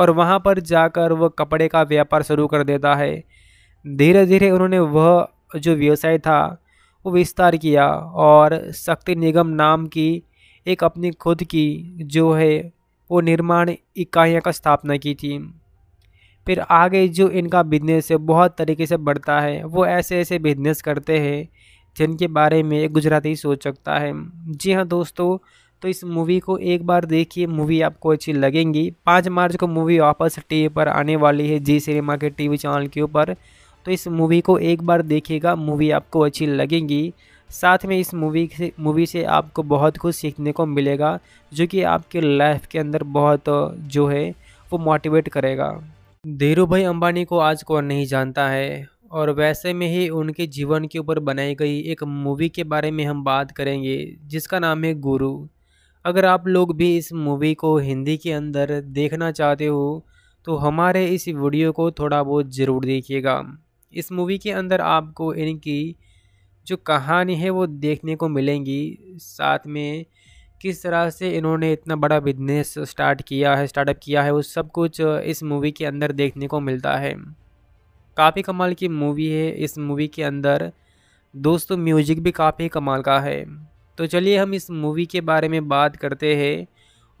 और वहां पर जाकर वह कपड़े का व्यापार शुरू कर देता है धीरे धीरे उन्होंने वह जो व्यवसाय था विस्तार किया और शक्ति निगम नाम की एक अपनी खुद की जो है वो निर्माण इकाइयों का स्थापना की थी फिर आगे जो इनका बिजनेस है बहुत तरीके से बढ़ता है वो ऐसे ऐसे बिजनेस करते हैं जिनके बारे में एक गुजराती सोच सकता है जी हाँ दोस्तों तो इस मूवी को एक बार देखिए मूवी आपको अच्छी लगेंगी पाँच मार्च को मूवी वापस टीवी पर आने वाली है जी सिनेमा के टीवी चैनल के ऊपर तो इस मूवी को एक बार देखिएगा मूवी आपको अच्छी लगेगी साथ में इस मूवी से मूवी से आपको बहुत कुछ सीखने को मिलेगा जो कि आपके लाइफ के अंदर बहुत जो है वो मोटिवेट करेगा धीरू भाई अम्बानी को आज कौन नहीं जानता है और वैसे में ही उनके जीवन के ऊपर बनाई गई एक मूवी के बारे में हम बात करेंगे जिसका नाम है गुरु अगर आप लोग भी इस मूवी को हिंदी के अंदर देखना चाहते हो तो हमारे इस वीडियो को थोड़ा बहुत ज़रूर देखिएगा इस मूवी के अंदर आपको इनकी जो कहानी है वो देखने को मिलेंगी साथ में किस तरह से इन्होंने इतना बड़ा बिजनेस स्टार्ट किया है स्टार्टअप किया है वो सब कुछ इस मूवी के अंदर देखने को मिलता है काफ़ी कमाल की मूवी है इस मूवी के अंदर दोस्तों म्यूजिक भी काफ़ी कमाल का है तो चलिए हम इस मूवी के बारे में बात करते हैं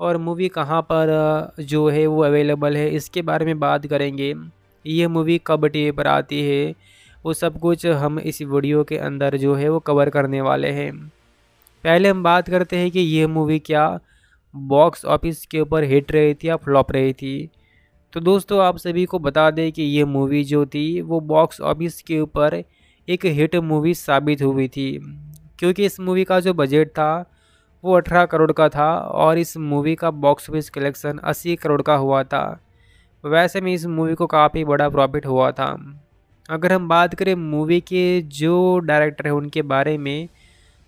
और मूवी कहाँ पर जो है वो अवेलेबल है इसके बारे में बात करेंगे ये मूवी कब डे पर आती है वो सब कुछ हम इस वीडियो के अंदर जो है वो कवर करने वाले हैं पहले हम बात करते हैं कि यह मूवी क्या बॉक्स ऑफिस के ऊपर हिट रही थी या फ्लॉप रही थी तो दोस्तों आप सभी को बता दें कि यह मूवी जो थी वो बॉक्स ऑफिस के ऊपर एक हिट मूवी साबित हुई थी क्योंकि इस मूवी का जो बजट था वो अठारह करोड़ का था और इस मूवी का बॉक्स ऑफिस कलेक्शन अस्सी करोड़ का हुआ था वैसे में इस मूवी को काफ़ी बड़ा प्रॉफिट हुआ था अगर हम बात करें मूवी के जो डायरेक्टर हैं उनके बारे में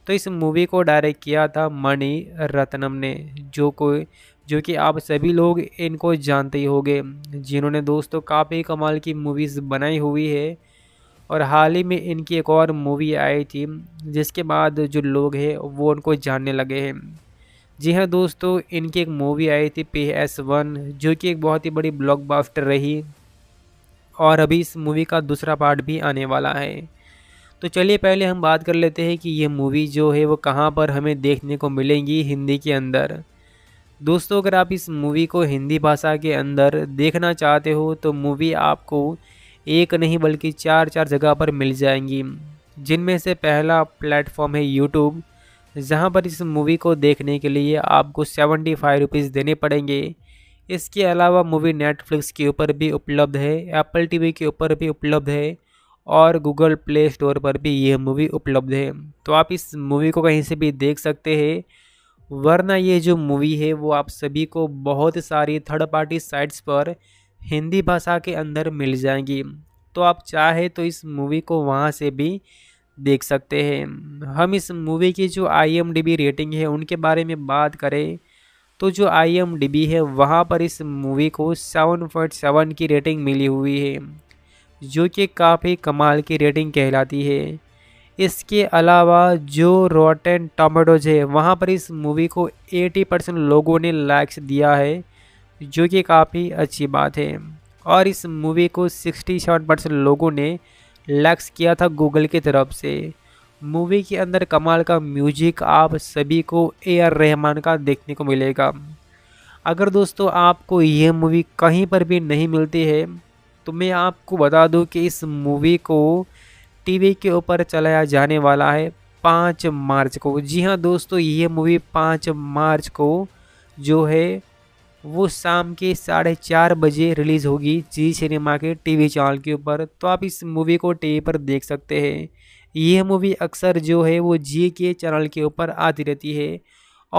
तो इस मूवी को डायरेक्ट किया था मणि रत्नम ने जो कोई जो कि आप सभी लोग इनको जानते ही होंगे जिन्होंने दोस्तों काफ़ी कमाल की मूवीज़ बनाई हुई है और हाल ही में इनकी एक और मूवी आई थी जिसके बाद जो लोग हैं वो उनको जानने लगे हैं जी हाँ दोस्तों इनकी एक मूवी आई थी पी एस वन जो कि एक बहुत ही बड़ी ब्लॉकबस्टर रही और अभी इस मूवी का दूसरा पार्ट भी आने वाला है तो चलिए पहले हम बात कर लेते हैं कि ये मूवी जो है वो कहाँ पर हमें देखने को मिलेंगी हिंदी के अंदर दोस्तों अगर आप इस मूवी को हिंदी भाषा के अंदर देखना चाहते हो तो मूवी आपको एक नहीं बल्कि चार चार जगह पर मिल जाएंगी जिनमें से पहला प्लेटफॉर्म है यूट्यूब जहां पर इस मूवी को देखने के लिए आपको सेवेंटी फाइव रुपीज़ देने पड़ेंगे इसके अलावा मूवी नेटफ्लिक्स के ऊपर भी उपलब्ध है एप्पल टीवी के ऊपर भी उपलब्ध है और गूगल प्ले स्टोर पर भी यह मूवी उपलब्ध है तो आप इस मूवी को कहीं से भी देख सकते हैं वरना ये जो मूवी है वो आप सभी को बहुत सारी थर्ड पार्टी साइट्स पर हिंदी भाषा के अंदर मिल जाएंगी तो आप चाहे तो इस मूवी को वहाँ से भी देख सकते हैं हम इस मूवी की जो आई रेटिंग है उनके बारे में बात करें तो जो आई है वहाँ पर इस मूवी को सेवन पॉइंट सेवन की रेटिंग मिली हुई है जो कि काफ़ी कमाल की रेटिंग कहलाती है इसके अलावा जो रोटेन टमाटोज है वहाँ पर इस मूवी को 80 परसेंट लोगों ने लाइक्स दिया है जो कि काफ़ी अच्छी बात है और इस मूवी को 67 परसेंट लोगों ने लक्स किया था गूगल की तरफ से मूवी के अंदर कमाल का म्यूजिक आप सभी को ए आर रहमान का देखने को मिलेगा अगर दोस्तों आपको यह मूवी कहीं पर भी नहीं मिलती है तो मैं आपको बता दूं कि इस मूवी को टीवी के ऊपर चलाया जाने वाला है पाँच मार्च को जी हाँ दोस्तों यह मूवी पाँच मार्च को जो है वो शाम के साढ़े चार बजे रिलीज़ होगी जी सिनेमा के टीवी चैनल के ऊपर तो आप इस मूवी को टीवी पर देख सकते हैं यह मूवी अक्सर जो है वो जी के चैनल के ऊपर आती रहती है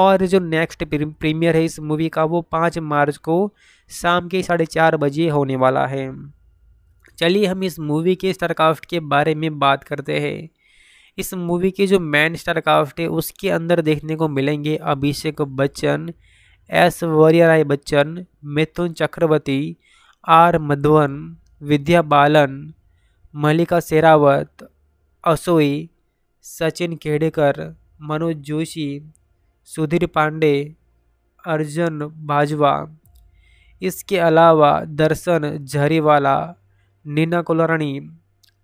और जो नेक्स्ट प्रीमियर है इस मूवी का वो पाँच मार्च को शाम के साढ़े चार बजे होने वाला है चलिए हम इस मूवी के स्टारकाफ्ट के बारे में बात करते हैं इस मूवी के जो मैन स्टारकाफ्ट है उसके अंदर देखने को मिलेंगे अभिषेक बच्चन एस वरियाराय बच्चन मिथुन चक्रवर्ती आर मधुवन विद्या बालन मल्लिका शेरावत असोई सचिन खेडेकर मनोज जोशी सुधीर पांडे अर्जुन बाजवा इसके अलावा दर्शन झरीवाला नीना कुलरणी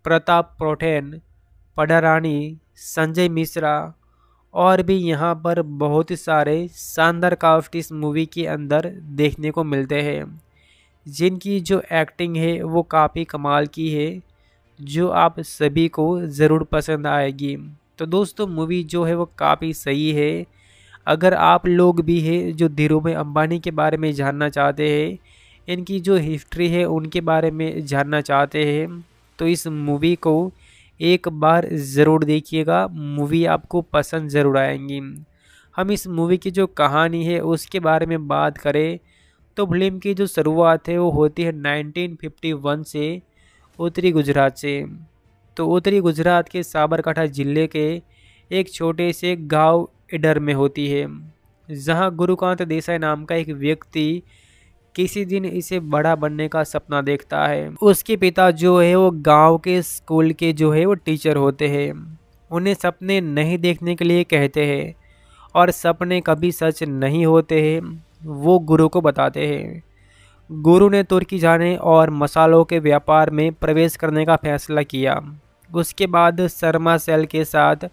प्रताप प्रोठेन पडारानी संजय मिश्रा और भी यहाँ पर बहुत सारे शानदार काफ्ट इस मूवी के अंदर देखने को मिलते हैं जिनकी जो एक्टिंग है वो काफ़ी कमाल की है जो आप सभी को ज़रूर पसंद आएगी तो दोस्तों मूवी जो है वो काफ़ी सही है अगर आप लोग भी हैं जो धीरू में अम्बानी के बारे में जानना चाहते हैं इनकी जो हिस्ट्री है उनके बारे में जानना चाहते हैं तो इस मूवी को एक बार ज़रूर देखिएगा मूवी आपको पसंद ज़रूर आएंगी हम इस मूवी की जो कहानी है उसके बारे में बात करें तो फिल्म की जो शुरुआत है वो होती है 1951 से उत्तरी गुजरात से तो उत्तरी गुजरात के साबरकाठा जिले के एक छोटे से गांव इडर में होती है जहां गुरुकांत देसाई नाम का एक व्यक्ति किसी दिन इसे बड़ा बनने का सपना देखता है उसके पिता जो है वो गांव के स्कूल के जो है वो टीचर होते हैं उन्हें सपने नहीं देखने के लिए कहते हैं और सपने कभी सच नहीं होते हैं वो गुरु को बताते हैं गुरु ने तुर्की जाने और मसालों के व्यापार में प्रवेश करने का फैसला किया उसके बाद शर्मा सेल के साथ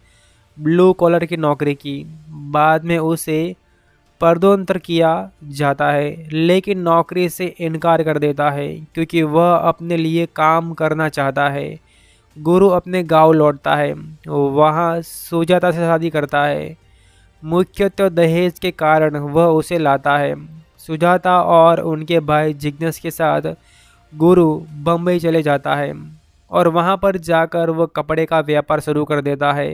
ब्लू कॉलर की नौकरी की बाद में उसे पर्दोंतर किया जाता है लेकिन नौकरी से इनकार कर देता है क्योंकि वह अपने लिए काम करना चाहता है गुरु अपने गांव लौटता है वहां सुजाता से शादी करता है मुख्यतः दहेज के कारण वह उसे लाता है सुजाता और उनके भाई जिग्नेस के साथ गुरु बम्बई चले जाता है और वहां पर जाकर वह कपड़े का व्यापार शुरू कर देता है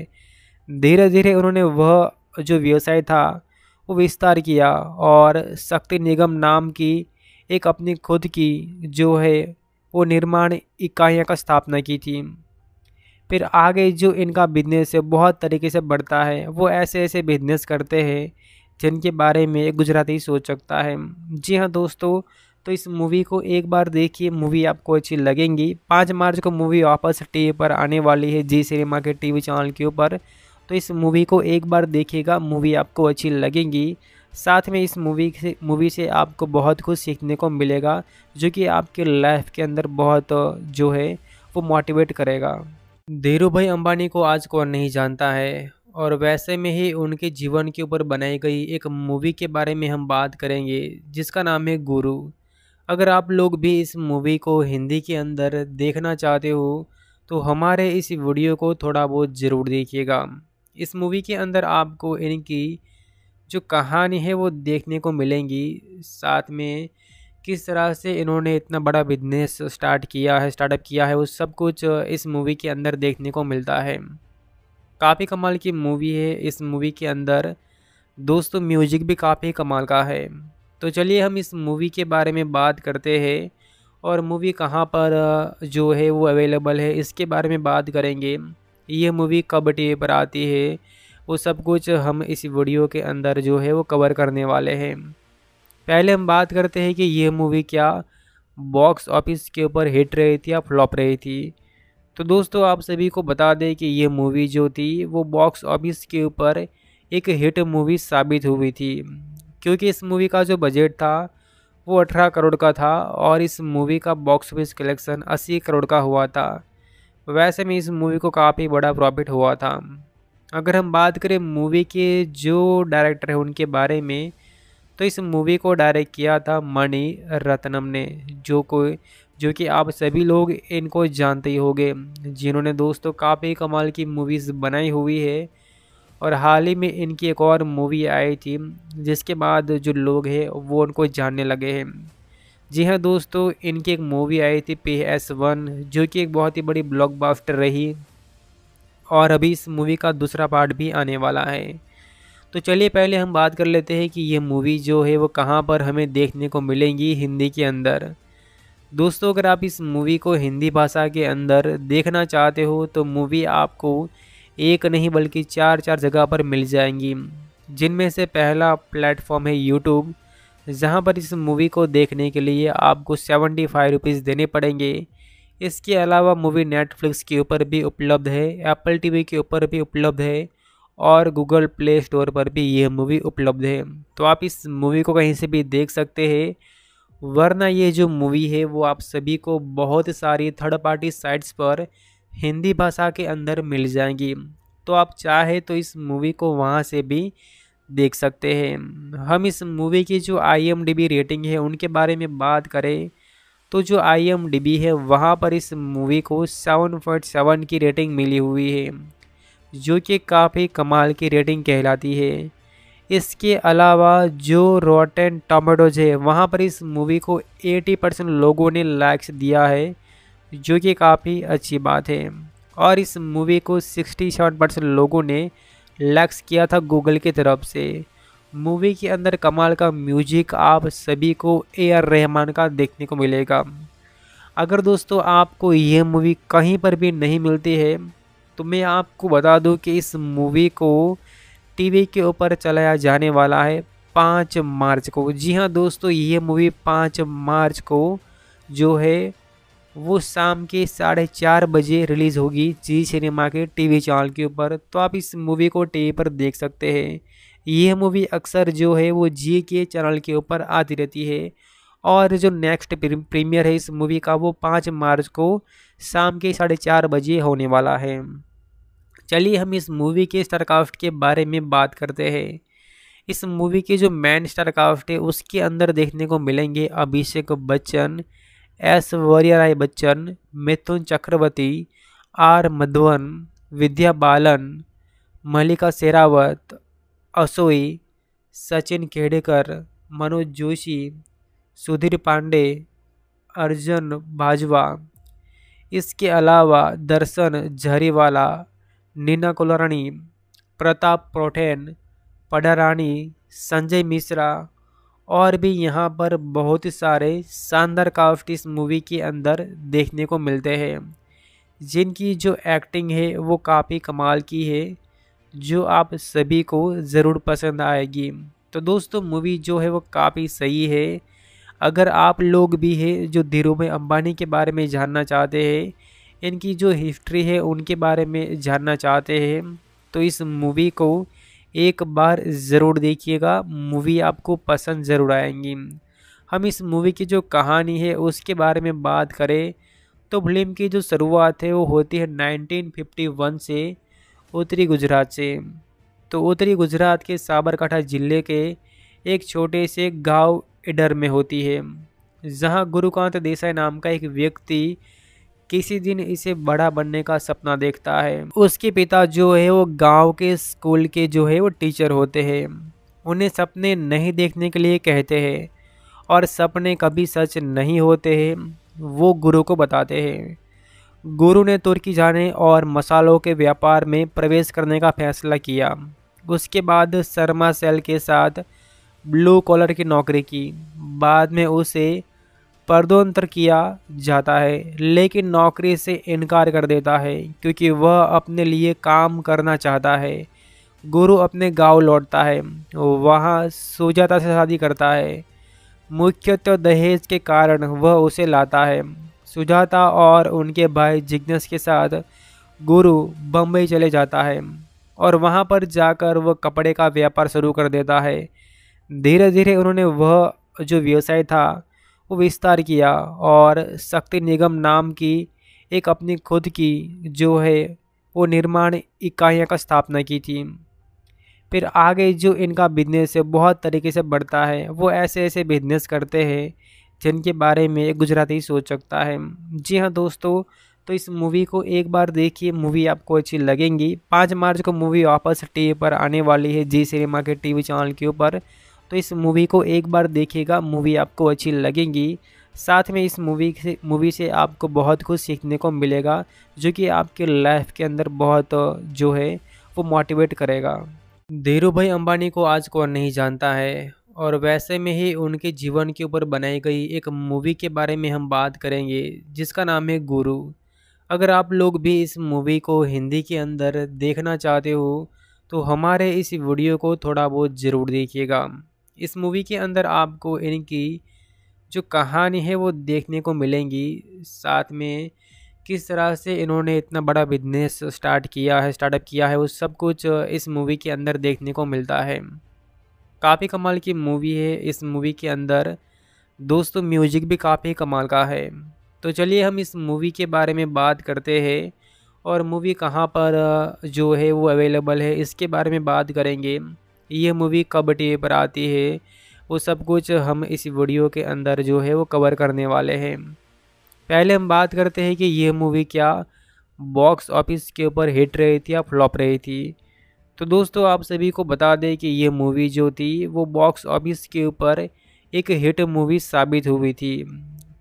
धीरे धीरे उन्होंने वह जो व्यवसाय था को विस्तार किया और शक्ति निगम नाम की एक अपनी खुद की जो है वो निर्माण इकाइयों का स्थापना की थी फिर आगे जो इनका बिजनेस है बहुत तरीके से बढ़ता है वो ऐसे ऐसे बिजनेस करते हैं जिनके बारे में एक गुजराती सोच सकता है जी हाँ दोस्तों तो इस मूवी को एक बार देखिए मूवी आपको अच्छी लगेंगी पाँच मार्च को मूवी वापस टीवी पर आने वाली है जी सिनेमा के टीवी चैनल के ऊपर तो इस मूवी को एक बार देखिएगा मूवी आपको अच्छी लगेगी साथ में इस मूवी से मूवी से आपको बहुत कुछ सीखने को मिलेगा जो कि आपके लाइफ के अंदर बहुत जो है वो मोटिवेट करेगा धीरू भाई अम्बानी को आज कौन नहीं जानता है और वैसे में ही उनके जीवन के ऊपर बनाई गई एक मूवी के बारे में हम बात करेंगे जिसका नाम है गुरु अगर आप लोग भी इस मूवी को हिंदी के अंदर देखना चाहते हो तो हमारे इस वीडियो को थोड़ा बहुत ज़रूर देखिएगा इस मूवी के अंदर आपको इनकी जो कहानी है वो देखने को मिलेंगी साथ में किस तरह से इन्होंने इतना बड़ा बिजनेस स्टार्ट किया है स्टार्टअप किया है वो सब कुछ इस मूवी के अंदर देखने को मिलता है काफ़ी कमाल की मूवी है इस मूवी के अंदर दोस्तों म्यूजिक भी काफ़ी कमाल का है तो चलिए हम इस मूवी के बारे में बात करते हैं और मूवी कहाँ पर जो है वो अवेलेबल है इसके बारे में बात करेंगे ये मूवी कब टी पर आती है वो सब कुछ हम इस वीडियो के अंदर जो है वो कवर करने वाले हैं पहले हम बात करते हैं कि यह मूवी क्या बॉक्स ऑफिस के ऊपर हिट रही थी या फ्लॉप रही थी तो दोस्तों आप सभी को बता दें कि यह मूवी जो थी वो बॉक्स ऑफिस के ऊपर एक हिट मूवी साबित हुई थी क्योंकि इस मूवी का जो बजट था वो अठारह करोड़ का था और इस मूवी का बॉक्स ऑफिस कलेक्शन अस्सी करोड़ का हुआ था वैसे में इस मूवी को काफ़ी बड़ा प्रॉफिट हुआ था अगर हम बात करें मूवी के जो डायरेक्टर हैं उनके बारे में तो इस मूवी को डायरेक्ट किया था मणि रत्नम ने जो कोई जो कि आप सभी लोग इनको जानते ही होंगे जिन्होंने दोस्तों काफ़ी कमाल की मूवीज़ बनाई हुई है और हाल ही में इनकी एक और मूवी आई थी जिसके बाद जो लोग हैं वो उनको जानने लगे हैं जी हाँ दोस्तों इनकी एक मूवी आई थी पी एस वन जो कि एक बहुत ही बड़ी ब्लॉकबस्टर रही और अभी इस मूवी का दूसरा पार्ट भी आने वाला है तो चलिए पहले हम बात कर लेते हैं कि ये मूवी जो है वो कहाँ पर हमें देखने को मिलेंगी हिंदी के अंदर दोस्तों अगर आप इस मूवी को हिंदी भाषा के अंदर देखना चाहते हो तो मूवी आपको एक नहीं बल्कि चार चार जगह पर मिल जाएंगी जिनमें से पहला प्लेटफॉर्म है यूट्यूब जहां पर इस मूवी को देखने के लिए आपको सेवेंटी फाइव रुपीज़ देने पड़ेंगे इसके अलावा मूवी नेटफ्लिक्स के ऊपर भी उपलब्ध है एप्पल टीवी के ऊपर भी उपलब्ध है और गूगल प्ले स्टोर पर भी यह मूवी उपलब्ध है तो आप इस मूवी को कहीं से भी देख सकते हैं वरना ये जो मूवी है वो आप सभी को बहुत सारी थर्ड पार्टी साइट्स पर हिंदी भाषा के अंदर मिल जाएंगी तो आप चाहे तो इस मूवी को वहाँ से भी देख सकते हैं हम इस मूवी की जो आई रेटिंग है उनके बारे में बात करें तो जो आई है वहाँ पर इस मूवी को सेवन पॉइंट सेवन की रेटिंग मिली हुई है जो कि काफ़ी कमाल की रेटिंग कहलाती है इसके अलावा जो रोटेन टमाटोज है वहाँ पर इस मूवी को 80 परसेंट लोगों ने लाइक्स दिया है जो कि काफ़ी अच्छी बात है और इस मूवी को 67 परसेंट लोगों ने लैक्स किया था गूगल की तरफ से मूवी के अंदर कमाल का म्यूजिक आप सभी को ए आर रहमान का देखने को मिलेगा अगर दोस्तों आपको यह मूवी कहीं पर भी नहीं मिलती है तो मैं आपको बता दूं कि इस मूवी को टीवी के ऊपर चलाया जाने वाला है पाँच मार्च को जी हाँ दोस्तों यह मूवी पाँच मार्च को जो है वो शाम के साढ़े चार बजे रिलीज़ होगी जी सिनेमा के टीवी चैनल के ऊपर तो आप इस मूवी को टीवी पर देख सकते हैं यह मूवी अक्सर जो है वो जी के चैनल के ऊपर आती रहती है और जो नेक्स्ट प्रीमियर है इस मूवी का वो पाँच मार्च को शाम के साढ़े चार बजे होने वाला है चलिए हम इस मूवी के स्टारकाफ्ट के बारे में बात करते हैं इस मूवी के जो मैन स्टारकाफ्ट है उसके अंदर देखने को मिलेंगे अभिषेक बच्चन एस वरियाराय बच्चन मिथुन चक्रवर्ती आर मधुवन विद्या बालन मल्लिका शेरावत असोई सचिन खेडेकर मनोज जोशी सुधीर पांडे अर्जुन बाजवा इसके अलावा दर्शन झरीवाला नीना कुलरणी प्रताप प्रोठेन पडारानी संजय मिश्रा और भी यहाँ पर बहुत सारे शानदार काफ्ट इस मूवी के अंदर देखने को मिलते हैं जिनकी जो एक्टिंग है वो काफ़ी कमाल की है जो आप सभी को ज़रूर पसंद आएगी तो दोस्तों मूवी जो है वो काफ़ी सही है अगर आप लोग भी हैं जो भाई अंबानी के बारे में जानना चाहते हैं इनकी जो हिस्ट्री है उनके बारे में जानना चाहते हैं तो इस मूवी को एक बार ज़रूर देखिएगा मूवी आपको पसंद ज़रूर आएंगी हम इस मूवी की जो कहानी है उसके बारे में बात करें तो फिल्म की जो शुरुआत है वो होती है 1951 से उत्तरी गुजरात से तो उत्तरी गुजरात के साबरकाठा जिले के एक छोटे से गांव इडर में होती है जहां गुरुकांत देसाई नाम का एक व्यक्ति किसी दिन इसे बड़ा बनने का सपना देखता है उसके पिता जो है वो गांव के स्कूल के जो है वो टीचर होते हैं उन्हें सपने नहीं देखने के लिए कहते हैं और सपने कभी सच नहीं होते हैं वो गुरु को बताते हैं गुरु ने तुर्की जाने और मसालों के व्यापार में प्रवेश करने का फैसला किया उसके बाद शर्मा सेल के साथ ब्लू कॉलर की नौकरी की बाद में उसे पर्दोन्तर किया जाता है लेकिन नौकरी से इनकार कर देता है क्योंकि वह अपने लिए काम करना चाहता है गुरु अपने गांव लौटता है वहां सुजाता से शादी करता है मुख्यतः दहेज के कारण वह उसे लाता है सुजाता और उनके भाई जिग्नेस के साथ गुरु बम्बई चले जाता है और वहां पर जाकर वह कपड़े का व्यापार शुरू कर देता है धीरे धीरे उन्होंने वह जो व्यवसाय था को विस्तार किया और शक्ति निगम नाम की एक अपनी खुद की जो है वो निर्माण इकाइयों का स्थापना की थी फिर आगे जो इनका बिजनेस है बहुत तरीके से बढ़ता है वो ऐसे ऐसे बिजनेस करते हैं जिनके बारे में एक गुजराती सोच सकता है जी हाँ दोस्तों तो इस मूवी को एक बार देखिए मूवी आपको अच्छी लगेंगी पाँच मार्च को मूवी वापस टीवी पर आने वाली है जी सिनेमा के टीवी चैनल के ऊपर तो इस मूवी को एक बार देखिएगा मूवी आपको अच्छी लगेगी साथ में इस मूवी से मूवी से आपको बहुत कुछ सीखने को मिलेगा जो कि आपके लाइफ के अंदर बहुत जो है वो मोटिवेट करेगा धीरू भाई अम्बानी को आज कौन नहीं जानता है और वैसे में ही उनके जीवन के ऊपर बनाई गई एक मूवी के बारे में हम बात करेंगे जिसका नाम है गुरु अगर आप लोग भी इस मूवी को हिंदी के अंदर देखना चाहते हो तो हमारे इस वीडियो को थोड़ा बहुत ज़रूर देखिएगा इस मूवी के अंदर आपको इनकी जो कहानी है वो देखने को मिलेंगी साथ में किस तरह से इन्होंने इतना बड़ा बिजनेस स्टार्ट किया है स्टार्टअप किया है वो सब कुछ इस मूवी के अंदर देखने को मिलता है काफ़ी कमाल की मूवी है इस मूवी के अंदर दोस्तों म्यूजिक भी काफ़ी कमाल का है तो चलिए हम इस मूवी के बारे में बात करते हैं और मूवी कहाँ पर जो है वो अवेलेबल है इसके बारे में बात करेंगे ये मूवी कब टी पर आती है वो सब कुछ हम इस वीडियो के अंदर जो है वो कवर करने वाले हैं पहले हम बात करते हैं कि यह मूवी क्या बॉक्स ऑफिस के ऊपर हिट रही थी या फ्लॉप रही थी तो दोस्तों आप सभी को बता दें कि यह मूवी जो थी वो बॉक्स ऑफिस के ऊपर एक हिट मूवी साबित हुई थी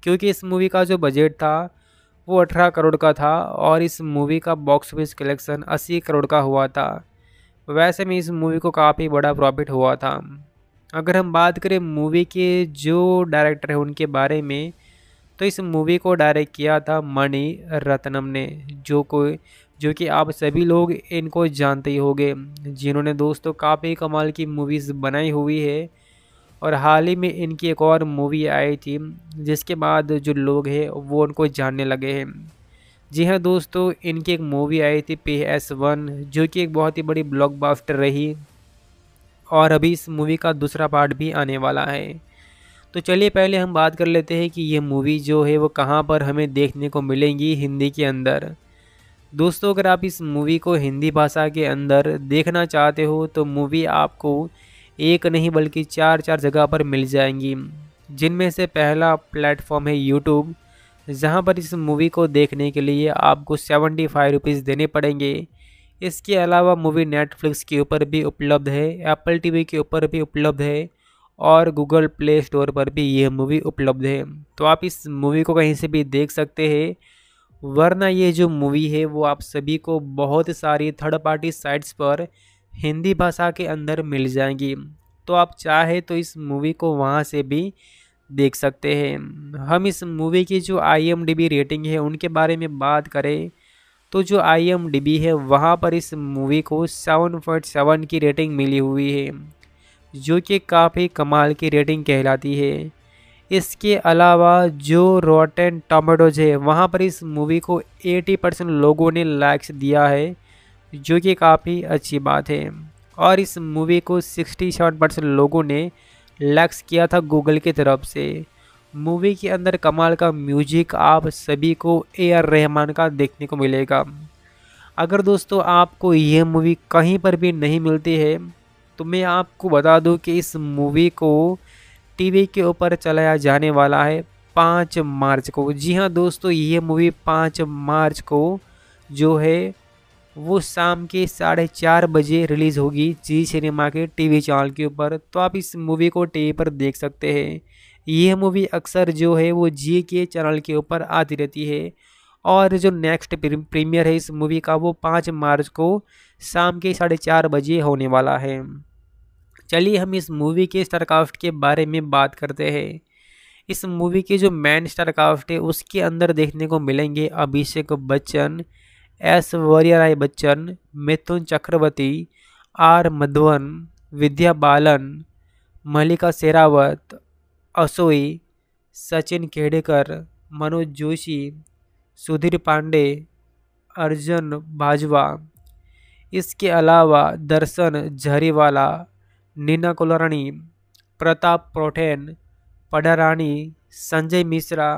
क्योंकि इस मूवी का जो बजट था वो अठारह करोड़ का था और इस मूवी का बॉक्स ऑफिस कलेक्शन अस्सी करोड़ का हुआ था वैसे में इस मूवी को काफ़ी बड़ा प्रॉफिट हुआ था अगर हम बात करें मूवी के जो डायरेक्टर हैं उनके बारे में तो इस मूवी को डायरेक्ट किया था मणि रत्नम ने जो को जो कि आप सभी लोग इनको जानते ही होंगे जिन्होंने दोस्तों काफ़ी कमाल की मूवीज़ बनाई हुई है और हाल ही में इनकी एक और मूवी आई थी जिसके बाद जो लोग हैं वो उनको जानने लगे हैं जी हाँ दोस्तों इनकी एक मूवी आई थी पी एस वन जो कि एक बहुत ही बड़ी ब्लॉकबस्टर रही और अभी इस मूवी का दूसरा पार्ट भी आने वाला है तो चलिए पहले हम बात कर लेते हैं कि ये मूवी जो है वो कहाँ पर हमें देखने को मिलेंगी हिंदी के अंदर दोस्तों अगर आप इस मूवी को हिंदी भाषा के अंदर देखना चाहते हो तो मूवी आपको एक नहीं बल्कि चार चार जगह पर मिल जाएंगी जिनमें से पहला प्लेटफॉर्म है यूट्यूब जहां पर इस मूवी को देखने के लिए आपको सेवेंटी फाइव रुपीज़ देने पड़ेंगे इसके अलावा मूवी नेटफ्लिक्स के ऊपर भी उपलब्ध है एप्पल टीवी के ऊपर भी उपलब्ध है और गूगल प्ले स्टोर पर भी यह मूवी उपलब्ध है तो आप इस मूवी को कहीं से भी देख सकते हैं वरना ये जो मूवी है वो आप सभी को बहुत सारी थर्ड पार्टी साइट्स पर हिंदी भाषा के अंदर मिल जाएंगी तो आप चाहे तो इस मूवी को वहाँ से भी देख सकते हैं हम इस मूवी की जो आई रेटिंग है उनके बारे में बात करें तो जो आई है वहाँ पर इस मूवी को 7.7 की रेटिंग मिली हुई है जो कि काफ़ी कमाल की रेटिंग कहलाती है इसके अलावा जो रोटेन टमाटोज है वहाँ पर इस मूवी को 80 परसेंट लोगों ने लाइक्स दिया है जो कि काफ़ी अच्छी बात है और इस मूवी को 67 परसेंट लोगों ने लक्स किया था गूगल की तरफ से मूवी के अंदर कमाल का म्यूजिक आप सभी को ए आर रहमान का देखने को मिलेगा अगर दोस्तों आपको यह मूवी कहीं पर भी नहीं मिलती है तो मैं आपको बता दूं कि इस मूवी को टीवी के ऊपर चलाया जाने वाला है पाँच मार्च को जी हाँ दोस्तों ये मूवी पाँच मार्च को जो है वो शाम के साढ़े चार बजे रिलीज़ होगी जी सिनेमा के टीवी चैनल के ऊपर तो आप इस मूवी को टीवी पर देख सकते हैं यह मूवी अक्सर जो है वो जी के चैनल के ऊपर आती रहती है और जो नेक्स्ट प्रीमियर है इस मूवी का वो पाँच मार्च को शाम के साढ़े चार बजे होने वाला है चलिए हम इस मूवी के स्टारकाफ्ट के बारे में बात करते हैं इस मूवी के जो मैन स्टारकाफ्ट है उसके अंदर देखने को मिलेंगे अभिषेक बच्चन एस वरियाराय बच्चन मिथुन चक्रवर्ती आर मधुवन विद्या बालन मलिका शेरावत असोई सचिन खेडेकर मनोज जोशी सुधीर पांडे अर्जुन बाजवा इसके अलावा दर्शन झरीवाला नीना कुलरणी प्रताप प्रोठेन पडारानी संजय मिश्रा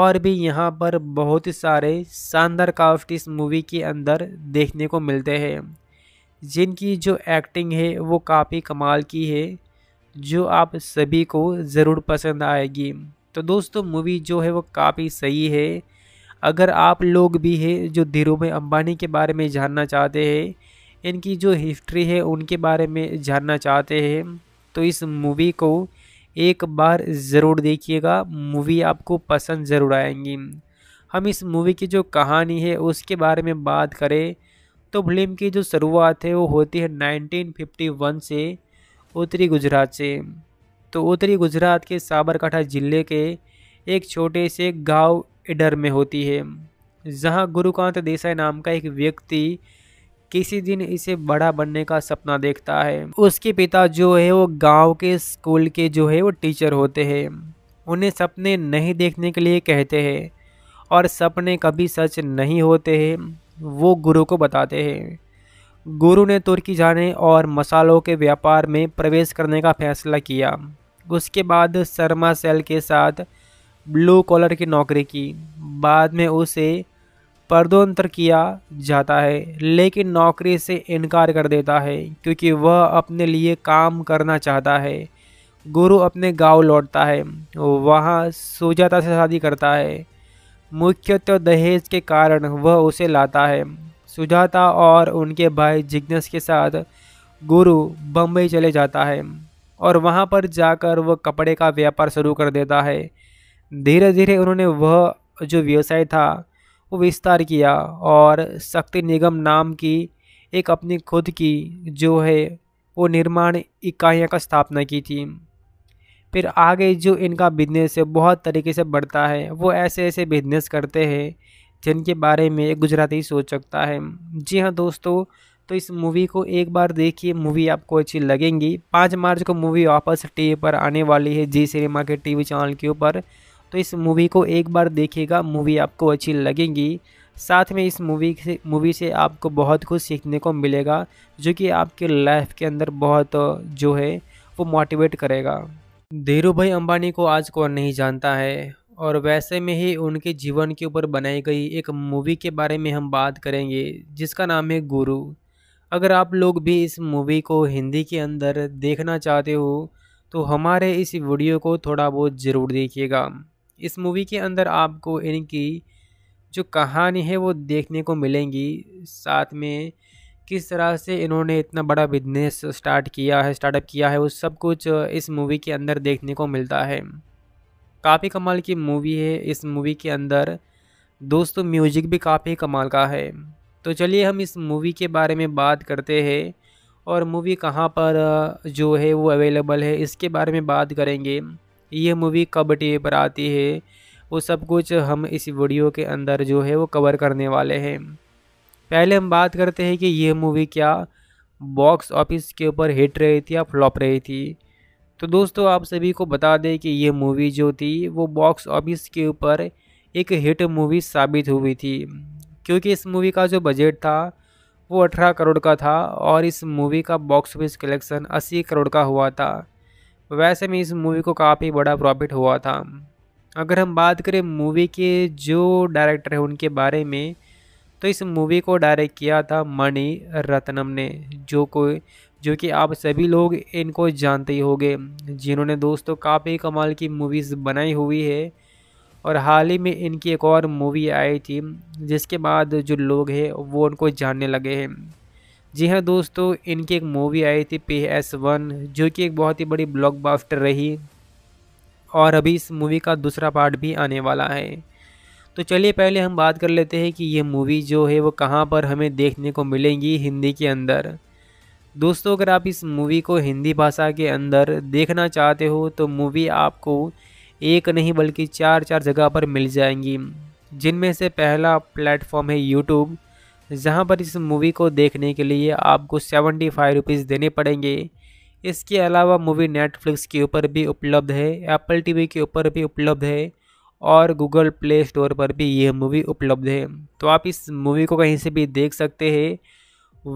और भी यहाँ पर बहुत सारे शानदार काफ्ट इस मूवी के अंदर देखने को मिलते हैं जिनकी जो एक्टिंग है वो काफ़ी कमाल की है जो आप सभी को ज़रूर पसंद आएगी तो दोस्तों मूवी जो है वो काफ़ी सही है अगर आप लोग भी हैं जो धीरू भाई अम्बानी के बारे में जानना चाहते हैं इनकी जो हिस्ट्री है उनके बारे में जानना चाहते हैं तो इस मूवी को एक बार ज़रूर देखिएगा मूवी आपको पसंद ज़रूर आएंगी हम इस मूवी की जो कहानी है उसके बारे में बात करें तो फिल्म की जो शुरुआत है वो होती है 1951 से उत्तरी गुजरात से तो उत्तरी गुजरात के साबरकाठा जिले के एक छोटे से गांव इडर में होती है जहां गुरुकांत देसाई नाम का एक व्यक्ति किसी दिन इसे बड़ा बनने का सपना देखता है उसके पिता जो है वो गांव के स्कूल के जो है वो टीचर होते हैं उन्हें सपने नहीं देखने के लिए कहते हैं और सपने कभी सच नहीं होते हैं वो गुरु को बताते हैं गुरु ने तुर्की जाने और मसालों के व्यापार में प्रवेश करने का फैसला किया उसके बाद शर्मा सेल के साथ ब्लू कॉलर की नौकरी की बाद में उसे पदोन्नत किया जाता है लेकिन नौकरी से इनकार कर देता है क्योंकि वह अपने लिए काम करना चाहता है गुरु अपने गांव लौटता है वहां सुजाता से शादी करता है मुख्यतः दहेज के कारण वह उसे लाता है सुजाता और उनके भाई जिग्नस के साथ गुरु बम्बई चले जाता है और वहां पर जाकर वह कपड़े का व्यापार शुरू कर देता है धीरे धीरे उन्होंने वह जो व्यवसाय था को विस्तार किया और शक्ति निगम नाम की एक अपनी खुद की जो है वो निर्माण इकाइयों का स्थापना की थी फिर आगे जो इनका बिजनेस है बहुत तरीके से बढ़ता है वो ऐसे ऐसे बिजनेस करते हैं जिनके बारे में गुजराती सोच सकता है जी हाँ दोस्तों तो इस मूवी को एक बार देखिए मूवी आपको अच्छी लगेंगी पाँच मार्च को मूवी वापस टीवी पर आने वाली है जी सिनेमा के टीवी चैनल के ऊपर तो इस मूवी को एक बार देखिएगा मूवी आपको अच्छी लगेगी साथ में इस मूवी से मूवी से आपको बहुत कुछ सीखने को मिलेगा जो कि आपके लाइफ के अंदर बहुत जो है वो मोटिवेट करेगा धीरू भाई अम्बानी को आज कौन नहीं जानता है और वैसे में ही उनके जीवन के ऊपर बनाई गई एक मूवी के बारे में हम बात करेंगे जिसका नाम है गुरु अगर आप लोग भी इस मूवी को हिंदी के अंदर देखना चाहते हो तो हमारे इस वीडियो को थोड़ा बहुत ज़रूर देखिएगा इस मूवी के अंदर आपको इनकी जो कहानी है वो देखने को मिलेंगी साथ में किस तरह से इन्होंने इतना बड़ा बिजनेस स्टार्ट किया है स्टार्टअप किया है वो सब कुछ इस मूवी के अंदर देखने को मिलता है काफ़ी कमाल की मूवी है इस मूवी के अंदर दोस्तों म्यूजिक भी काफ़ी कमाल का है तो चलिए हम इस मूवी के बारे में बात करते हैं और मूवी कहाँ पर जो है वो अवेलेबल है इसके बारे में बात करेंगे ये मूवी कब डे पर आती है वो सब कुछ हम इस वीडियो के अंदर जो है वो कवर करने वाले हैं पहले हम बात करते हैं कि यह मूवी क्या बॉक्स ऑफिस के ऊपर हिट रही थी या फ्लॉप रही थी तो दोस्तों आप सभी को बता दें कि यह मूवी जो थी वो बॉक्स ऑफिस के ऊपर एक हिट मूवी साबित हुई थी क्योंकि इस मूवी का जो बजट था वो अठारह करोड़ का था और इस मूवी का बॉक्स ऑफिस कलेक्शन अस्सी करोड़ का हुआ था वैसे में इस मूवी को काफ़ी बड़ा प्रॉफिट हुआ था अगर हम बात करें मूवी के जो डायरेक्टर हैं उनके बारे में तो इस मूवी को डायरेक्ट किया था मणि रत्नम ने जो को जो कि आप सभी लोग इनको जानते ही होंगे जिन्होंने दोस्तों काफ़ी कमाल की मूवीज़ बनाई हुई है और हाल ही में इनकी एक और मूवी आई थी जिसके बाद जो लोग हैं वो उनको जानने लगे हैं जी हाँ दोस्तों इनकी एक मूवी आई थी पी एस वन जो कि एक बहुत ही बड़ी ब्लॉकबस्टर रही और अभी इस मूवी का दूसरा पार्ट भी आने वाला है तो चलिए पहले हम बात कर लेते हैं कि ये मूवी जो है वो कहाँ पर हमें देखने को मिलेंगी हिंदी के अंदर दोस्तों अगर आप इस मूवी को हिंदी भाषा के अंदर देखना चाहते हो तो मूवी आपको एक नहीं बल्कि चार चार जगह पर मिल जाएंगी जिनमें से पहला प्लेटफॉर्म है यूट्यूब जहां पर इस मूवी को देखने के लिए आपको सेवेंटी फाइव रुपीज़ देने पड़ेंगे इसके अलावा मूवी नेटफ्लिक्स के ऊपर भी उपलब्ध है एप्पल टीवी के ऊपर भी उपलब्ध है और गूगल प्ले स्टोर पर भी यह मूवी उपलब्ध है तो आप इस मूवी को कहीं से भी देख सकते हैं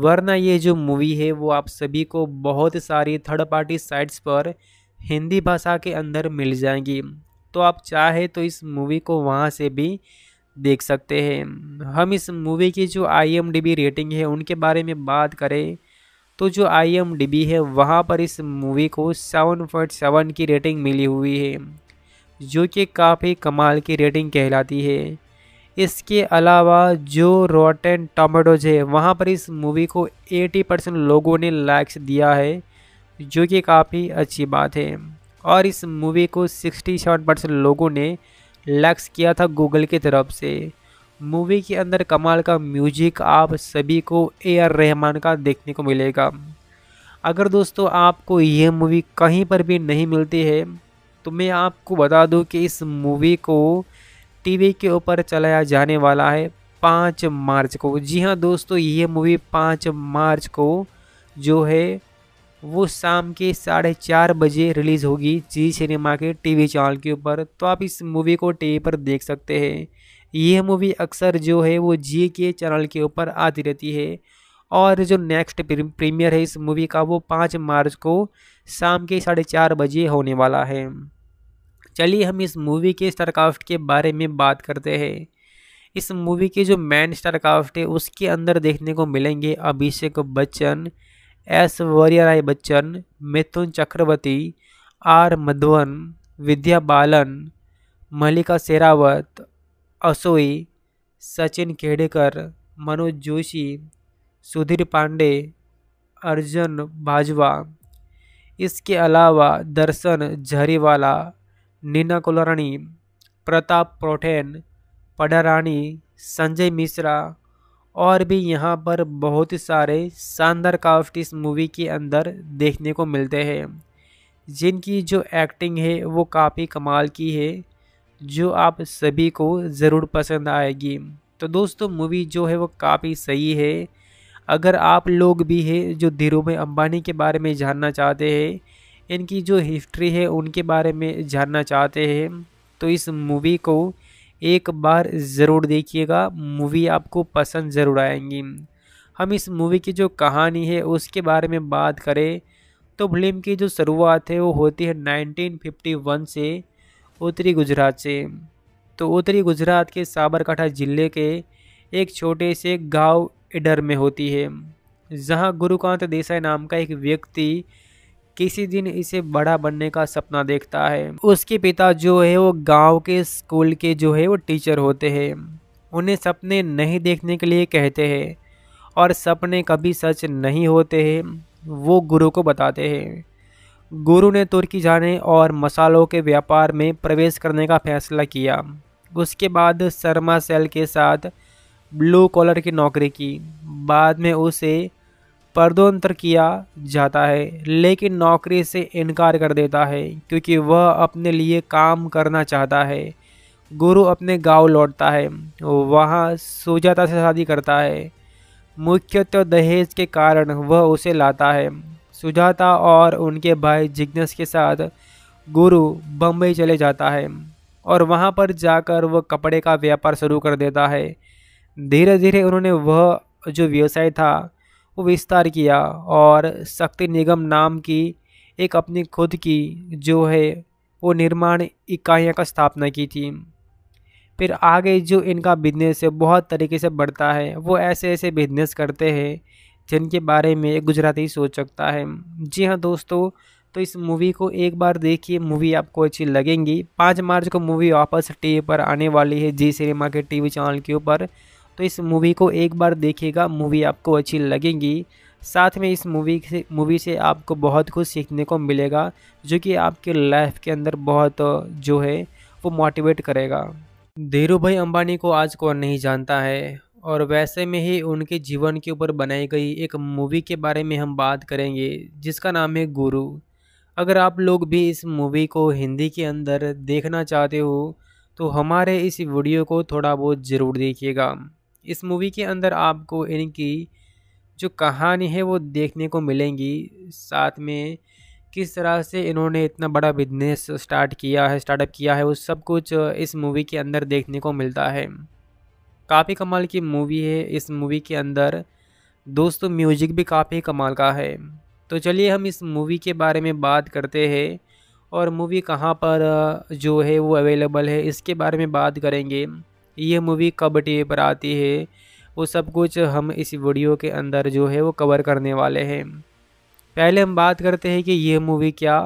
वरना ये जो मूवी है वो आप सभी को बहुत सारी थर्ड पार्टी साइट्स पर हिंदी भाषा के अंदर मिल जाएंगी तो आप चाहे तो इस मूवी को वहाँ से भी देख सकते हैं हम इस मूवी की जो आई रेटिंग है उनके बारे में बात करें तो जो आई है वहाँ पर इस मूवी को 7.7 की रेटिंग मिली हुई है जो कि काफ़ी कमाल की रेटिंग कहलाती है इसके अलावा जो रोटेन टमाटोज है वहाँ पर इस मूवी को 80 परसेंट लोगों ने लाइक्स दिया है जो कि काफ़ी अच्छी बात है और इस मूवी को सिक्सटी परसेंट लोगों ने लक्ष्य किया था गूगल की तरफ से मूवी के अंदर कमाल का म्यूजिक आप सभी को ए आर रहमान का देखने को मिलेगा अगर दोस्तों आपको यह मूवी कहीं पर भी नहीं मिलती है तो मैं आपको बता दूं कि इस मूवी को टीवी के ऊपर चलाया जाने वाला है पाँच मार्च को जी हाँ दोस्तों ये मूवी पाँच मार्च को जो है वो शाम के साढ़े चार बजे रिलीज़ होगी जी सिनेमा के टीवी चैनल के ऊपर तो आप इस मूवी को टीवी पर देख सकते हैं यह मूवी अक्सर जो है वो जी के चैनल के ऊपर आती रहती है और जो नेक्स्ट प्रीमियर है इस मूवी का वो पाँच मार्च को शाम के साढ़े चार बजे होने वाला है चलिए हम इस मूवी के स्टारकाफ्ट के बारे में बात करते हैं इस मूवी के जो मैन स्टारकाफ्ट है उसके अंदर देखने को मिलेंगे अभिषेक बच्चन एस वरियाराय बच्चन मिथुन चक्रवर्ती आर मधुवन विद्या बालन मल्लिका शेरावत असोई सचिन खेडेकर मनोज जोशी सुधीर पांडे अर्जुन बाजवा इसके अलावा दर्शन झरीवाला नीना कुलरणी प्रताप प्रोठेन पडारानी संजय मिश्रा और भी यहाँ पर बहुत सारे शानदार काफ्ट इस मूवी के अंदर देखने को मिलते हैं जिनकी जो एक्टिंग है वो काफ़ी कमाल की है जो आप सभी को ज़रूर पसंद आएगी तो दोस्तों मूवी जो है वो काफ़ी सही है अगर आप लोग भी हैं जो धीरूभाई अंबानी के बारे में जानना चाहते हैं इनकी जो हिस्ट्री है उनके बारे में जानना चाहते हैं तो इस मूवी को एक बार ज़रूर देखिएगा मूवी आपको पसंद ज़रूर आएंगी हम इस मूवी की जो कहानी है उसके बारे में बात करें तो फिल्म की जो शुरुआत है वो होती है 1951 से उत्तरी गुजरात से तो उत्तरी गुजरात के साबरकाठा जिले के एक छोटे से गांव इडर में होती है जहां गुरुकांत देसाई नाम का एक व्यक्ति किसी दिन इसे बड़ा बनने का सपना देखता है उसके पिता जो है वो गांव के स्कूल के जो है वो टीचर होते हैं उन्हें सपने नहीं देखने के लिए कहते हैं और सपने कभी सच नहीं होते हैं वो गुरु को बताते हैं गुरु ने तुर्की जाने और मसालों के व्यापार में प्रवेश करने का फैसला किया उसके बाद शर्मा सेल के साथ ब्लू कॉलर की नौकरी की बाद में उसे पर्दोन्तर किया जाता है लेकिन नौकरी से इनकार कर देता है क्योंकि वह अपने लिए काम करना चाहता है गुरु अपने गांव लौटता है वहां सुजाता से शादी करता है मुख्यतः दहेज के कारण वह उसे लाता है सुजाता और उनके भाई जिग्नेस के साथ गुरु बम्बई चले जाता है और वहां पर जाकर वह कपड़े का व्यापार शुरू कर देता है धीरे धीरे उन्होंने वह जो व्यवसाय था को विस्तार किया और शक्ति निगम नाम की एक अपनी खुद की जो है वो निर्माण इकाइयाँ का स्थापना की थी फिर आगे जो इनका बिजनेस है बहुत तरीके से बढ़ता है वो ऐसे ऐसे बिजनेस करते हैं जिनके बारे में एक गुजराती सोच सकता है जी हाँ दोस्तों तो इस मूवी को एक बार देखिए मूवी आपको अच्छी लगेंगी पाँच मार्च को मूवी वापस टीवी पर आने वाली है जी सिनेमा के टीवी चैनल के ऊपर तो इस मूवी को एक बार देखिएगा मूवी आपको अच्छी लगेगी साथ में इस मूवी से मूवी से आपको बहुत कुछ सीखने को मिलेगा जो कि आपके लाइफ के अंदर बहुत जो है वो मोटिवेट करेगा धीरू भाई अम्बानी को आज कौन नहीं जानता है और वैसे में ही उनके जीवन के ऊपर बनाई गई एक मूवी के बारे में हम बात करेंगे जिसका नाम है गुरु अगर आप लोग भी इस मूवी को हिंदी के अंदर देखना चाहते हो तो हमारे इस वीडियो को थोड़ा बहुत ज़रूर देखिएगा इस मूवी के अंदर आपको इनकी जो कहानी है वो देखने को मिलेंगी साथ में किस तरह से इन्होंने इतना बड़ा बिजनेस स्टार्ट किया है स्टार्टअप किया है वो सब कुछ इस मूवी के अंदर देखने को मिलता है काफ़ी कमाल की मूवी है इस मूवी के अंदर दोस्तों म्यूजिक भी काफ़ी कमाल का है तो चलिए हम इस मूवी के बारे में बात करते हैं और मूवी कहाँ पर जो है वो अवेलेबल है इसके बारे में बात करेंगे ये मूवी कब टी पर आती है वो सब कुछ हम इस वीडियो के अंदर जो है वो कवर करने वाले हैं पहले हम बात करते हैं कि यह मूवी क्या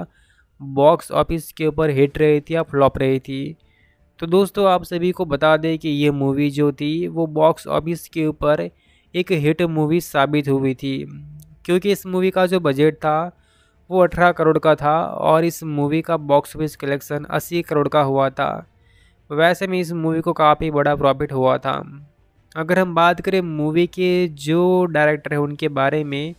बॉक्स ऑफिस के ऊपर हिट रही थी या फ्लॉप रही थी तो दोस्तों आप सभी को बता दें कि यह मूवी जो थी वो बॉक्स ऑफिस के ऊपर एक हिट मूवी साबित हुई थी क्योंकि इस मूवी का जो बजट था वो अठारह करोड़ का था और इस मूवी का बॉक्स ऑफिस कलेक्शन अस्सी करोड़ का हुआ था वैसे में इस मूवी को काफ़ी बड़ा प्रॉफिट हुआ था अगर हम बात करें मूवी के जो डायरेक्टर हैं उनके बारे में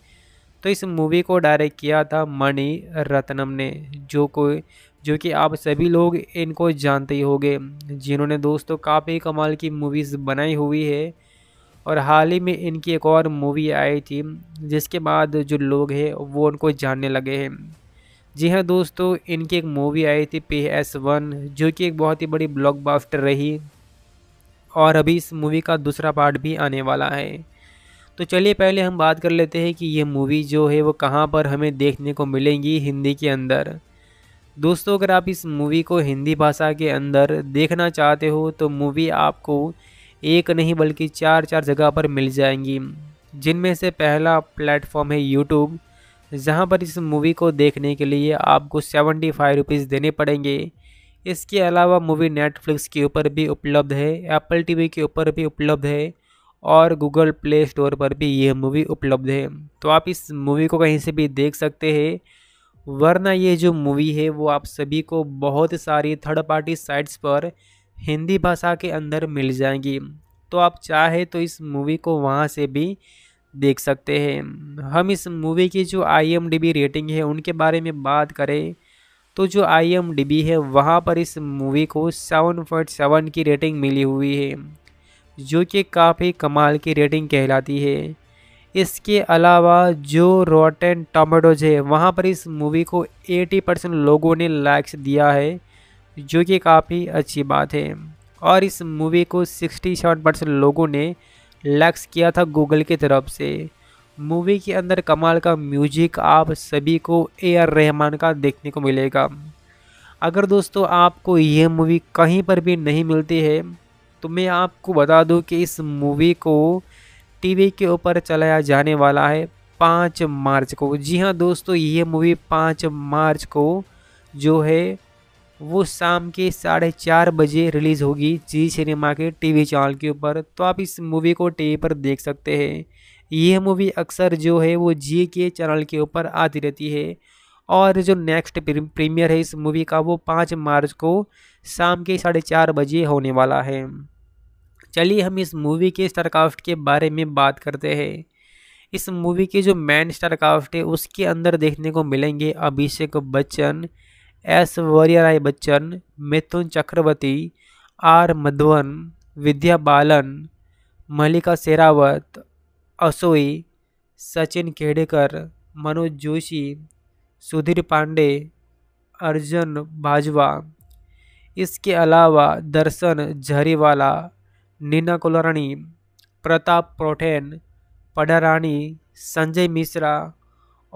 तो इस मूवी को डायरेक्ट किया था मणि रत्नम ने जो कोई जो कि आप सभी लोग इनको जानते ही होंगे जिन्होंने दोस्तों काफ़ी कमाल की मूवीज़ बनाई हुई है और हाल ही में इनकी एक और मूवी आई थी जिसके बाद जो लोग हैं वो उनको जानने लगे हैं जी हाँ दोस्तों इनकी एक मूवी आई थी पी एस वन जो कि एक बहुत ही बड़ी ब्लॉकबस्टर रही और अभी इस मूवी का दूसरा पार्ट भी आने वाला है तो चलिए पहले हम बात कर लेते हैं कि ये मूवी जो है वो कहाँ पर हमें देखने को मिलेंगी हिंदी के अंदर दोस्तों अगर आप इस मूवी को हिंदी भाषा के अंदर देखना चाहते हो तो मूवी आपको एक नहीं बल्कि चार चार जगह पर मिल जाएंगी जिनमें से पहला प्लेटफॉर्म है यूट्यूब जहां पर इस मूवी को देखने के लिए आपको सेवेंटी फाइव रुपीज़ देने पड़ेंगे इसके अलावा मूवी नेटफ्लिक्स के ऊपर भी उपलब्ध है एप्पल टीवी के ऊपर भी उपलब्ध है और गूगल प्ले स्टोर पर भी यह मूवी उपलब्ध है तो आप इस मूवी को कहीं से भी देख सकते हैं वरना ये जो मूवी है वो आप सभी को बहुत सारी थर्ड पार्टी साइट्स पर हिंदी भाषा के अंदर मिल जाएंगी तो आप चाहे तो इस मूवी को वहाँ से भी देख सकते हैं हम इस मूवी की जो आई रेटिंग है उनके बारे में बात करें तो जो आई है वहाँ पर इस मूवी को सेवन पॉइंट सेवन की रेटिंग मिली हुई है जो कि काफ़ी कमाल की रेटिंग कहलाती है इसके अलावा जो रोटेन टमाटोज है वहाँ पर इस मूवी को 80 परसेंट लोगों ने लाइक्स दिया है जो कि काफ़ी अच्छी बात है और इस मूवी को 67 परसेंट लोगों ने लक्ष्य किया था गूगल की तरफ से मूवी के अंदर कमाल का म्यूजिक आप सभी को ए आर रहमान का देखने को मिलेगा अगर दोस्तों आपको यह मूवी कहीं पर भी नहीं मिलती है तो मैं आपको बता दूं कि इस मूवी को टीवी के ऊपर चलाया जाने वाला है पाँच मार्च को जी हाँ दोस्तों यह मूवी पाँच मार्च को जो है वो शाम के साढ़े चार बजे रिलीज़ होगी जी सिनेमा के टीवी चैनल के ऊपर तो आप इस मूवी को टीवी पर देख सकते हैं यह मूवी अक्सर जो है वो जी के चैनल के ऊपर आती रहती है और जो नेक्स्ट प्रीमियर है इस मूवी का वो पाँच मार्च को शाम के साढ़े चार बजे होने वाला है चलिए हम इस मूवी के स्टारकास्ट के बारे में बात करते हैं इस मूवी के जो मैन स्टारकास्ट है उसके अंदर देखने को मिलेंगे अभिषेक बच्चन एस राय बच्चन मिथुन चक्रवर्ती आर मधुवन विद्या बालन मल्लिका शेरावत असोई सचिन खेडेकर मनोज जोशी सुधीर पांडे अर्जुन बाजवा इसके अलावा दर्शन झरीवाला नीना कुलरणी प्रताप प्रोठेन पडारानी संजय मिश्रा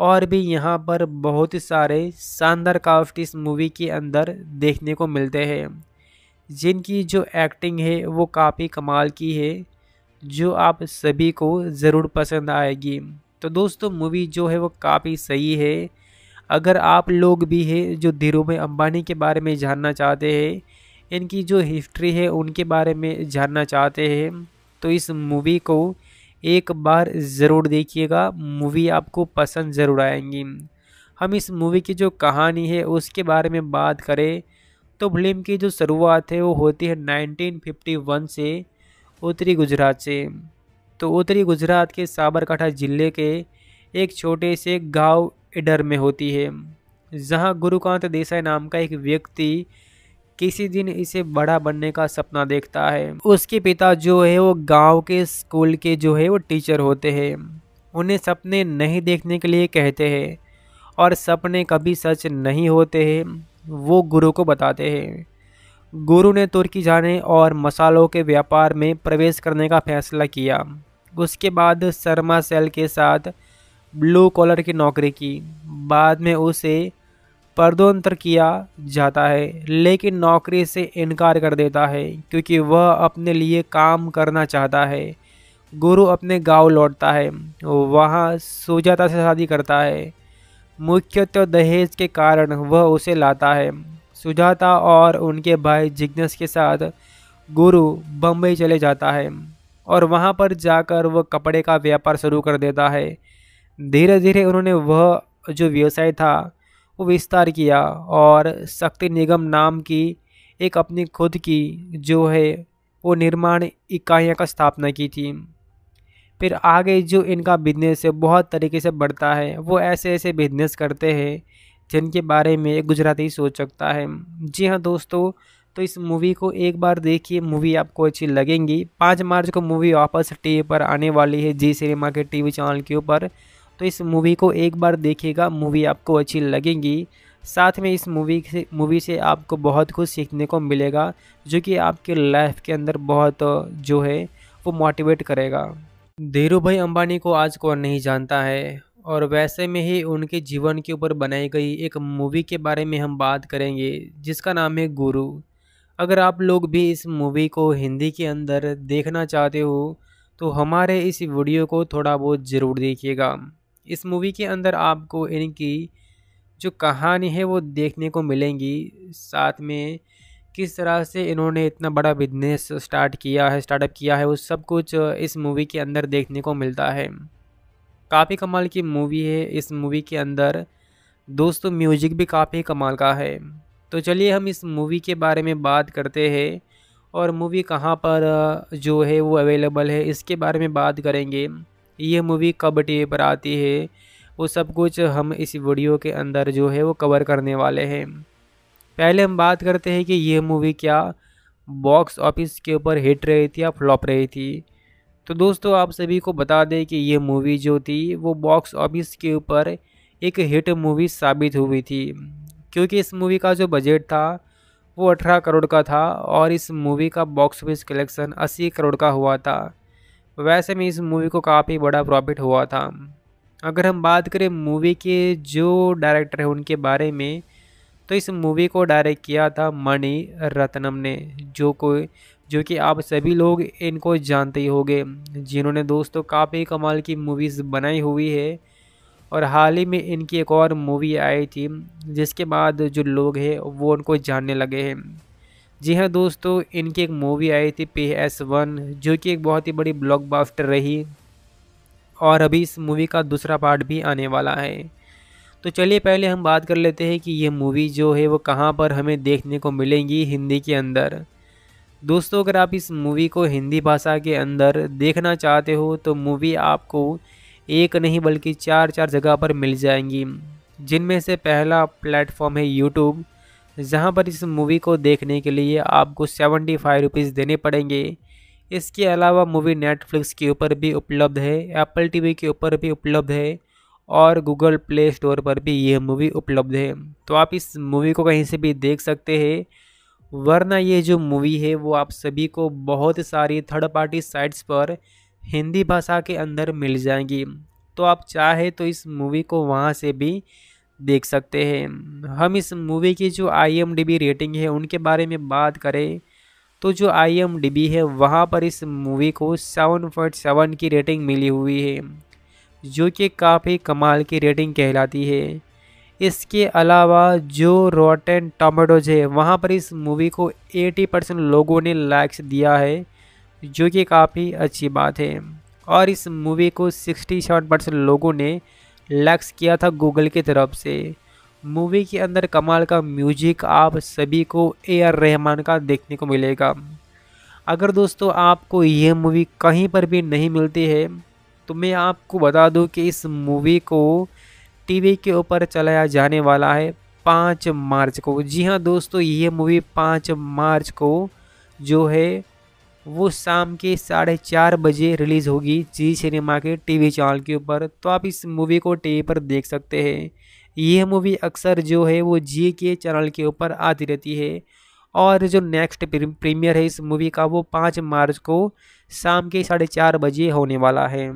और भी यहाँ पर बहुत सारे शानदार काफ्ट इस मूवी के अंदर देखने को मिलते हैं जिनकी जो एक्टिंग है वो काफ़ी कमाल की है जो आप सभी को ज़रूर पसंद आएगी तो दोस्तों मूवी जो है वो काफ़ी सही है अगर आप लोग भी हैं जो धीरू भाई अम्बानी के बारे में जानना चाहते हैं इनकी जो हिस्ट्री है उनके बारे में जानना चाहते हैं तो इस मूवी को एक बार ज़रूर देखिएगा मूवी आपको पसंद ज़रूर आएंगी हम इस मूवी की जो कहानी है उसके बारे में बात करें तो फिल्म की जो शुरुआत है वो होती है 1951 से उत्तरी गुजरात से तो उत्तरी गुजरात के साबरकाठा जिले के एक छोटे से गांव इडर में होती है जहां गुरुकांत देसाई नाम का एक व्यक्ति किसी दिन इसे बड़ा बनने का सपना देखता है उसके पिता जो है वो गांव के स्कूल के जो है वो टीचर होते हैं उन्हें सपने नहीं देखने के लिए कहते हैं और सपने कभी सच नहीं होते हैं वो गुरु को बताते हैं गुरु ने तुर्की जाने और मसालों के व्यापार में प्रवेश करने का फैसला किया उसके बाद शर्मा सेल के साथ ब्लू कॉलर की नौकरी की बाद में उसे पदोन्नत किया जाता है लेकिन नौकरी से इनकार कर देता है क्योंकि वह अपने लिए काम करना चाहता है गुरु अपने गांव लौटता है वहां सुजाता से शादी करता है मुख्यतः दहेज के कारण वह उसे लाता है सुजाता और उनके भाई जिग्नेस के साथ गुरु बम्बई चले जाता है और वहां पर जाकर वह कपड़े का व्यापार शुरू कर देता है धीरे धीरे उन्होंने वह जो व्यवसाय था को विस्तार किया और शक्ति निगम नाम की एक अपनी खुद की जो है वो निर्माण इकाइयाँ का स्थापना की थी फिर आगे जो इनका बिजनेस है बहुत तरीके से बढ़ता है वो ऐसे ऐसे बिजनेस करते हैं जिनके बारे में एक गुजराती सोच सकता है जी हाँ दोस्तों तो इस मूवी को एक बार देखिए मूवी आपको अच्छी लगेंगी पाँच मार्च को मूवी वापस टीवी पर आने वाली है जी सिनेमा के टीवी चैनल के ऊपर तो इस मूवी को एक बार देखिएगा मूवी आपको अच्छी लगेगी साथ में इस मूवी से मूवी से आपको बहुत कुछ सीखने को मिलेगा जो कि आपके लाइफ के अंदर बहुत जो है वो मोटिवेट करेगा धीरू भाई अम्बानी को आज कौन नहीं जानता है और वैसे में ही उनके जीवन के ऊपर बनाई गई एक मूवी के बारे में हम बात करेंगे जिसका नाम है गुरु अगर आप लोग भी इस मूवी को हिंदी के अंदर देखना चाहते हो तो हमारे इस वीडियो को थोड़ा बहुत ज़रूर देखिएगा इस मूवी के अंदर आपको इनकी जो कहानी है वो देखने को मिलेंगी साथ में किस तरह से इन्होंने इतना बड़ा बिजनेस स्टार्ट किया है स्टार्टअप किया है वो सब कुछ इस मूवी के अंदर देखने को मिलता है काफ़ी कमाल की मूवी है इस मूवी के अंदर दोस्तों म्यूजिक भी काफ़ी कमाल का है तो चलिए हम इस मूवी के बारे में बात करते हैं और मूवी कहाँ पर जो है वो अवेलेबल है इसके बारे में बात करेंगे ये मूवी कब टी पर आती है वो सब कुछ हम इस वीडियो के अंदर जो है वो कवर करने वाले हैं पहले हम बात करते हैं कि यह मूवी क्या बॉक्स ऑफिस के ऊपर हिट रही थी या फ्लॉप रही थी तो दोस्तों आप सभी को बता दें कि यह मूवी जो थी वो बॉक्स ऑफिस के ऊपर एक हिट मूवी साबित हुई थी क्योंकि इस मूवी का जो बजट था वो अठारह करोड़ का था और इस मूवी का बॉक्स ऑफिस कलेक्शन अस्सी करोड़ का हुआ था वैसे में इस मूवी को काफ़ी बड़ा प्रॉफिट हुआ था अगर हम बात करें मूवी के जो डायरेक्टर हैं उनके बारे में तो इस मूवी को डायरेक्ट किया था मणि रत्नम ने जो कोई जो कि आप सभी लोग इनको जानते ही होंगे जिन्होंने दोस्तों काफ़ी कमाल की मूवीज़ बनाई हुई है और हाल ही में इनकी एक और मूवी आई थी जिसके बाद जो लोग हैं वो उनको जानने लगे हैं जी हाँ दोस्तों इनकी एक मूवी आई थी पी एस वन जो कि एक बहुत ही बड़ी ब्लॉकबस्टर रही और अभी इस मूवी का दूसरा पार्ट भी आने वाला है तो चलिए पहले हम बात कर लेते हैं कि ये मूवी जो है वो कहाँ पर हमें देखने को मिलेंगी हिंदी के अंदर दोस्तों अगर आप इस मूवी को हिंदी भाषा के अंदर देखना चाहते हो तो मूवी आपको एक नहीं बल्कि चार चार जगह पर मिल जाएंगी जिनमें से पहला प्लेटफॉर्म है यूट्यूब जहां पर इस मूवी को देखने के लिए आपको सेवेंटी फाइव रुपीज़ देने पड़ेंगे इसके अलावा मूवी नेटफ्लिक्स के ऊपर भी उपलब्ध है एप्पल टीवी के ऊपर भी उपलब्ध है और गूगल प्ले स्टोर पर भी यह मूवी उपलब्ध है तो आप इस मूवी को कहीं से भी देख सकते हैं वरना ये जो मूवी है वो आप सभी को बहुत सारी थर्ड पार्टी साइट्स पर हिंदी भाषा के अंदर मिल जाएंगी तो आप चाहे तो इस मूवी को वहाँ से भी देख सकते हैं हम इस मूवी की जो आई रेटिंग है उनके बारे में बात करें तो जो आई है वहाँ पर इस मूवी को 7.7 की रेटिंग मिली हुई है जो कि काफ़ी कमाल की रेटिंग कहलाती है इसके अलावा जो रोटेन टमाटोज है वहाँ पर इस मूवी को 80 परसेंट लोगों ने लाइक्स दिया है जो कि काफ़ी अच्छी बात है और इस मूवी को 67 परसेंट लोगों ने लक्ष्य किया था गूगल की तरफ से मूवी के अंदर कमाल का म्यूजिक आप सभी को ए आर रहमान का देखने को मिलेगा अगर दोस्तों आपको यह मूवी कहीं पर भी नहीं मिलती है तो मैं आपको बता दूं कि इस मूवी को टीवी के ऊपर चलाया जाने वाला है पाँच मार्च को जी हाँ दोस्तों ये मूवी पाँच मार्च को जो है वो शाम के साढ़े चार बजे रिलीज़ होगी जी सिनेमा के टीवी चैनल के ऊपर तो आप इस मूवी को टीवी पर देख सकते हैं यह मूवी अक्सर जो है वो जी के चैनल के ऊपर आती रहती है और जो नेक्स्ट प्रीमियर है इस मूवी का वो पाँच मार्च को शाम के साढ़े चार बजे होने वाला है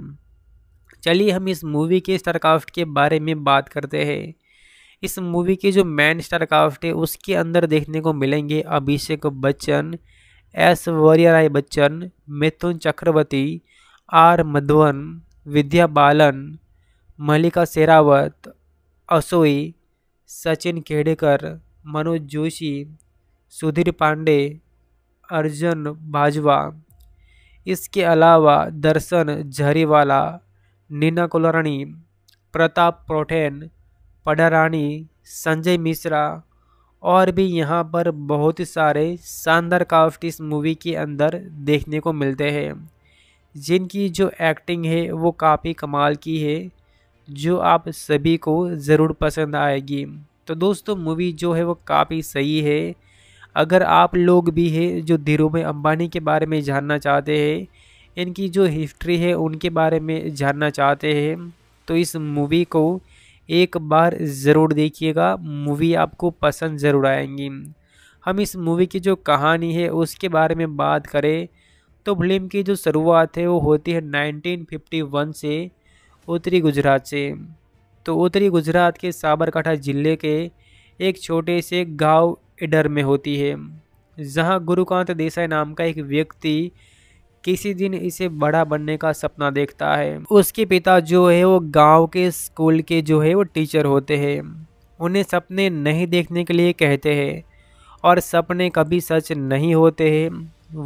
चलिए हम इस मूवी के स्टारकाफ्ट के बारे में बात करते हैं इस मूवी के जो मैन स्टारकाफ्ट है उसके अंदर देखने को मिलेंगे अभिषेक बच्चन एस वरियाराय बच्चन मिथुन चक्रवर्ती आर मधुवन विद्या बालन मल्लिका शेरावत असोई सचिन खेडेकर मनोज जोशी सुधीर पांडे अर्जुन बाजवा इसके अलावा दर्शन झरीवाला नीना कुलरणी प्रताप प्रोठेन पडारानी संजय मिश्रा और भी यहाँ पर बहुत ही सारे शानदार काफ्ट इस मूवी के अंदर देखने को मिलते हैं जिनकी जो एक्टिंग है वो काफ़ी कमाल की है जो आप सभी को ज़रूर पसंद आएगी तो दोस्तों मूवी जो है वो काफ़ी सही है अगर आप लोग भी हैं जो धीरूभाई अंबानी के बारे में जानना चाहते हैं इनकी जो हिस्ट्री है उनके बारे में जानना चाहते हैं तो इस मूवी को एक बार ज़रूर देखिएगा मूवी आपको पसंद ज़रूर आएंगी हम इस मूवी की जो कहानी है उसके बारे में बात करें तो फिल्म की जो शुरुआत है वो होती है 1951 से उत्तरी गुजरात से तो उत्तरी गुजरात के साबरकाठा जिले के एक छोटे से गांव इडर में होती है जहां गुरुकांत देसाई नाम का एक व्यक्ति किसी दिन इसे बड़ा बनने का सपना देखता है उसके पिता जो है वो गांव के स्कूल के जो है वो टीचर होते हैं उन्हें सपने नहीं देखने के लिए कहते हैं और सपने कभी सच नहीं होते हैं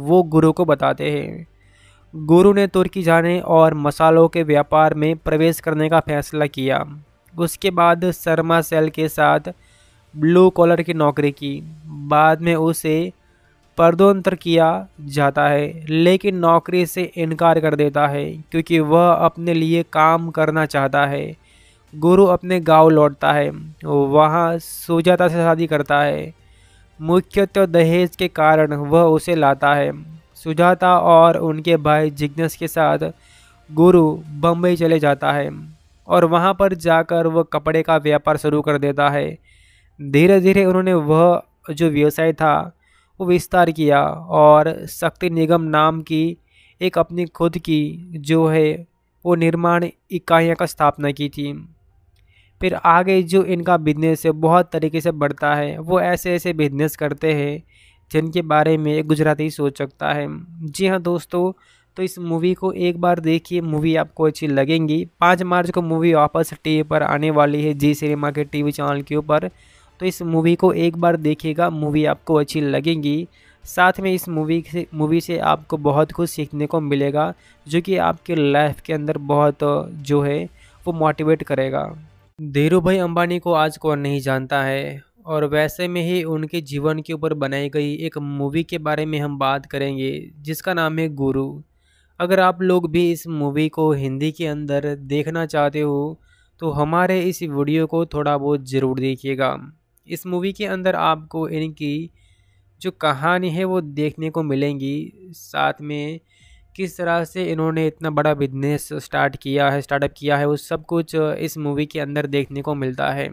वो गुरु को बताते हैं गुरु ने तुर्की जाने और मसालों के व्यापार में प्रवेश करने का फैसला किया उसके बाद शर्मा सेल के साथ ब्लू कॉलर की नौकरी की बाद में उसे पर्दोंतर किया जाता है लेकिन नौकरी से इनकार कर देता है क्योंकि वह अपने लिए काम करना चाहता है गुरु अपने गांव लौटता है वहाँ सुजाता से शादी करता है मुख्यतः दहेज के कारण वह उसे लाता है सुजाता और उनके भाई जिग्नस के साथ गुरु बम्बई चले जाता है और वहाँ पर जाकर वह कपड़े का व्यापार शुरू कर देता है धीरे धीरे उन्होंने वह जो व्यवसाय था विस्तार किया और शक्ति निगम नाम की एक अपनी खुद की जो है वो निर्माण इकाइयों का स्थापना की थी फिर आगे जो इनका बिजनेस है बहुत तरीके से बढ़ता है वो ऐसे ऐसे बिजनेस करते हैं जिनके बारे में एक गुजराती सोच सकता है जी हाँ दोस्तों तो इस मूवी को एक बार देखिए मूवी आपको अच्छी लगेंगी पाँच मार्च को मूवी वापस टीवी पर आने वाली है जी सिनेमा के टीवी चैनल के ऊपर तो इस मूवी को एक बार देखिएगा मूवी आपको अच्छी लगेगी साथ में इस मूवी से मूवी से आपको बहुत कुछ सीखने को मिलेगा जो कि आपके लाइफ के अंदर बहुत जो है वो मोटिवेट करेगा धीरू भाई अम्बानी को आज कौन नहीं जानता है और वैसे में ही उनके जीवन के ऊपर बनाई गई एक मूवी के बारे में हम बात करेंगे जिसका नाम है गुरु अगर आप लोग भी इस मूवी को हिंदी के अंदर देखना चाहते हो तो हमारे इस वीडियो को थोड़ा बहुत ज़रूर देखिएगा इस मूवी के अंदर आपको इनकी जो कहानी है वो देखने को मिलेंगी साथ में किस तरह से इन्होंने इतना बड़ा बिजनेस स्टार्ट किया है स्टार्टअप किया है वो सब कुछ इस मूवी के अंदर देखने को मिलता है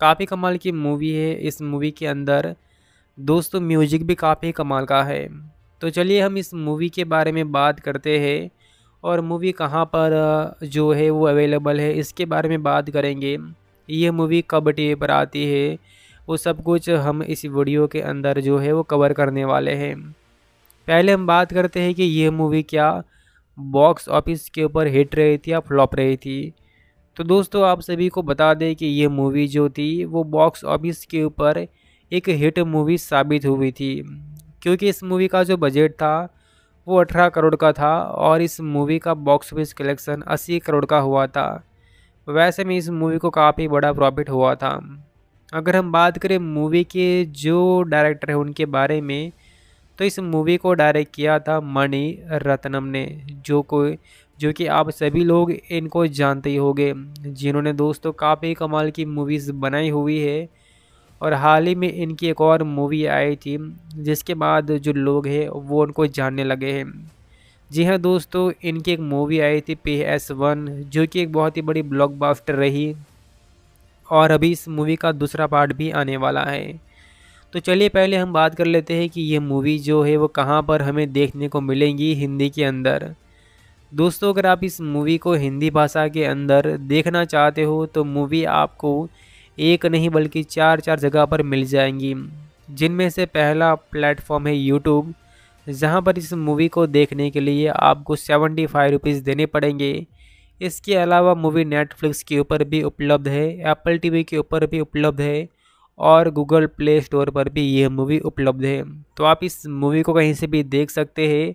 काफ़ी कमाल की मूवी है इस मूवी के अंदर दोस्तों म्यूजिक भी काफ़ी कमाल का है तो चलिए हम इस मूवी के बारे में बात करते हैं और मूवी कहाँ पर जो है वो अवेलेबल है इसके बारे में बात करेंगे ये मूवी कब डे पर आती है वो सब कुछ हम इस वीडियो के अंदर जो है वो कवर करने वाले हैं पहले हम बात करते हैं कि यह मूवी क्या बॉक्स ऑफिस के ऊपर हिट रही थी या फ्लॉप रही थी तो दोस्तों आप सभी को बता दें कि यह मूवी जो थी वो बॉक्स ऑफिस के ऊपर एक हिट मूवी साबित हुई थी क्योंकि इस मूवी का जो बजट था वो अठारह करोड़ का था और इस मूवी का बॉक्स ऑफिस कलेक्शन अस्सी करोड़ का हुआ था वैसे में इस मूवी को काफ़ी बड़ा प्रॉफिट हुआ था अगर हम बात करें मूवी के जो डायरेक्टर हैं उनके बारे में तो इस मूवी को डायरेक्ट किया था मणि रत्नम ने जो कोई जो कि आप सभी लोग इनको जानते ही होंगे जिन्होंने दोस्तों काफ़ी कमाल की मूवीज़ बनाई हुई है और हाल ही में इनकी एक और मूवी आई थी जिसके बाद जो लोग हैं वो उनको जानने लगे हैं जी हाँ दोस्तों इनकी एक मूवी आई थी पी एस वन जो कि एक बहुत ही बड़ी ब्लॉकबस्टर रही और अभी इस मूवी का दूसरा पार्ट भी आने वाला है तो चलिए पहले हम बात कर लेते हैं कि ये मूवी जो है वो कहाँ पर हमें देखने को मिलेंगी हिंदी के अंदर दोस्तों अगर आप इस मूवी को हिंदी भाषा के अंदर देखना चाहते हो तो मूवी आपको एक नहीं बल्कि चार चार जगह पर मिल जाएंगी जिनमें से पहला प्लेटफॉर्म है यूट्यूब जहां पर इस मूवी को देखने के लिए आपको सेवेंटी फाइव रुपीज़ देने पड़ेंगे इसके अलावा मूवी नेटफ्लिक्स के ऊपर भी उपलब्ध है एप्पल टीवी के ऊपर भी उपलब्ध है और गूगल प्ले स्टोर पर भी यह मूवी उपलब्ध है तो आप इस मूवी को कहीं से भी देख सकते हैं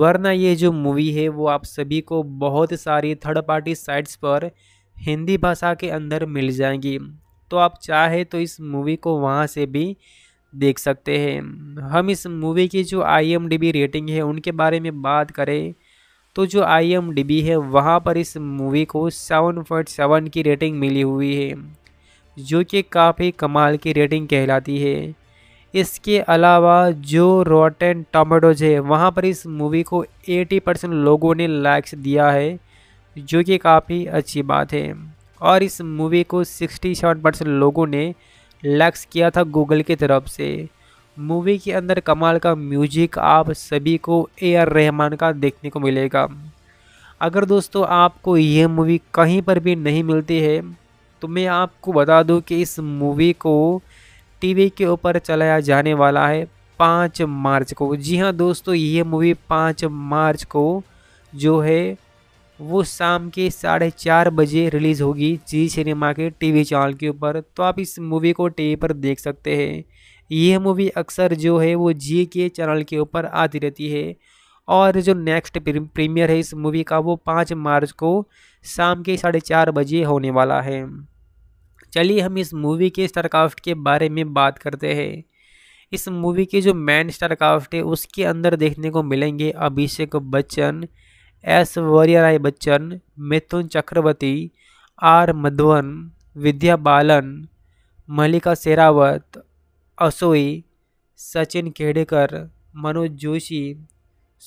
वरना ये जो मूवी है वो आप सभी को बहुत सारी थर्ड पार्टी साइट्स पर हिंदी भाषा के अंदर मिल जाएंगी तो आप चाहे तो इस मूवी को वहाँ से भी देख सकते हैं हम इस मूवी की जो आई रेटिंग है उनके बारे में बात करें तो जो आई है वहाँ पर इस मूवी को सेवन पॉइंट सेवन की रेटिंग मिली हुई है जो कि काफ़ी कमाल की रेटिंग कहलाती है इसके अलावा जो रोटेन टमाटोज है वहाँ पर इस मूवी को 80 परसेंट लोगों ने लाइक्स दिया है जो कि काफ़ी अच्छी बात है और इस मूवी को 67 परसेंट लोगों ने लक्स किया था गूगल की तरफ से मूवी के अंदर कमाल का म्यूजिक आप सभी को ए आर रहमान का देखने को मिलेगा अगर दोस्तों आपको यह मूवी कहीं पर भी नहीं मिलती है तो मैं आपको बता दूं कि इस मूवी को टीवी के ऊपर चलाया जाने वाला है पाँच मार्च को जी हाँ दोस्तों यह मूवी पाँच मार्च को जो है वो शाम के साढ़े चार बजे रिलीज़ होगी जी सिनेमा के टीवी चैनल के ऊपर तो आप इस मूवी को टीवी पर देख सकते हैं यह मूवी अक्सर जो है वो जी के चैनल के ऊपर आती रहती है और जो नेक्स्ट प्रीमियर है इस मूवी का वो पाँच मार्च को शाम के साढ़े चार बजे होने वाला है चलिए हम इस मूवी के स्टारकाफ्ट के बारे में बात करते हैं इस मूवी के जो मैन स्टारकाफ्ट है उसके अंदर देखने को मिलेंगे अभिषेक बच्चन एस वरियाराय बच्चन मिथुन चक्रवर्ती आर मधुवन विद्या बालन मल्लिका शेरावत असोई सचिन खेडेकर मनोज जोशी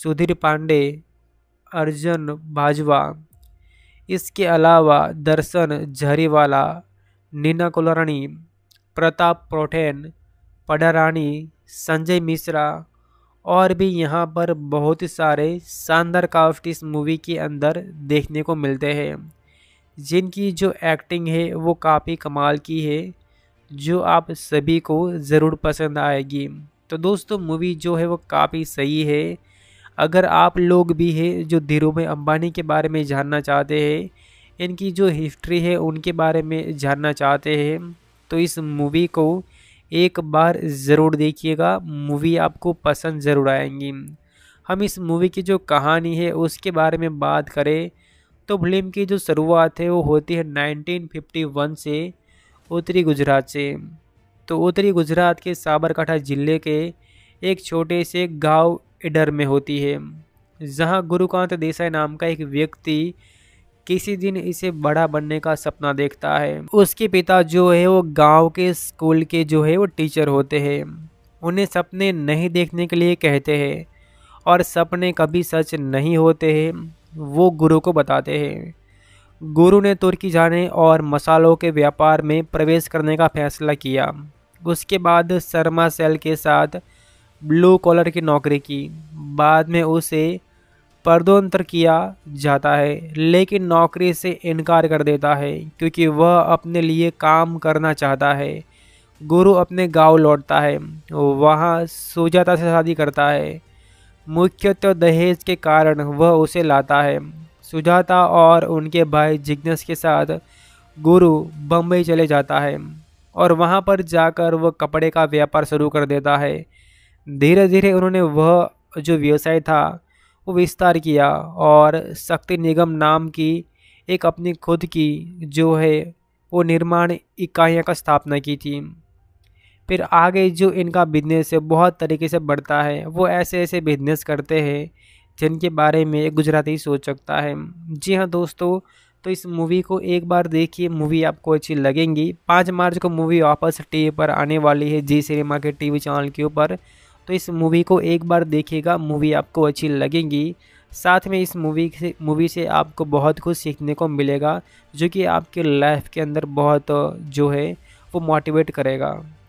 सुधीर पांडे अर्जुन बाजवा इसके अलावा दर्शन झरीवाला नीना कुलरणी प्रताप प्रोठेन पडारानी संजय मिश्रा और भी यहाँ पर बहुत सारे शानदार काफ्ट इस मूवी के अंदर देखने को मिलते हैं जिनकी जो एक्टिंग है वो काफ़ी कमाल की है जो आप सभी को ज़रूर पसंद आएगी तो दोस्तों मूवी जो है वो काफ़ी सही है अगर आप लोग भी हैं जो धीरू में अम्बानी के बारे में जानना चाहते हैं इनकी जो हिस्ट्री है उनके बारे में जानना चाहते हैं तो इस मूवी को एक बार ज़रूर देखिएगा मूवी आपको पसंद ज़रूर आएंगी हम इस मूवी की जो कहानी है उसके बारे में बात करें तो फिल्म की जो शुरुआत है वो होती है 1951 से उत्तरी गुजरात से तो उत्तरी गुजरात के साबरकाठा जिले के एक छोटे से गांव इडर में होती है जहां गुरुकांत देसाई नाम का एक व्यक्ति किसी दिन इसे बड़ा बनने का सपना देखता है उसके पिता जो है वो गांव के स्कूल के जो है वो टीचर होते हैं उन्हें सपने नहीं देखने के लिए कहते हैं और सपने कभी सच नहीं होते हैं वो गुरु को बताते हैं गुरु ने तुर्की जाने और मसालों के व्यापार में प्रवेश करने का फैसला किया उसके बाद शर्मा सेल के साथ ब्लू कॉलर की नौकरी की बाद में उसे पदोन्नत किया जाता है लेकिन नौकरी से इनकार कर देता है क्योंकि वह अपने लिए काम करना चाहता है गुरु अपने गांव लौटता है वहां सुजाता से शादी करता है मुख्यतः दहेज के कारण वह उसे लाता है सुजाता और उनके भाई जिग्नेस के साथ गुरु बम्बई चले जाता है और वहां पर जाकर वह कपड़े का व्यापार शुरू कर देता है धीरे धीरे उन्होंने वह जो व्यवसाय था विस्तार किया और शक्ति निगम नाम की एक अपनी खुद की जो है वो निर्माण इकाइयों का स्थापना की थी फिर आगे जो इनका बिजनेस है बहुत तरीके से बढ़ता है वो ऐसे ऐसे बिजनेस करते हैं जिनके बारे में एक गुजराती सोच सकता है जी हाँ दोस्तों तो इस मूवी को एक बार देखिए मूवी आपको अच्छी लगेंगी पाँच मार्च को मूवी वापस टीवी पर आने वाली है जी सिनेमा के टीवी चैनल के ऊपर तो इस मूवी को एक बार देखिएगा मूवी आपको अच्छी लगेगी साथ में इस मूवी से मूवी से आपको बहुत कुछ सीखने को मिलेगा जो कि आपके लाइफ के अंदर बहुत जो है वो मोटिवेट करेगा